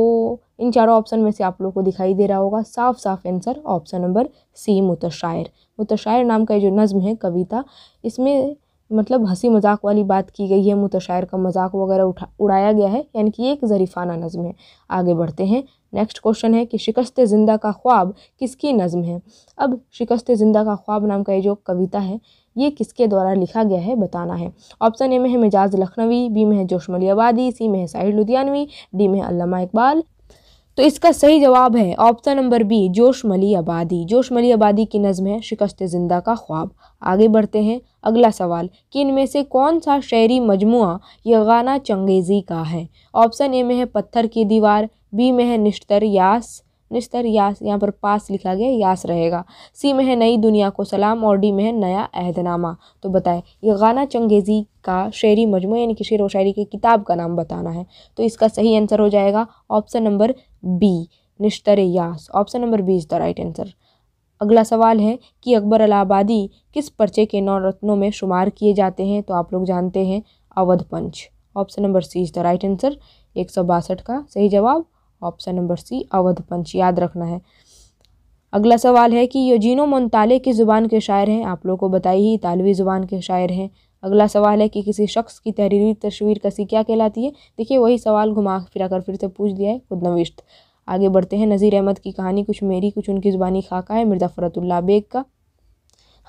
इन चारों ऑप्शन में से आप लोग को दिखाई दे रहा होगा साफ साफ आंसर ऑप्शन नंबर सी मुतशायर मुतशायर नाम का जो नज़म है कविता इसमें मतलब हंसी मजाक वाली बात की गई है मुतशायर का मजाक वगैरह उठा उड़ाया गया है यानी कि एक जरीफाना नज़म है आगे बढ़ते हैं नेक्स्ट क्वेश्चन है कि शिकस्त ज़िंदा का ख्वाब किसकी नज़म है अब शिकस्त ज़िंदा का ख्वाब नाम का ये जो कविता है ये किसके द्वारा लिखा गया है बताना है ऑप्शन ए में है मिजाज लखनवी बी में है जोश आबादी सी में है साहिर लुधियानवी डी में है इकबाल तो इसका सही जवाब है ऑप्शन नंबर बी जोश मली आबादी जोश मली आबादी की नज़म है शिकस्त ज़िंदा का ख्वाब आगे बढ़ते हैं अगला सवाल कि इनमें से कौन सा शहरी मजमु ये गाना चंगेज़ी का है ऑप्शन ए में है पत्थर की दीवार बी में है निश्तर यास निस्तर यास यहाँ पर पास लिखा गया यास रहेगा सी में है नई दुनिया को सलाम और डी में है नया अहदनामा तो बताएं ये गाना चंगेज़ी का शेरी मजमू यानी कि शेर व शायरी की किताब का नाम बताना है तो इसका सही आंसर हो जाएगा ऑप्शन नंबर बी निस्तर यास option number B is the right answer अगला सवाल है कि अकबर अलाहाबादी किस पर्चे के नौ रत्नों में शुमार किए जाते हैं तो आप लोग जानते हैं Awadh punch option number C is the right answer एक सौ बासठ का सही जवाब option number C Awadh punch याद रखना है अगला सवाल है कि योजिनो मोन्ताले की ज़ुबान के शायर हैं आप लोगों को बताइए ही तालवी ज़ुबान के शायर हैं अगला सवाल है कि किसी शख्स की तहरीरी तस्वीर कसी क्या कहलाती है देखिए वही सवाल घुमा फिरा कर फिर से पूछ दिया है खुद नविश्त आगे बढ़ते हैं नज़ीर अहमद की कहानी कुछ मेरी कुछ उनकी ज़ुबानी खाका है मिर्ज़ा फ़रतुल्ला बेग का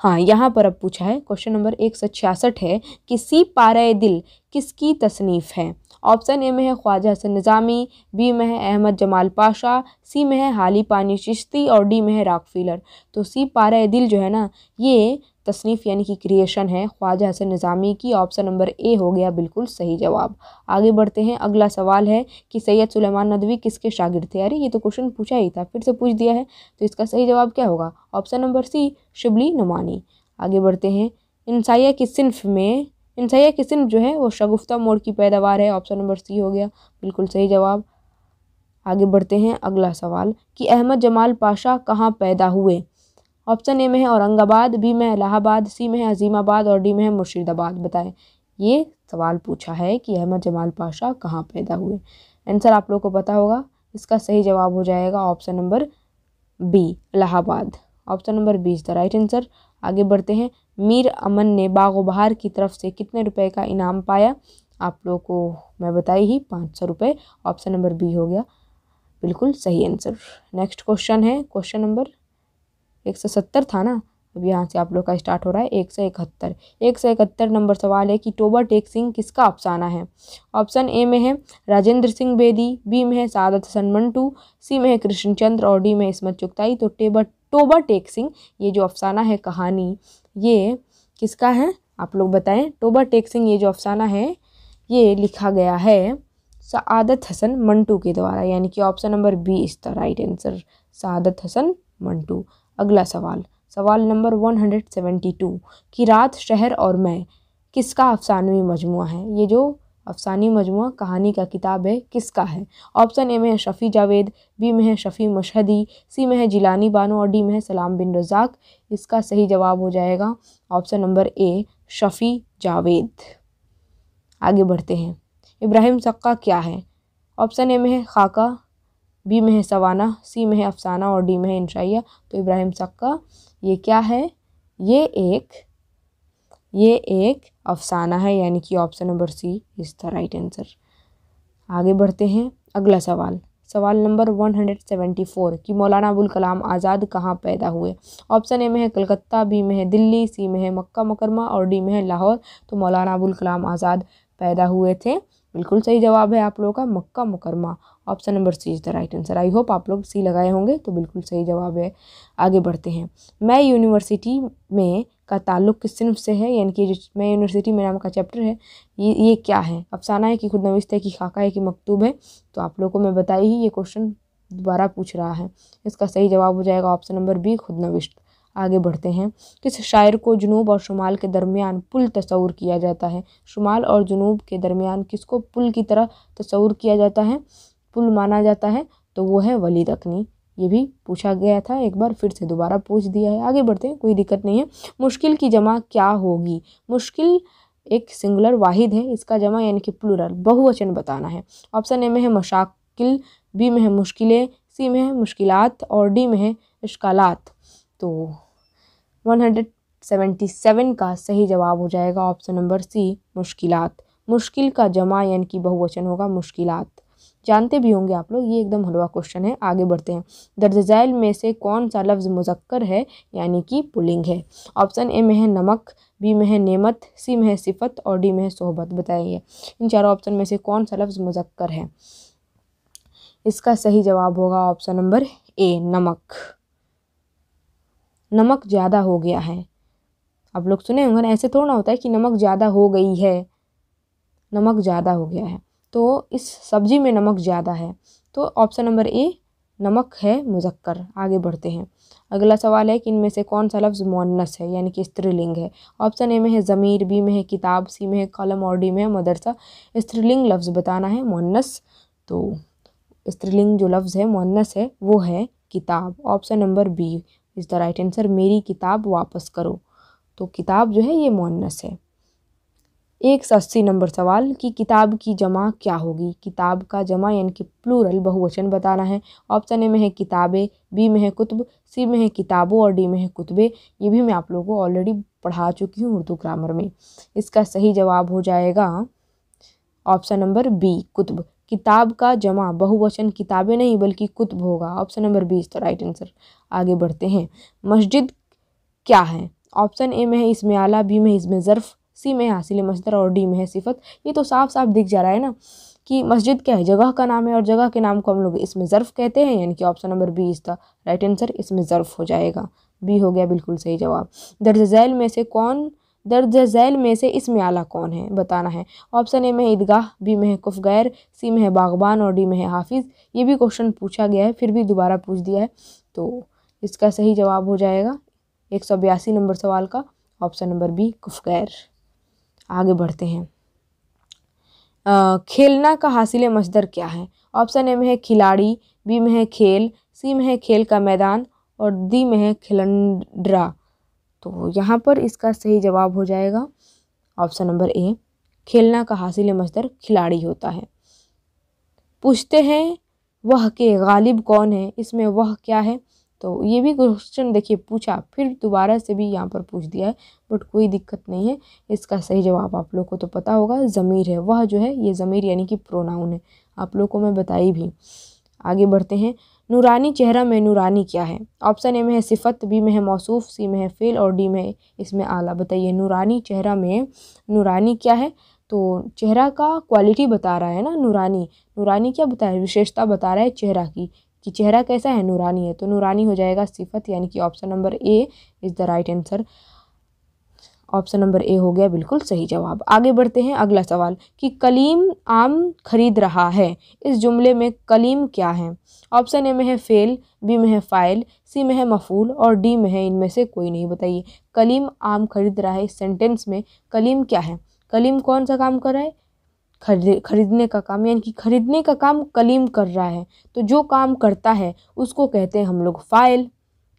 हाँ यहाँ पर अब पूछा है क्वेश्चन नंबर एक सौ छियासठ है कि सी पारा दिल किसकी तसनीफ़ है ऑप्शन ए में है ख्वाजा हसन निज़ामी बी में है अहमद जमाल पाशा सी में है हाली पानी चिश्ती और डी में है राक फीलर तो सी पारा दिल जो है ना ये तसनीफ़ यानी कि क्रिएशन है ख्वाजा हसन निज़ामी की ऑप्शन नंबर ए हो गया बिल्कुल सही जवाब आगे बढ़ते हैं अगला सवाल है कि सैयद सुलेमान नदवी किसके शागिर थे अरे ये तो क्वेश्चन पूछा ही था फिर से पूछ दिया है तो इसका सही जवाब क्या होगा option number C Shibli Nomani आगे बढ़ते हैं इंसाइया की सिंफ में इन इनसैया किस्म जो है वो शगुफ्ता मोड़ की पैदावार है ऑप्शन नंबर सी हो गया बिल्कुल सही जवाब आगे बढ़ते हैं अगला सवाल कि अहमद जमाल पाशा कहाँ पैदा हुए ऑप्शन ए में है औरंगाबाद बी में इलाहाबाद सी में है अजीमाबाद और डी में है मुर्शिदाबाद बताएं ये सवाल पूछा है कि अहमद जमाल पाशा कहाँ पैदा हुए आंसर आप लोग को पता होगा इसका सही जवाब हो जाएगा option number B Allahabad option number B is the right answer आगे बढ़ते हैं मीर अमन ने बागोबहार की तरफ से कितने रुपए का इनाम पाया आप लोगों को मैं बताई ही पाँच सौ रुपये ऑप्शन नंबर बी हो गया बिल्कुल सही आंसर नेक्स्ट क्वेश्चन है क्वेश्चन नंबर एक सौ सत्तर था ना अब यहाँ से आप लोग का स्टार्ट हो रहा है एक सौ इकहत्तर एक सौ इकहत्तर नंबर सवाल है कि टोबा टेक सिंह किसका अफसाना है ऑप्शन ए में है राजेंद्र सिंह बेदी बी में है सादत हसन मंटू सी में है कृष्णचंद्र और डी में इसमत चुगताई तो टेबा टोबा टेक सिंह ये जो अफसाना है कहानी ये किसका है आप लोग बताएं टोबा टेक्सिंग ये जो अफसाना है ये लिखा गया है सदत हसन मंटू के द्वारा यानी कि ऑप्शन नंबर बी इस तरह राइट आंसर सदत हसन मंटू अगला सवाल सवाल number one hundred seventy two कि रात शहर और मैं किसका अफसानवी मजमू है ये जो अफसानी मजमू कहानी का किताब है किसका है ऑप्शन ए में है शफ़ी जावेद बी में है शफ़ी मशहदी सी में है जिलानी बानो और डी में है सलाम बिन रज़ाक इसका सही जवाब हो जाएगा option number A Shafi Javed आगे बढ़ते हैं इब्राहिम सक्का क्या है ऑप्शन ए में है खाका बी में है सवाना सी में है अफसाना और डी में है इनशाइया तो इब्राहिम सक्का ये क्या है ये एक ये एक अफसाना है यानी कि option number C is the right answer आगे बढ़ते हैं अगला सवाल सवाल नंबर 174 कि मौलाना अबुल कलाम आज़ाद कहाँ पैदा हुए ऑप्शन ए में है कलकत्ता बी में है दिल्ली सी में है मक्का मकरमा और डी में है लाहौर तो मौलाना अबुल कलाम आज़ाद पैदा हुए थे बिल्कुल सही जवाब है आप लोगों का मक्का मकरमा option number C is the right answer I hope आप लोग सी लगाए होंगे तो बिल्कुल सही जवाब है आगे बढ़ते हैं मैं यूनिवर्सिटी में का ताल्लुक किस सिंफ से है यानी कि मैं यूनिवर्सिटी में नाम का चैप्टर है ये ये क्या है अफसाना है कि खुद नविस्त है कि खाका है कि मकतूब है तो आप लोगों को मैं बताई ही ये क्वेश्चन दोबारा पूछ रहा है इसका सही जवाब हो जाएगा ऑप्शन नंबर बी खुद नविश्त आगे बढ़ते हैं किस शायर को जुनूब और शुमाल के दरमियान पुल तस्वूर किया जाता है शुमाल और जुनूब के दरमियान किसको पुल की तरह तस्वूर किया जाता है पुल माना जाता है तो वो है वली दखनी ये भी पूछा गया था एक बार फिर से दोबारा पूछ दिया है आगे बढ़ते हैं कोई दिक्कत नहीं है मुश्किल की जमा क्या होगी मुश्किल एक सिंगुलर वाहिद है इसका जमा यानी कि प्लूरल बहुवचन बताना है ऑप्शन ए में है मशाकिल बी में है मुश्किलें सी में है मुश्किल और डी में है मुश्किलात तो वन सेवेंटी सेवन का सही जवाब हो जाएगा ऑप्शन नंबर सी मुश्किलात मुश्किल का जमा यानी कि बहुवचन होगा मुश्किलात जानते भी होंगे आप लोग ये एकदम हलवा क्वेश्चन है आगे बढ़ते हैं दर्ज झैल में से कौन सा लफ्ज़ मुजक्कर है यानी कि पुलिंग है ऑप्शन ए में है नमक बी में है नेमत सी में है सिफत और डी में है सोहबत बताइए इन चारों ऑप्शन में से कौन सा लफ्ज़ मुजक्कर है इसका सही जवाब होगा ऑप्शन नंबर ए नमक नमक ज़्यादा हो गया है आप लोग सुने होंगे ना ऐसे थोड़ा ना होता है कि नमक ज़्यादा हो गई है नमक ज़्यादा हो गया है तो इस सब्जी में नमक ज़्यादा है तो ऑप्शन नंबर ए नमक है मुजक्कर आगे बढ़ते हैं अगला सवाल है कि इनमें से कौन सा लफ्ज़ मोनस है यानी कि स्त्रीलिंग है ऑप्शन ए में है ज़मीर बी में है किताब सी में है कलम और डी में है मदरसा स्त्रीलिंग लफ्ज़ बताना है मोनस तो स्त्रीलिंग जो लफ्ज़ है मोनस है वो है किताब option number B is the right answer मेरी किताब वापस करो तो किताब जो है ये मोनस है एक सौ अस्सी नंबर सवाल कि किताब की जमा क्या होगी किताब का जमा यानी कि प्लूरल बहुवचन बताना है ऑप्शन ए में है किताबें बी में है कुतुब सी में है किताबों और डी में है कुतबे ये भी मैं आप लोगों को ऑलरेडी पढ़ा चुकी हूँ उर्दू ग्रामर में इसका सही जवाब हो जाएगा ऑप्शन नंबर बी कुतब किताब का जमा बहुवचन किताबें नहीं बल्कि कुतब होगा option number B is the right answer आगे बढ़ते हैं मस्जिद क्या है ऑप्शन ए में है इसमें आला बी में इसमें ज़र्फ़ सी में हासिल मस्जिद और डी में है सिफत ये तो साफ साफ दिख जा रहा है ना कि मस्जिद क्या है जगह का नाम है और जगह के नाम को हम लोग इसमें ज़र्फ़ कहते हैं यानी कि ऑप्शन नंबर बी इसका राइट आंसर इसमें ज़र्फ़ हो जाएगा बी हो गया बिल्कुल सही जवाब दर्ज झैल में से कौन दर्ज झैल में से इसमें आला कौन है बताना है ऑप्शन ए में है ईदगाह बी में है कुफगैर सी में है बागबान और डी में है हाफिज़ ये भी क्वेश्चन पूछा गया है फिर भी दोबारा पूछ दिया है तो इसका सही जवाब हो जाएगा एक सौ बयासी नंबर सवाल का ऑप्शन नंबर बी कुफगैर आगे बढ़ते हैं आ, खेलना का हासिल मजदर क्या है ऑप्शन ए में है खिलाड़ी बी में है खेल सी में है खेल का मैदान और डी में है खिलंड्रा तो यहाँ पर इसका सही जवाब हो जाएगा ऑप्शन नंबर ए खेलना का हासिल मजदर खिलाड़ी होता है पूछते हैं वह के गालिब कौन है इसमें वह क्या है तो ये भी क्वेश्चन देखिए पूछा फिर दोबारा से भी यहाँ पर पूछ दिया है बट कोई दिक्कत नहीं है इसका सही जवाब आप लोग को तो पता होगा ज़मीर है वह जो है ये ज़मीर यानी कि प्रोनाउन है आप लोग को मैं बताई भी आगे बढ़ते हैं नूरानी चेहरा में नूरानी क्या है ऑप्शन ए में है सिफत बी में है मौसू सी में है फ़ेल और डी में इसमें आला बताइए नूरानी चेहरा में नूरानी क्या है तो चेहरा का क्वालिटी बता रहा है ना नूरानी नूरानी क्या बता रहा है विशेषता बता रहा है चेहरा की कि चेहरा कैसा है नूरानी है तो नूरानी हो जाएगा सिफत यानी कि option number A is the right answer option number A हो गया बिल्कुल सही जवाब आगे बढ़ते हैं अगला सवाल कि कलीम आम खरीद रहा है इस जुमले में कलीम क्या है ऑप्शन ए में है फेल बी में है फ़ाइल सी में है मफूल और डी में है इनमें से कोई नहीं बताइए कलीम आम खरीद रहा है इस सेंटेंस में कलीम क्या है कलीम कौन सा काम कर रहा है खरीद खरीदने का काम यानी कि खरीदने का काम कलीम कर रहा है तो जो काम करता है उसको कहते हैं हम लोग फ़ाइल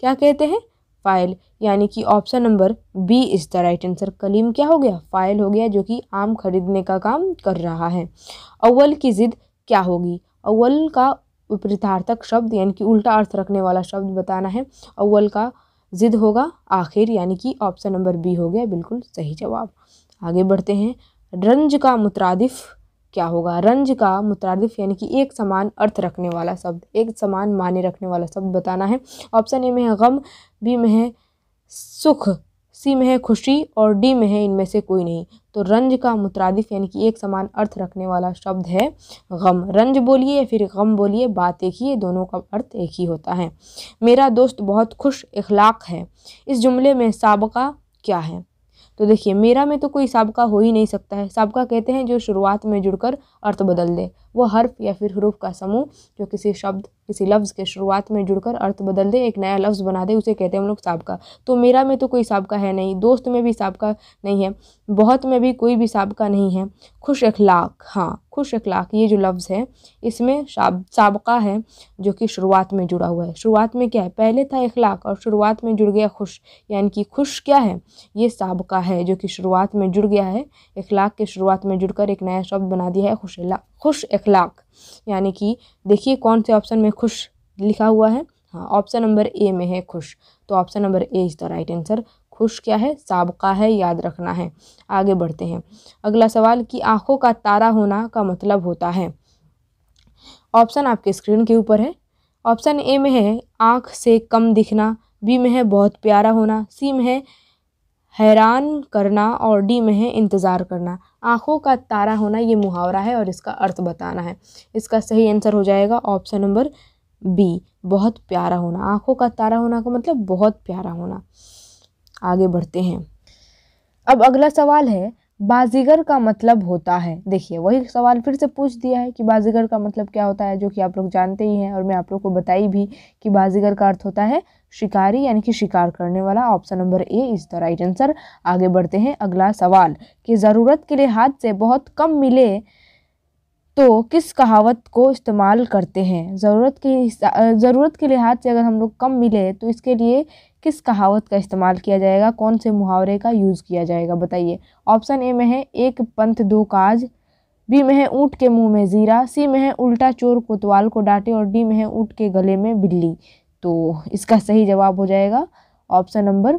क्या कहते हैं फ़ाइल यानी कि option number B is the right answer कलीम क्या हो गया फ़ाइल हो गया जो कि आम खरीदने का काम कर रहा है अव्वल की ज़िद क्या होगी अव्वल का विपरीतार्थक शब्द यानी कि उल्टा अर्थ रखने वाला शब्द बताना है अव्वल का ज़िद होगा आखिर यानी कि ऑप्शन नंबर बी हो गया बिल्कुल सही जवाब आगे बढ़ते हैं रंज का मुतरदिफ क्या होगा रंज का मुतरदिफ यानी कि एक समान अर्थ रखने वाला शब्द एक समान माने रखने वाला शब्द बताना है ऑप्शन ए में है गम बी में है सुख सी में है खुशी और डी में है इनमें से कोई नहीं तो रंज का मुतरदिफ यानी कि एक समान अर्थ रखने वाला शब्द है गम रंज बोलिए या फिर गम बोलिए बात एक ही है दोनों का अर्थ एक ही होता है मेरा दोस्त बहुत खुश इखलाक है इस जुमले में सबका क्या है तो देखिए मेरा में तो कोई सबका हो ही नहीं सकता है सबका कहते हैं जो शुरुआत में जुड़कर अर्थ बदल दे वह हर्फ या फिर हरूफ का समूह जो किसी शब्द किसी लफ्ज़ के शुरुआत में जुड़कर अर्थ बदल दे एक नया लफ्ज़ बना दे उसे कहते हैं हम लोग सबका तो मेरा में तो कोई सबका है नहीं दोस्त में भी सबका नहीं है बहुत में भी कोई भी सबका नहीं है खुश अखलाक हाँ खुश अखलाक ये जो लफ्ज़ है इसमें सबका है जो कि शुरुआत में जुड़ा हुआ है शुरुआत में क्या है पहले था अखलाक और शुरुआत में जुड़ गया खुश यानी कि खुश क्या है ये सबका है जो कि शुरुआत में जुड़ गया है अखलाक के शुरुआत में जुड़कर एक नया शब्द बना दिया है खुश अखलाक खुश अखलाक यानी कि देखिए कौन से ऑप्शन में खुश लिखा हुआ है हाँ ऑप्शन नंबर ए में है खुश तो option number A is the right answer खुश क्या है सबका है याद रखना है आगे बढ़ते हैं अगला सवाल कि आँखों का तारा होना का मतलब होता है ऑप्शन आपके स्क्रीन के ऊपर है ऑप्शन ए में है आँख से कम दिखना बी में है बहुत प्यारा होना सी में है हैरान करना और डी में है इंतज़ार करना आँखों का तारा होना ये मुहावरा है और इसका अर्थ बताना है इसका सही आंसर हो जाएगा ऑप्शन नंबर बी बहुत प्यारा होना आँखों का तारा होना का मतलब बहुत प्यारा होना आगे बढ़ते हैं अब अगला सवाल है बाजीगर का मतलब होता है देखिए वही सवाल फिर से पूछ दिया है कि बाजीगर का मतलब क्या होता है जो कि आप लोग जानते ही हैं और मैं आप लोग को बताई भी कि बाजीगर का अर्थ होता है शिकारी यानी कि शिकार करने वाला option number A is the right answer आगे बढ़ते हैं अगला सवाल कि ज़रूरत के लिहाज से बहुत कम मिले तो किस कहावत को इस्तेमाल करते हैं ज़रूरत के ज़रूरत के लिहाज से अगर हम लोग कम मिले तो इसके लिए किस कहावत का इस्तेमाल किया जाएगा कौन से मुहावरे का यूज़ किया जाएगा बताइए ऑप्शन ए में है एक पंथ दो काज बी में है ऊँट के मुंह में ज़ीरा सी में है उल्टा चोर कोतवाल को डांटे और डी में है ऊँट के गले में बिल्ली तो इसका सही जवाब हो जाएगा ऑप्शन नंबर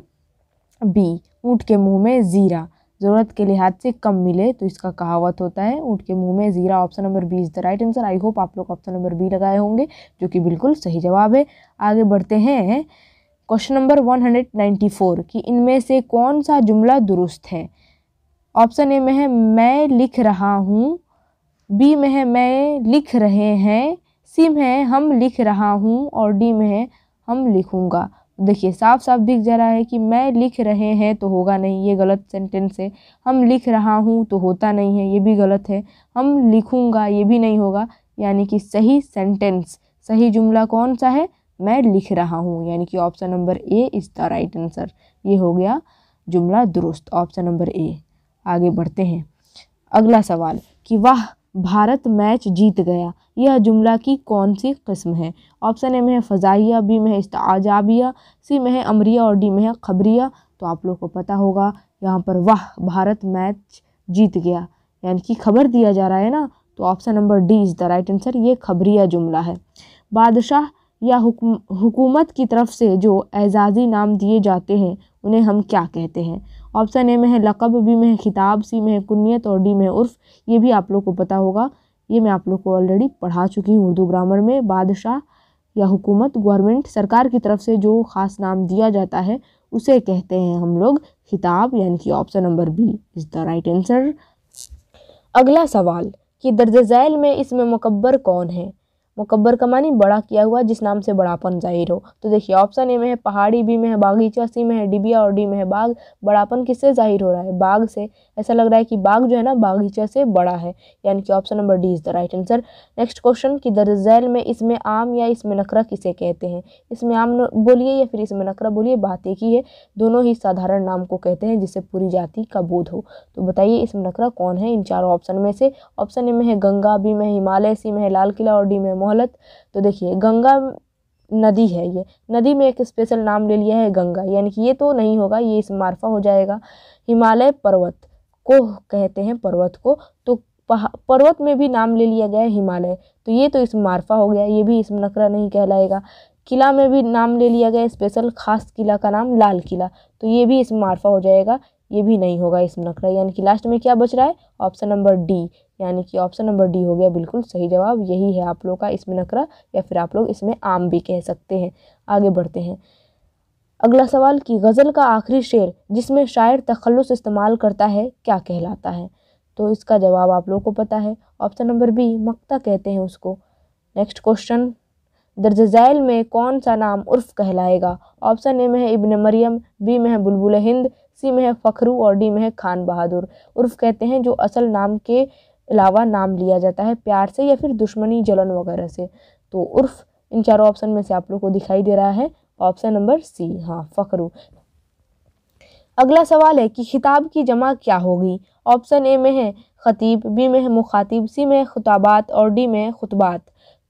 बी ऊँट के मुंह में ज़ीरा ज़रूरत के लिहाज से कम मिले तो इसका कहावत होता है ऊँट के मुंह में ज़ीरा option number B is the right answer I hope आप लोग ऑप्शन नंबर बी लगाए होंगे जो कि बिल्कुल सही जवाब है आगे बढ़ते हैं क्वेश्चन नंबर वन कि इनमें से कौन सा जुमला दुरुस्त है ऑप्शन ए में है मैं लिख रहा हूँ बी में है मैं लिख रहे हैं सी में है हम लिख रहा हूँ और डी में है हम लिखूँगा देखिए साफ साफ दिख जा रहा है कि मैं लिख रहे हैं तो होगा नहीं ये गलत सेंटेंस है हम लिख रहा हूँ तो होता नहीं है ये भी गलत है हम लिखूँगा ये भी नहीं होगा यानी कि सही सेंटेंस सही जुमला कौन सा है मैं लिख रहा हूँ यानी कि option number A is the right answer ये हो गया जुमला दुरुस्त ऑप्शन नंबर ए आगे बढ़ते हैं अगला सवाल कि वाह भारत मैच जीत गया यह जुमला की कौन सी किस्म है ऑप्शन ए में है फ़ज़ाइया बी में है इस्तजाबिया सी में है अमरिया और डी में है खबरिया तो आप लोग को पता होगा यहाँ पर वाह भारत मैच जीत गया यानी कि खबर दिया जा रहा है ना तो option number D is the right answer ये खबरिया जुमला है बादशाह या हुकूमत की तरफ से जो एजाज़ी नाम दिए जाते हैं उन्हें हम क्या कहते हैं ऑप्शन ए में है लकब बी में है खिताब सी में है कुनीत और डी में है उर्फ ये भी आप लोग को पता होगा ये मैं आप लोग को ऑलरेडी पढ़ा चुकी हूँ उर्दू ग्रामर में बादशाह या हुकूमत गवर्नमेंट सरकार की तरफ से जो ख़ास नाम दिया जाता है उसे कहते हैं हम लोग खिताब यानी कि option number B is the right answer अगला सवाल कि दर्ज झैल में इसमें मुकबर कौन है मुकबर का मानी बड़ा किया हुआ जिस नाम से बड़ापन जाहिर हो तो देखिए ऑप्शन ए में है पहाड़ी बी में है बागीचा सी में है डिबिया और डी में है बाग बड़ापन किससे जाहिर हो रहा है बाग से ऐसा लग रहा है कि बाग जो है ना बागीचा से बड़ा है यानी कि option number D is the right answer next question कि दर जैल में इसमें आम या इसमें नखरा किसे कहते हैं इसमें आम बोलिए या फिर इसमें नखरा बोलिए बात एक ही है दोनों ही साधारण नाम को कहते हैं जिससे पूरी जाति का बोध हो तो बताइए इसमें नखरा कौन है इन चारों ऑप्शन में से ऑप्शन ए में है गंगा बी में हिमालय सी में है लाल किला और डी में मोहन मोहलत तो देखिए गंगा नदी है ये नदी में एक स्पेशल नाम ले लिया है गंगा यानी कि ये तो नहीं होगा ये इस मार्फा हो जाएगा हिमालय पर्वत को कहते हैं पर्वत को तो पर्वत में भी नाम ले लिया गया है हिमालय तो ये तो इस मार्फा हो गया ये भी इस नकरा नहीं कहलाएगा किला में भी नाम ले लिया गया स्पेशल खास किला का नाम लाल किला तो ये भी इस मार्फा हो जाएगा ये भी नहीं होगा इस नकरा यानी कि लास्ट में क्या बच रहा है ऑप्शन नंबर डी यानी कि ऑप्शन नंबर डी हो गया बिल्कुल सही जवाब यही है आप लोग का इसमें नकरा या फिर आप लोग इसमें आम भी कह सकते हैं आगे बढ़ते हैं अगला सवाल कि गज़ल का आखिरी शेर जिसमें शायर तखलस इस्तेमाल करता है क्या कहलाता है तो इसका जवाब आप लोग को पता है ऑप्शन नंबर बी मक्ता कहते हैं उसको नेक्स्ट क्वेश्चन दर्ज झैल में कौन सा नाम उर्फ कहलाएगा ऑप्शन ए में है इब्ने मरियम बी में है बुलबुल हिंद सी में है फ़खरू और डी में है खान बहादुर उर्फ कहते हैं जो असल नाम के अलावा नाम लिया जाता है प्यार से या फिर दुश्मनी जलन वगैरह से तो उर्फ इन चारों ऑप्शन में से आप लोग को दिखाई दे रहा है ऑप्शन नंबर सी हाँ फ़खरू अगला सवाल है कि खिताब की जमा क्या होगी ऑप्शन ए में है ख़तीब बी में है मुखातिब सी में है खुताबात और डी में है खुतबात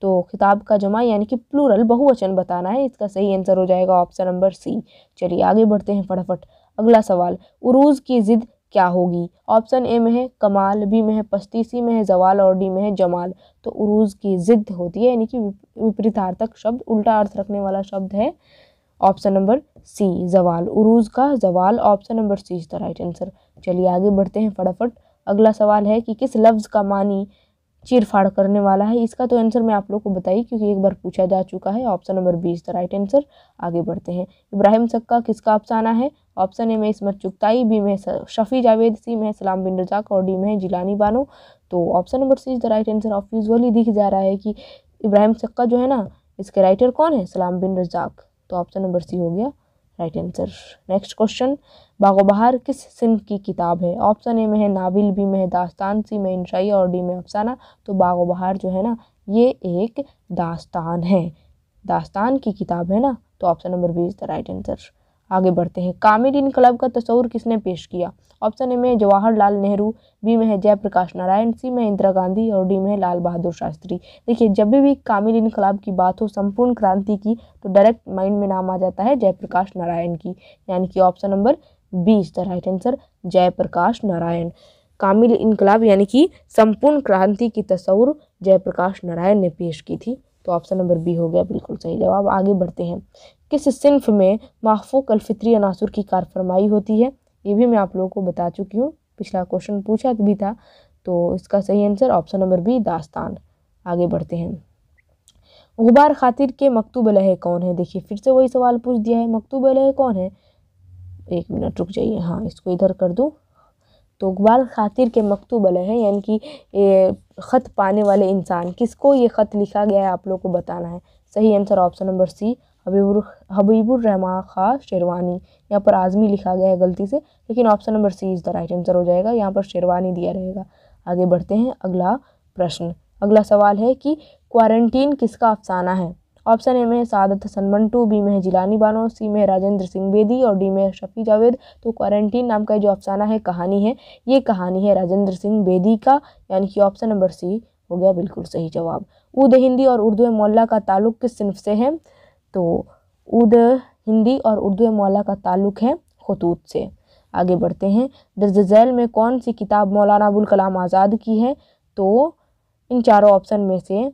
तो खिताब का जमा यानी कि प्लूरल बहुवचन बताना है इसका सही आंसर हो जाएगा ऑप्शन नंबर सी चलिए आगे बढ़ते हैं फटाफट अगला सवाल उरूज की ज़िद क्या होगी ऑप्शन ए में है कमाल बी में है पस्ती सी में है जवाल और डी में है जमाल तो उरूज की ज़िद्द होती है यानी कि विपरीतार्थक शब्द उल्टा अर्थ रखने वाला शब्द है ऑप्शन नंबर सी जवाल उरूज का जवाल option number C is the right answer चलिए आगे बढ़ते हैं फटाफट अगला सवाल है कि किस लफ्ज़ का मानी चीरफाड़ करने वाला है इसका तो आंसर मैं आप लोग को बताई क्योंकि एक बार पूछा जा चुका है option number B is the right answer आगे बढ़ते हैं इब्राहिम सक्का किसका अफसाना है ऑप्शन ए में इसमत चुगताई बी में शफी जावेद सी में सलाम बिन रजाक और डी में जिलानी बानो तो option number C is the right answer obviously दिख जा रहा है कि इब्राहिम सक्का जो है ना इसके राइटर कौन है सलाम बिन रजाक तो ऑप्शन नंबर सी हो गया राइट आंसर नेक्स्ट क्वेश्चन बागो बहार किस सिंह की किताब है ऑप्शन ए में है नाविल बी में है दास्तान सी में इंशाई और डी में अफसाना तो बागो बहार जो है ना ये एक दास्तान है दास्तान की किताब है ना तो option number B is the right answer आगे बढ़ते हैं कामिल इनकलाब का तस्वर किसने पेश किया ऑप्शन ए में जवाहरलाल नेहरू बी में है जयप्रकाश नारायण सी में इंदिरा गांधी और डी में है लाल बहादुर शास्त्री देखिए जब भी कामिल इनकलाब की बात हो संपूर्ण क्रांति की तो डायरेक्ट माइंड में नाम आ जाता है जयप्रकाश नारायण की यानी कि option number B is the right answer Jayaprakash Narayan कामिल इनकलाब यानी कि संपूर्ण क्रांति की तस्वर जयप्रकाश नारायण ने पेश की थी तो ऑप्शन नंबर बी हो गया बिल्कुल सही जवाब आगे बढ़ते हैं किस सिंफ में माफूक अलफित्री अनासुर की कारफरमाई होती है ये भी मैं आप लोगों को बता चुकी हूँ पिछला क्वेश्चन पूछा भी था तो इसका सही आंसर ऑप्शन नंबर बी दास्तान आगे बढ़ते हैं गुबार खातिर के मकतूब लह कौन है देखिए फिर से वही सवाल पूछ दिया है मकतूब लह कौन है एक मिनट रुक जाइए हाँ इसको इधर कर दूँ तो इकबाल ख़ातिर के मकतूब अलह है यानी कि ख़त पाने वाले इंसान किसको ये ख़त लिखा गया है आप लोग को बताना है सही answer option number C Habibur Rahman Khan Sherwani यहाँ पर आज़मी लिखा गया है गलती से लेकिन option number C is the right answer हो जाएगा यहाँ पर शेरवानी दिया रहेगा आगे बढ़ते हैं अगला प्रश्न अगला सवाल है कि क्वारंटीन किसका अफसाना है ऑप्शन ए में है सादत हसन मंटू बी में है जिलानी बानो सी में राजेंद्र सिंह बेदी और डी में है शफ़ी जावेद तो क्वारंटीन नाम का जो अफसाना है कहानी है ये कहानी है राजेंद्र सिंह बेदी का यानी कि ऑप्शन नंबर सी हो गया बिल्कुल सही जवाब उद हिंदी और उर्दू मौला का ताल्लुक किस सिनफ से है तो उद हिंदी और उर्दू मौला का ताल्लुक है खतूत से आगे बढ़ते हैं दर्जैल में कौन सी किताब मौलाना अबुल कलाम आज़ाद की है तो इन चारों ऑप्शन में से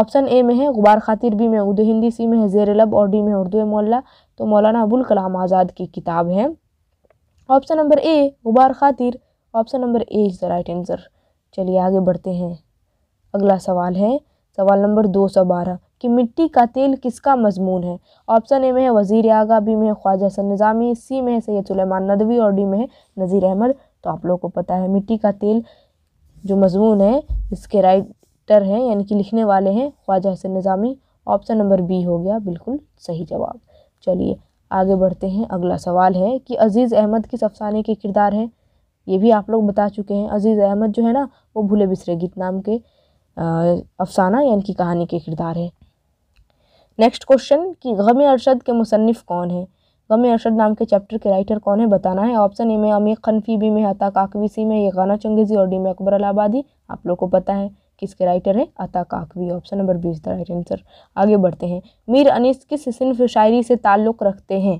ऑप्शन ए में है गुबार खातिर बी में उर्दू हिंदी सी में है जेर लब और डी में उर्दू मौला तो मौलाना अबुल कलाम आज़ाद की किताब है option number A Ghubar Khatir option number A is the right answer चलिए आगे बढ़ते हैं अगला सवाल है सवाल नंबर दो सौ बारह कि मिट्टी का तेल किसका मजमून है ऑप्शन ए में है वज़ीर आगा बी में है ख्वाजा सन निज़ामी सी में है सैयद सुलेमान नदवी और डी में है नज़ीर अहमद तो आप लोगों को पता है मिट्टी का तेल जो मजमून है इसके राइट एडिटर हैं यानी कि लिखने वाले हैं Khwaja Hasan Nizami option number B हो गया बिल्कुल सही जवाब चलिए आगे बढ़ते हैं अगला सवाल है कि अज़ीज़ अहमद किस अफसाने के किरदार हैं ये भी आप लोग बता चुके हैं अज़ीज़ अहमद जो है ना वो भूले बिसरे गीत नाम के अफसाना यानी कि कहानी के किरदार है नेक्स्ट क्वेश्चन कि गम अरशद के मुसनफ़ कौन है गम अरशद नाम के चैप्टर के राइटर कौन है बताना है ऑप्शन ए में अमीर खनफी बी में हता काकवी सी में ये गाना चंगेज़ी और डी में अकबर अलाबादी आप लोग को पता है किसके राइटर हैं Ata Kakvi option number B is the right answer आगे बढ़ते हैं मीर अनीस किस सिंफ शायरी से ताल्लुक़ रखते हैं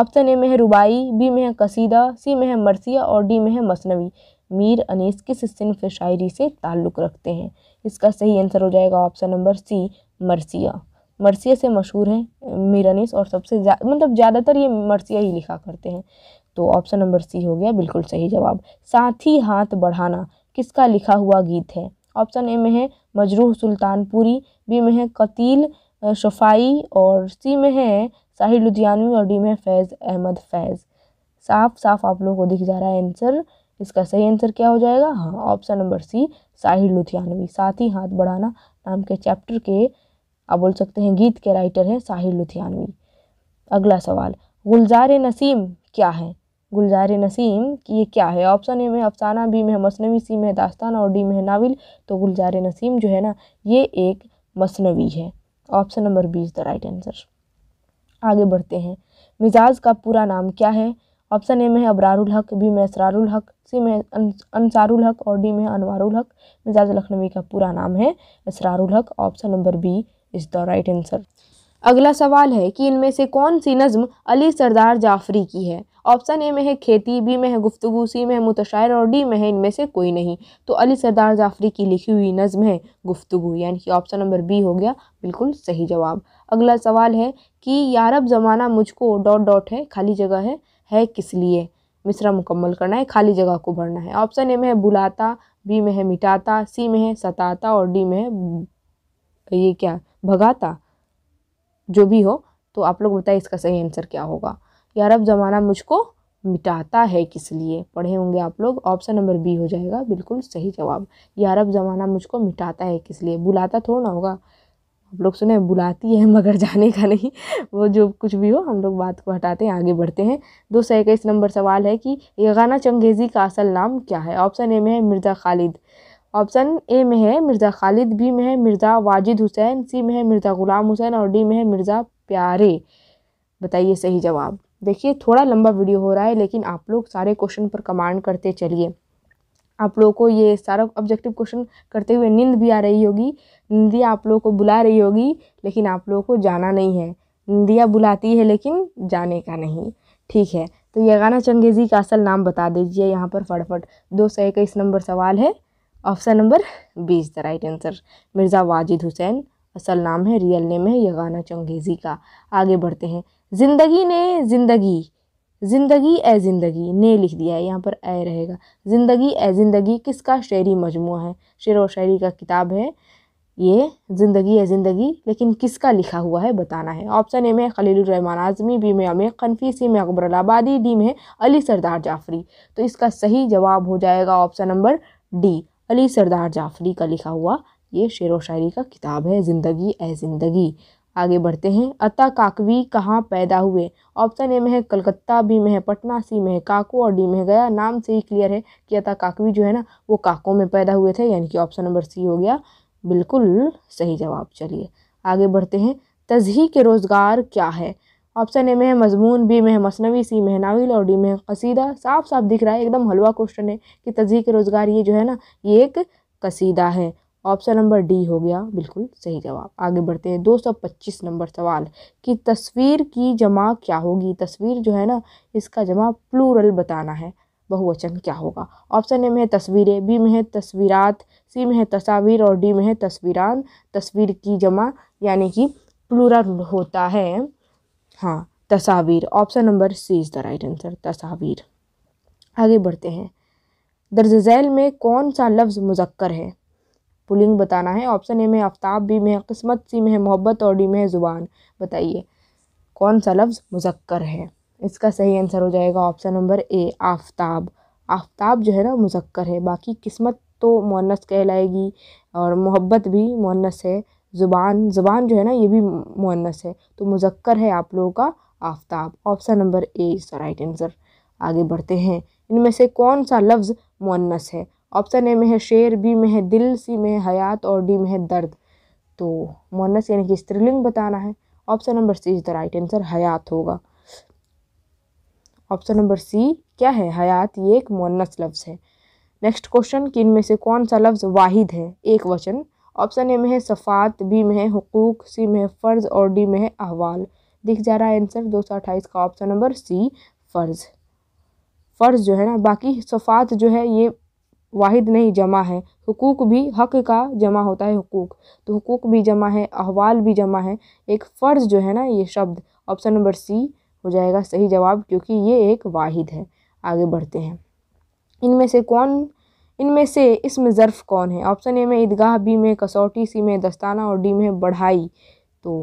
ऑप्शन ए में है रुबाई बी में है कसीदा सी में है मरसिया और डी में है मसनवी मीर अनीस किस सिंफ शायरी से ताल्लुक़ रखते हैं इसका सही आंसर हो जाएगा ऑप्शन नंबर सी मरसिया मरसिया से मशहूर हैं मीर अनीस और सबसे जा, मतलब ज़्यादातर ये मरसिया ही लिखा करते हैं तो ऑप्शन नंबर सी हो गया बिल्कुल सही जवाब साथ ही हाथ बढ़ाना किसका लिखा हुआ गीत है ऑप्शन ए में है मजरूह सुल्तानपुरी बी में है कतील शफाई और सी में है साहिर लुधियानवी और डी में है फैज़ अहमद फैज़ साफ साफ आप लोगों को दिख जा रहा है आंसर इसका सही आंसर क्या हो जाएगा हाँ option number C Sahir Ludhianvi साथ ही हाथ बढ़ाना नाम के चैप्टर के आप बोल सकते हैं गीत के राइटर हैं साहिर लुधियानवी अगला सवाल गुलजार नसीम क्या है गुलजार नसीम कि ये क्या है ऑप्शन ए में अफसाना बी में मसनवी सी में दास्तान और डी में नाविल तो गुलजार नसीम जो है ना ये एक मसनवी है option number B is the right answer आगे बढ़ते हैं मिजाज का पूरा नाम क्या है ऑप्शन ए में है अबरारुल हक बी में असरारुल हक सी में अनसारुल हक और डी में अनवारुल हक मिजाज लखनवी का पूरा नाम है Asrarul Haq option number B is the right answer अगला सवाल है कि इनमें से कौन सी नज़म अली सरदार जाफरी की है ऑप्शन ए में है खेती बी में है गुफ्तु सी में है मुतशायर और डी में है इनमें से कोई नहीं तो अली सरदार जाफरी की लिखी हुई नज़म है गुफ्तु यानी कि ऑप्शन नंबर बी हो गया बिल्कुल सही जवाब अगला सवाल है कि यारब ज़माना मुझको डॉट डॉट है खाली जगह है है किस लिए मिसरा मुकम्मल करना है खाली जगह को भरना है ऑप्शन ए में है बुलाता बी में है मिटाता सी में है सताता और डी में है ये क्या भगाता जो भी हो तो आप लोग बताइए इसका सही आंसर क्या होगा कि अरब ज़माना मुझको मिटाता है किस लिए पढ़े होंगे आप लोग ऑप्शन नंबर बी हो जाएगा बिल्कुल सही जवाब ये अरब ज़माना मुझको मिटाता है किस लिए बुलाता थोड़ा ना होगा आप लोग सुने बुलाती है मगर जाने का नहीं वो जो कुछ भी हो हम लोग बात को हटाते हैं आगे बढ़ते हैं दो सौ इक्कीस नंबर सवाल है कि यगाना चंगेज़ी का असल नाम क्या है ऑप्शन ए में है मिर्ज़ा खालिद ऑप्शन ए में है मिर्ज़ा खालिद बी में है मिर्ज़ा वाजिद हुसैन सी में है मिर्ज़ा ग़ुलाम हुसैन और डी में है मिर्ज़ा प्यारे बताइए सही जवाब देखिए थोड़ा लंबा वीडियो हो रहा है लेकिन आप लोग सारे क्वेश्चन पर कमांड करते चलिए आप लोगों को ये सारा ऑब्जेक्टिव क्वेश्चन करते हुए नींद भी आ रही होगी निंदिया आप लोगों को बुला रही होगी लेकिन आप लोगों को जाना नहीं है निंदिया बुलाती है लेकिन जाने का नहीं ठीक है तो ये गाना चंगेज़ी का असल नाम बता दीजिए यहाँ पर फटाफट दो सौ इक्कीस नंबर सवाल है option number B is the right answer Mirza Wajid Hussain असल नाम है रियल नेम है यगाना चंगेज़ी का आगे बढ़ते हैं ज़िंदगी ने ज़िंदगी ज़िंदगी ए ज़िंदगी ने लिख दिया है यहाँ पर ए रहेगा ज़िंदगी ए ज़िंदगी किसका शेरी मजमू है शेर व शायरी का किताब है ये ज़िंदगी ए ज़िंदगी लेकिन किसका लिखा हुआ है बताना है ऑप्शन ए में खलीलरहमान आज़मी बी में अमे खनफी सी में अकबर आबादी डी में अली सरदार जाफरी तो इसका सही जवाब हो जाएगा option number D Ali Sardar Jafri का लिखा हुआ ये शेर व शायरी का किताब है ज़िंदगी ए ज़िंदगी आगे बढ़ते हैं अतः काकवी कहाँ पैदा हुए ऑप्शन ए में है कलकत्ता बी में है पटना सी में है काको और डी में है गया नाम से ही क्लियर है कि अतः काकवी जो है ना वो काको में पैदा हुए थे यानी कि ऑप्शन नंबर सी हो गया बिल्कुल सही जवाब चलिए आगे बढ़ते हैं तजही के रोज़गार क्या है ऑप्शन ए में है मजमून बी में है मसनवी सी में है नाविल और डी में है कसीदा साफ साफ दिख रहा है एकदम हलवा क्वेश्चन है कि तजी के रोज़गार ये जो है ना ये एक कसीदा है ऑप्शन नंबर डी हो गया बिल्कुल सही जवाब आगे बढ़ते हैं दो सौ पच्चीस नंबर सवाल कि तस्वीर की जमा क्या होगी तस्वीर जो है ना इसका जमा प्लूरल बताना है बहुवचन क्या होगा ऑप्शन ए में है तस्वीरें बी में है तस्वीरात सी में है तस्वीर और डी में है तस्वीरान तस्वीर की जमा यानी कि प्लूरल होता है हाँ तस्वीर option number C is the right answer तस्वीर आगे बढ़ते हैं दर्ज झैल में कौन सा लफ्ज़ मुजक्कर है पुलिंग बताना है ऑप्शन ए में आफ्ताब बी में किस्मत सी में मोहब्बत और डी में है ज़ुबान बताइए कौन सा लफ्ज़ मुजक्कर है इसका सही आंसर हो जाएगा ऑप्शन नंबर ए आफ्ताब आफ्ताब जो है ना मुजक्कर है बाकी किस्मत तो मुन्नस कहलाएगी और मोहब्बत भी मुन्नस है ज़ुबान ज़ुबान जो है ना ये भी मुन्नस है तो मुजक्कर है आप लोगों का आफ्ताब ऑप्शन नंबर ए इसका राइट आंसर आगे बढ़ते हैं इनमें से कौन सा लफ्ज़ मुन्नस है ऑप्शन ए में है शेर बी में है दिल सी में है हयात और डी में है दर्द तो मोनस यानी कि स्त्रीलिंग बताना है option number C is the right answer हयात होगा ऑप्शन नंबर सी क्या है हयात ये एक मोनस लफ्ज़ है नेक्स्ट क्वेश्चन कि इनमें से कौन सा लफ्ज़ वाहिद है एक वचन ऑप्शन ए में है सफ़ात बी में है हकूक़ सी में है फ़र्ज़ और डी में है अहवाल दिख जा रहा है आंसर दो सौ अट्ठाईस का ऑप्शन नंबर सी फ़र्ज़ फ़र्ज़ जो है ना बाकी सफ़ात जो है ये वाहिद नहीं जमा है हुकूक भी हक का जमा होता है हुकूक तो हुकूक भी जमा है अहवाल भी जमा है एक फ़र्ज़ जो है ना ये शब्द ऑप्शन नंबर सी हो जाएगा सही जवाब क्योंकि ये एक वाहिद है आगे बढ़ते हैं इनमें से कौन इनमें से इसमें ज़र्फ़ कौन है ऑप्शन ए में ईदगाह बी में कसौटी सी में दस्ताना और डी में बढ़ाई तो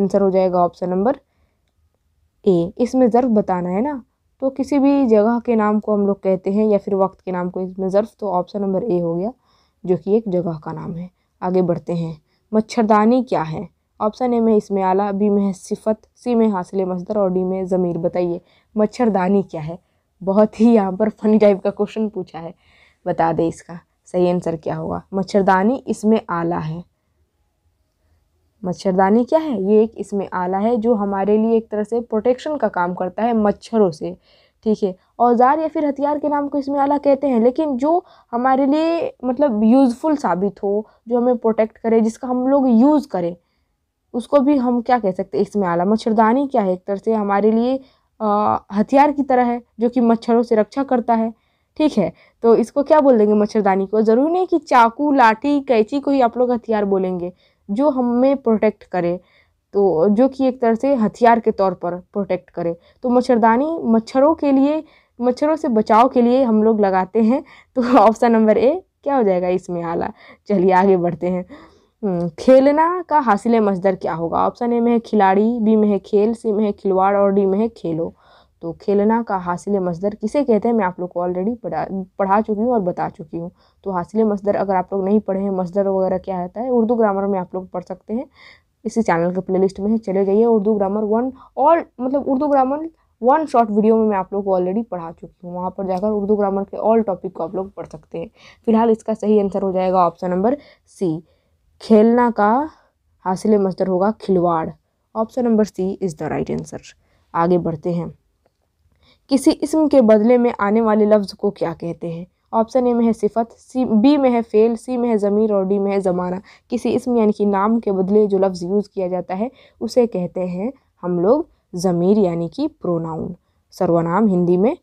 आंसर हो जाएगा ऑप्शन नंबर ए इसमें ज़र्फ़ बताना है ना तो किसी भी जगह के नाम को हम लोग कहते हैं या फिर वक्त के नाम को इसमें ज़र्फ़ तो ऑप्शन नंबर ए हो गया जो कि एक जगह का नाम है आगे बढ़ते हैं मच्छरदानी क्या है ऑप्शन ए में इसमें आला बी में है सिफत सी में हासिल मजदर और डी में ज़मीर बताइए मच्छरदानी क्या है बहुत ही यहाँ पर फनी टाइप का क्वेश्चन पूछा है बता दें इसका सही आंसर क्या होगा मच्छरदानी इसमें आला है मच्छरदानी क्या है ये एक इसमें आला है जो हमारे लिए एक तरह से प्रोटेक्शन का काम करता है मच्छरों से ठीक है औजार या फिर हथियार के नाम को इसमें आला कहते हैं लेकिन जो हमारे लिए मतलब यूज़फुल साबित हो जो हमें प्रोटेक्ट करे जिसका हम लोग यूज़ करें उसको भी हम क्या कह सकते हैं इसमें आला मच्छरदानी क्या है एक तरह से हमारे लिए हथियार की तरह है जो कि मच्छरों से रक्षा करता है ठीक है तो इसको क्या बोल देंगे मच्छरदानी को ज़रूरी नहीं कि चाकू लाठी कैंची को ही आप लोग हथियार बोलेंगे जो हमें प्रोटेक्ट करे तो जो कि एक तरह से हथियार के तौर पर प्रोटेक्ट करे तो मच्छरदानी मच्छरों के लिए मच्छरों से बचाव के लिए हम लोग लगाते हैं तो ऑप्शन नंबर ए क्या हो जाएगा इसमें आला चलिए आगे बढ़ते हैं हम्म, खेलना का हासिल मजदर क्या होगा ऑप्शन ए में है खिलाड़ी बी में है खेल सी में है खिलवाड़ और डी में है खेलो तो खेलना का हासिल मसदर किसे कहते हैं मैं आप लोग को ऑलरेडी पढ़ा पढ़ा चुकी हूँ और बता चुकी हूँ तो हासिल मज़दर अगर आप लोग नहीं पढ़े हैं मसदर वगैरह क्या रहता है उर्दू ग्रामर में आप लोग पढ़ सकते हैं इसी चैनल के प्ले में चले जाइए उर्दू ग्रामर वन और मतलब Urdu grammar one short video में मैं आप लोग को ऑलरेडी पढ़ा चुकी हूँ वहाँ पर जाकर उर्दू ग्रामर के ऑल टॉपिक को आप लोग पढ़ सकते हैं फिलहाल इसका सही आंसर हो जाएगा ऑप्शन नंबर सी खेलना का हासिल मजदर होगा खिलवाड़ option number C is the right answer आगे बढ़ते हैं किसी इसम के बदले में आने वाले लफ्ज़ को क्या कहते हैं ऑप्शन ए में है सिफत सी बी में है फ़ेल सी में है ज़मीर और डी में है ज़माना किसी इसम यानी कि नाम के बदले जो लफ्ज़ यूज़ किया जाता है उसे कहते हैं हम लोग ज़मीर यानी कि प्रोनाउन सर्वनाम हिंदी में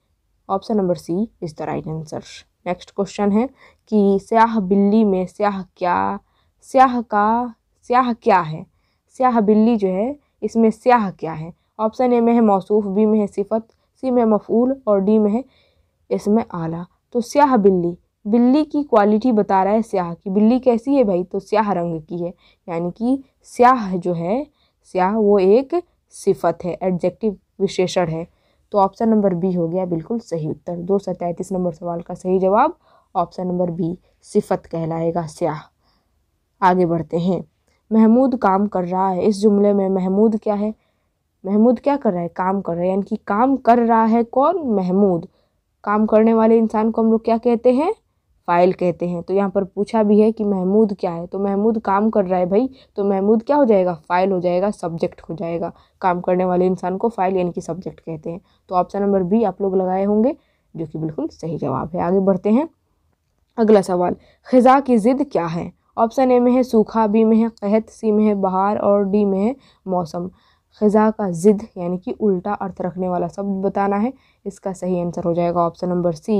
option number C is the right answer next question है कि स्याह बिल्ली में स्याह क्या स्याह का स्याह क्या है स्याह बिल्ली जो है इसमें स्याह क्या है ऑप्शन ए में है मौसूफ बी में है सिफत सी में मफूल और डी में है इसमें आला तो स्याह बिल्ली बिल्ली की क्वालिटी बता रहा है स्याह की बिल्ली कैसी है भाई तो स्याह रंग की है यानी कि स्याह जो है स्याह वो एक सिफत है एडजेक्टिव विशेषण है तो ऑप्शन नंबर बी हो गया बिल्कुल सही उत्तर दो सौ तैंतीस नंबर सवाल का सही जवाब ऑप्शन नंबर बी सिफत कहलाएगा स्याह आगे बढ़ते हैं महमूद काम कर रहा है इस जुमले में महमूद क्या है महमूद क्या कर रहा है काम कर रहा है यानी कि काम कर रहा है कौन महमूद काम करने वाले इंसान को हम लोग क्या कहते हैं फ़ाइल कहते हैं तो यहाँ पर पूछा भी है कि महमूद क्या है तो महमूद काम कर रहा है भाई तो महमूद क्या हो जाएगा फ़ाइल हो जाएगा सब्जेक्ट हो जाएगा काम करने वाले इंसान को फ़ाइल यानी कि सब्जेक्ट कहते हैं तो ऑप्शन नंबर बी आप लोग लगाए होंगे जो कि बिल्कुल सही जवाब है आगे बढ़ते हैं अगला सवाल खज़ा की ज़िद क्या है ऑप्शन ए में है सूखा बी में है कहत सी में है बहार और डी में है मौसम ख़जा का ज़िद यानी कि उल्टा अर्थ रखने वाला शब्द बताना है इसका सही आंसर हो जाएगा ऑप्शन नंबर सी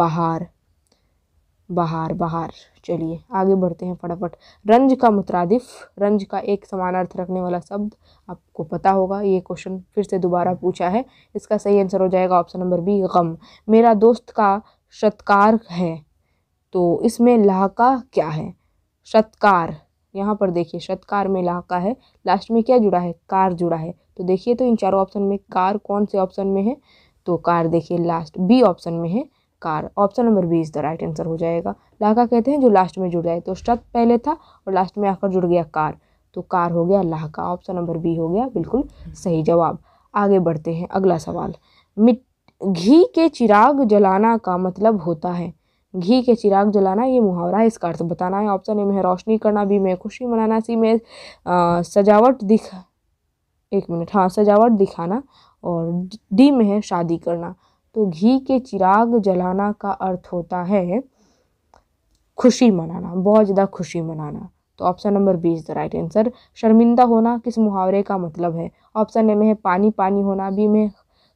बहार बहार बहार चलिए आगे बढ़ते हैं फटाफट रंज का मुतरदिफ रंज का एक समान अर्थ रखने वाला शब्द आपको पता होगा ये क्वेश्चन फिर से दोबारा पूछा है इसका सही आंसर हो जाएगा ऑप्शन नंबर बी गम मेरा दोस्त का शतकार है तो इसमें लाह का क्या है शतकार यहाँ पर देखिए शतकार में लाका है लास्ट में क्या जुड़ा है कार जुड़ा है तो देखिए तो इन चारों ऑप्शन में कार कौन से ऑप्शन में है तो कार देखिए लास्ट बी ऑप्शन में है कार option number B is the right answer हो जाएगा लाका कहते हैं जो लास्ट में जुड़ जाए तो शत पहले था और लास्ट में आकर जुड़ गया कार तो कार हो गया लाका ऑप्शन नंबर बी हो गया बिल्कुल सही जवाब आगे बढ़ते हैं अगला सवाल मिट घी के चिराग जलाना का मतलब होता है घी के चिराग जलाना ये मुहावरा है इसका अर्थ बताना है ऑप्शन ए में है रोशनी करना बी में खुशी मनाना सी में सजावट दिख एक मिनट हाँ सजावट दिखाना और डी में है शादी करना तो घी के चिराग जलाना का अर्थ होता है खुशी मनाना बहुत ज़्यादा खुशी मनाना तो option number B is the right answer शर्मिंदा होना किस मुहावरे का मतलब है ऑप्शन ए में है पानी पानी होना बी में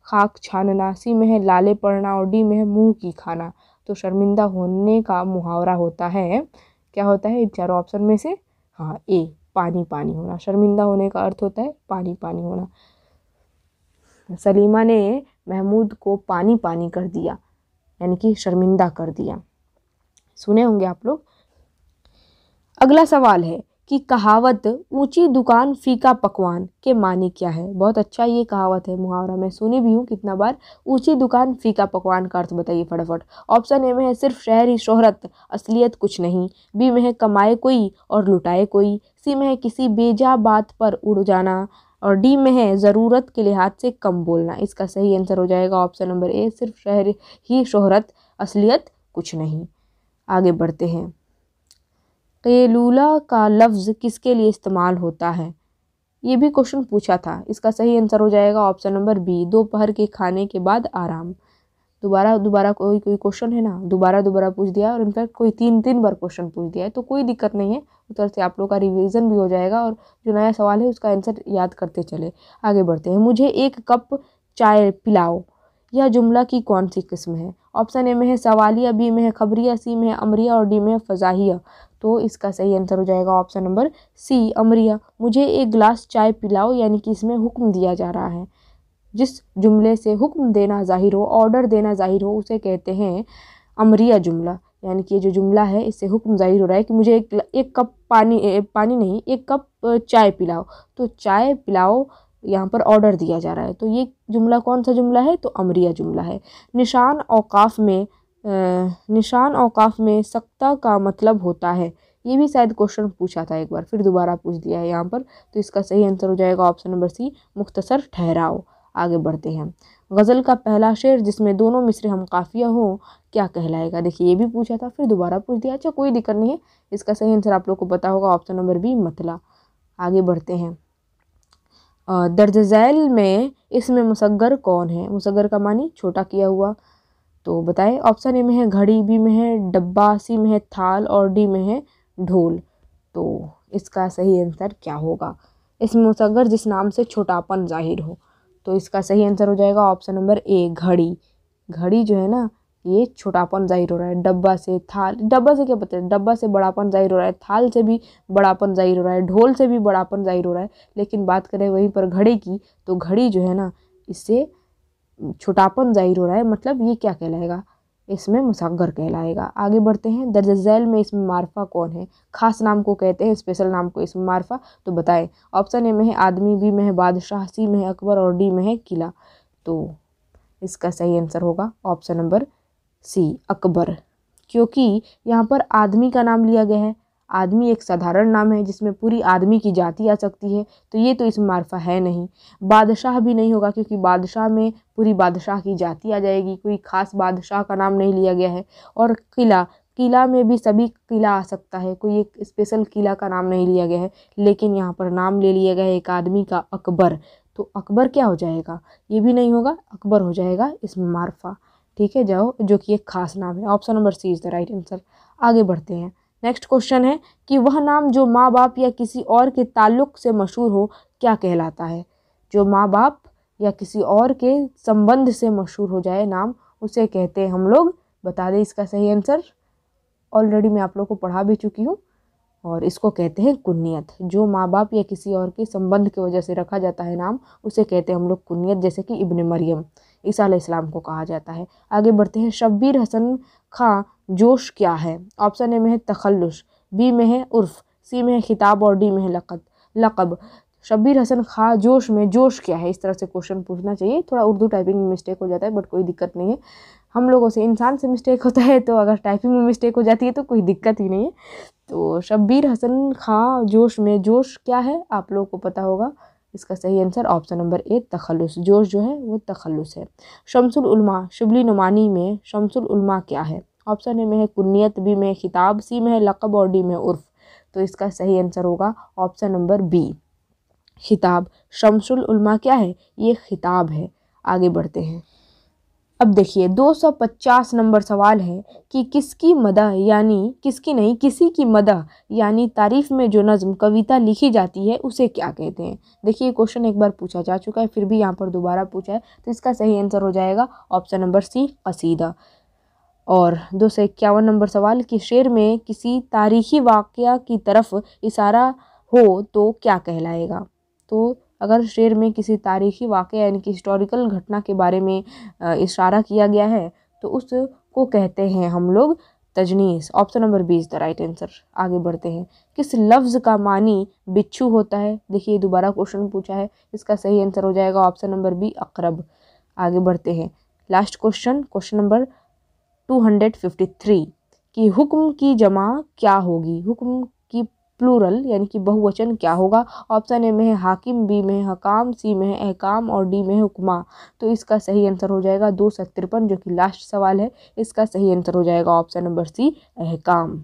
खाक छानना सी में है लाले पड़ना और डी में है मुंह की खाना तो शर्मिंदा होने का मुहावरा होता है क्या होता है इन चारों ऑप्शन में से हाँ ए पानी पानी होना शर्मिंदा होने का अर्थ होता है पानी पानी होना सलीमा ने महमूद को पानी पानी कर दिया यानी कि शर्मिंदा कर दिया सुने होंगे आप लोग अगला सवाल है कि कहावत ऊंची दुकान फीका पकवान के मानी क्या है बहुत अच्छा ये कहावत है मुहावरा मैं सुनी भी हूँ कितना बार ऊंची दुकान फीका पकवान का अर्थ बताइए फटाफट ऑप्शन ए में है सिर्फ शहर ही शोहरत असलियत कुछ नहीं बी में है कमाए कोई और लुटाए कोई सी में है किसी बेजा बात पर उड़ जाना और डी में है ज़रूरत के लिहाज से कम बोलना इसका सही आंसर हो जाएगा ऑप्शन नंबर ए सिर्फ शहर ही शोहरत असलियत कुछ नहीं आगे बढ़ते हैं क़ेलूला तो का लफ्ज़ किसके लिए इस्तेमाल होता है ये भी क्वेश्चन पूछा था इसका सही आंसर हो जाएगा ऑप्शन नंबर बी दोपहर के खाने के बाद आराम दोबारा दोबारा कोई कोई क्वेश्चन है ना दोबारा दोबारा पूछ दिया और इनफैक्ट कोई तीन तीन बार क्वेश्चन पूछ दिया है तो कोई दिक्कत नहीं है उधर से आप लोग का रिवीजन भी हो जाएगा और जो नया सवाल है उसका आंसर याद करते चले आगे बढ़ते हैं मुझे एक कप चाय पिलाओ यह जुमला की कौन सी किस्म है ऑप्शन ए में है सवालिया बी में है खबरिया सी में है अमरिया और डी में है फ़जाहिया तो इसका सही आंसर हो जाएगा ऑप्शन नंबर सी अमरिया मुझे एक गिलास चाय पिलाओ यानी कि इसमें हुक्म दिया जा रहा है जिस जुमले से हुक्म देना ज़ाहिर हो ऑर्डर देना ज़ाहिर हो उसे कहते हैं अमरिया जुमला यानी कि ये जो जुमला है इससे हुक्म ज़ाहिर हो रहा है कि मुझे एक एक कप पानी ए, पानी नहीं एक कप चाय पिलाओ तो चाय पिलाओ यहाँ पर ऑर्डर दिया जा रहा है तो ये जुमला कौन सा जुमला है तो अमरिया जुमला है निशान अवकाफ़ में निशान अवकाफ़ में सख्ता का मतलब होता है ये भी शायद क्वेश्चन पूछा था एक बार फिर दोबारा पूछ दिया है यहाँ पर तो इसका सही आंसर हो जाएगा ऑप्शन नंबर सी मुख्तसर ठहराओ आगे बढ़ते हैं गज़ल का पहला शेर जिसमें दोनों मिसरे हम काफ़िया हो क्या कहलाएगा देखिए ये भी पूछा था फिर दोबारा पूछ दिया अच्छा कोई दिक्कत नहीं है इसका सही आंसर आप लोग को पता होगा ऑप्शन नंबर बी मतला आगे बढ़ते हैं दर्ज झैल में इसमें मुसगर कौन है मुसगर का मानी छोटा किया हुआ तो बताएं ऑप्शन ए में है घड़ी बी में है डब्बा सी में है थाल और डी में है ढोल तो इसका सही आंसर क्या होगा इसमें मुसगर जिस नाम से छोटापन जाहिर हो तो इसका सही आंसर हो जाएगा ऑप्शन नंबर ए घड़ी घड़ी जो है ना ये छोटापन जाहिर हो रहा है डब्बा से थाल डब्बा से क्या पता है डब्बा से बड़ापन जाहिर हो रहा है थाल से भी बड़ापन जाहिर हो रहा है ढोल से भी बड़ापन जाहिर हो रहा है लेकिन बात करें वहीं पर घड़ी की तो घड़ी जो है ना इससे छोटापन जाहिर हो रहा है मतलब ये क्या कहलाएगा इसमें मुसगर कहलाएगा आगे बढ़ते हैं दर्ज झैल में इसमें मारफा कौन है खास नाम को कहते हैं स्पेशल नाम को इसमें मारफा तो बताएं ऑप्शन ए में है आदमी बी में है बादशाह सी में है अकबर और डी में है किला तो इसका सही आंसर होगा ऑप्शन नंबर सी अकबर क्योंकि यहाँ पर आदमी का नाम लिया गया है आदमी एक साधारण नाम है जिसमें पूरी आदमी की जाति आ सकती है तो ये तो इसमें मारफा है नहीं बादशाह भी नहीं होगा क्योंकि बादशाह में पूरी बादशाह की जाति आ जाएगी कोई ख़ास बादशाह का नाम नहीं लिया गया है और किला किला में भी सभी किला आ सकता है कोई एक स्पेशल किला का नाम नहीं लिया गया है लेकिन यहाँ पर नाम ले लिया गया है एक आदमी का अकबर तो अकबर क्या हो जाएगा ये भी नहीं होगा अकबर हो जाएगा इसमें मारफा ठीक है जाओ जो कि एक खास नाम है option number C is the right answer आगे बढ़ते हैं नेक्स्ट क्वेश्चन है कि वह नाम जो माँ बाप या किसी और के ताल्लुक से मशहूर हो क्या कहलाता है जो माँ बाप या किसी और के संबंध से मशहूर हो जाए नाम उसे कहते हैं हम लोग बता दें इसका सही आंसर ऑलरेडी मैं आप लोग को पढ़ा भी चुकी हूँ और इसको कहते हैं कुन्नीत जो माँ बाप या किसी और के संबंध की वजह से रखा जाता है नाम उसे कहते हैं हम लोग कुन्नीत जैसे कि इब्ने मरियम ईसा इस्लाम को कहा जाता है आगे बढ़ते हैं शब्बीर हसन खां जोश क्या है ऑप्शन ए में है तखलुश बी में है उर्फ सी में है खिताब और डी में है लकत लकब शब्बीर हसन खां जोश में जोश क्या है इस तरह से क्वेश्चन पूछना चाहिए थोड़ा उर्दू टाइपिंग में मिस्टेक हो जाता है बट कोई दिक्कत नहीं है हम लोगों से इंसान से मिस्टेक होता है तो अगर टाइपिंग में मिस्टेक हो जाती है तो कोई दिक्कत ही नहीं है तो शब्बीर हसन खां जोश में जोश क्या है आप लोगों को पता होगा इसका सही आंसर ऑप्शन नंबर ए तखलस जोश जो है वो तखलस है उल्मा शुबली नुमानी में उल्मा क्या है ऑप्शन ए में है कुन्नीत बी में खिताब सी में है लकब और डी में उर्फ तो इसका सही आंसर होगा ऑप्शन नंबर बी खिताब शमसुल उल्मा क्या है ये खिताब है आगे बढ़ते हैं अब देखिए 250 नंबर सवाल है कि किसकी मदा यानी किसकी नहीं किसी की मदा यानी तारीफ में जो नज़म कविता लिखी जाती है उसे क्या कहते हैं देखिए क्वेश्चन एक बार पूछा जा चुका है फिर भी यहाँ पर दोबारा पूछा है तो इसका सही आंसर हो जाएगा ऑप्शन नंबर सी कसीदा और दो सौ इक्यावन नंबर सवाल कि शेर में किसी तारीखी वाक़ की तरफ इशारा हो तो क्या कहलाएगा तो अगर शेर में किसी तारीख़ी वाक़ यानी कि हिस्टोरिकल घटना के बारे में इशारा किया गया है तो उसको कहते हैं हम लोग तजनीस option number B is the right answer आगे बढ़ते हैं किस लफ्ज़ का मानी बिच्छू होता है देखिए दोबारा क्वेश्चन पूछा है इसका सही आंसर हो जाएगा ऑप्शन नंबर बी अकरब आगे बढ़ते हैं last question question number two hundred fifty three कि हुक्म की जमा क्या होगी हुक्म प्लूरल यानी कि बहुवचन क्या होगा ऑप्शन ए में है हाकिम बी में है हकाम सी में है अहकाम और डी में है हुक्मा तो इसका सही आंसर हो जाएगा दो सौ तिरपन जो कि लास्ट सवाल है इसका सही आंसर हो जाएगा ऑप्शन नंबर सी अहकाम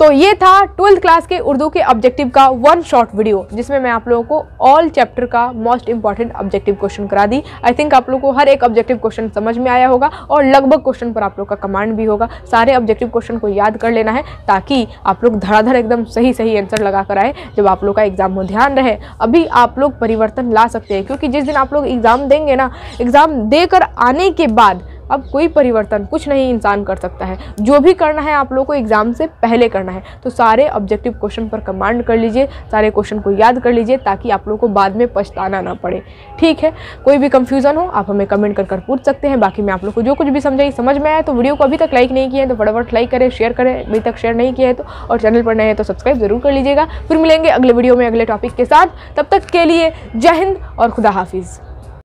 तो ये था ट्वेल्थ क्लास के उर्दू के ऑब्जेक्टिव का वन शॉर्ट वीडियो जिसमें मैं आप लोगों को ऑल चैप्टर का मोस्ट इंपॉर्टेंट ऑब्जेक्टिव क्वेश्चन करा दी आई थिंक आप लोगों को हर एक ऑब्जेक्टिव क्वेश्चन समझ में आया होगा और लगभग क्वेश्चन पर आप लोग का कमांड भी होगा सारे ऑब्जेक्टिव क्वेश्चन को याद कर लेना है ताकि आप लोग धड़ाधड़ एकदम सही सही आंसर लगा कर आए जब आप लोग का एग्ज़ाम हो ध्यान रहे अभी आप लोग परिवर्तन ला सकते हैं क्योंकि जिस दिन आप लोग एग्ज़ाम देंगे ना एग्ज़ाम देकर आने के बाद अब कोई परिवर्तन कुछ नहीं इंसान कर सकता है जो भी करना है आप लोग को एग्ज़ाम से पहले करना है तो सारे ऑब्जेक्टिव क्वेश्चन पर कमांड कर लीजिए सारे क्वेश्चन को याद कर लीजिए ताकि आप लोग को बाद में पछताना ना पड़े ठीक है कोई भी कंफ्यूज़न हो आप हमें कमेंट कर कर पूछ सकते हैं बाकी मैं आप लोग को जो कुछ भी समझाई समझ में आए तो वीडियो को अभी तक लाइक नहीं किया है तो फटाफट लाइक करें शेयर करें अभी तक शेयर नहीं किया है तो और चैनल पर नए हैं तो सब्सक्राइब ज़रूर कर लीजिएगा फिर मिलेंगे अगले वीडियो में अगले टॉपिक के साथ तब तक के लिए जय हिंद और खुदा हाफिज़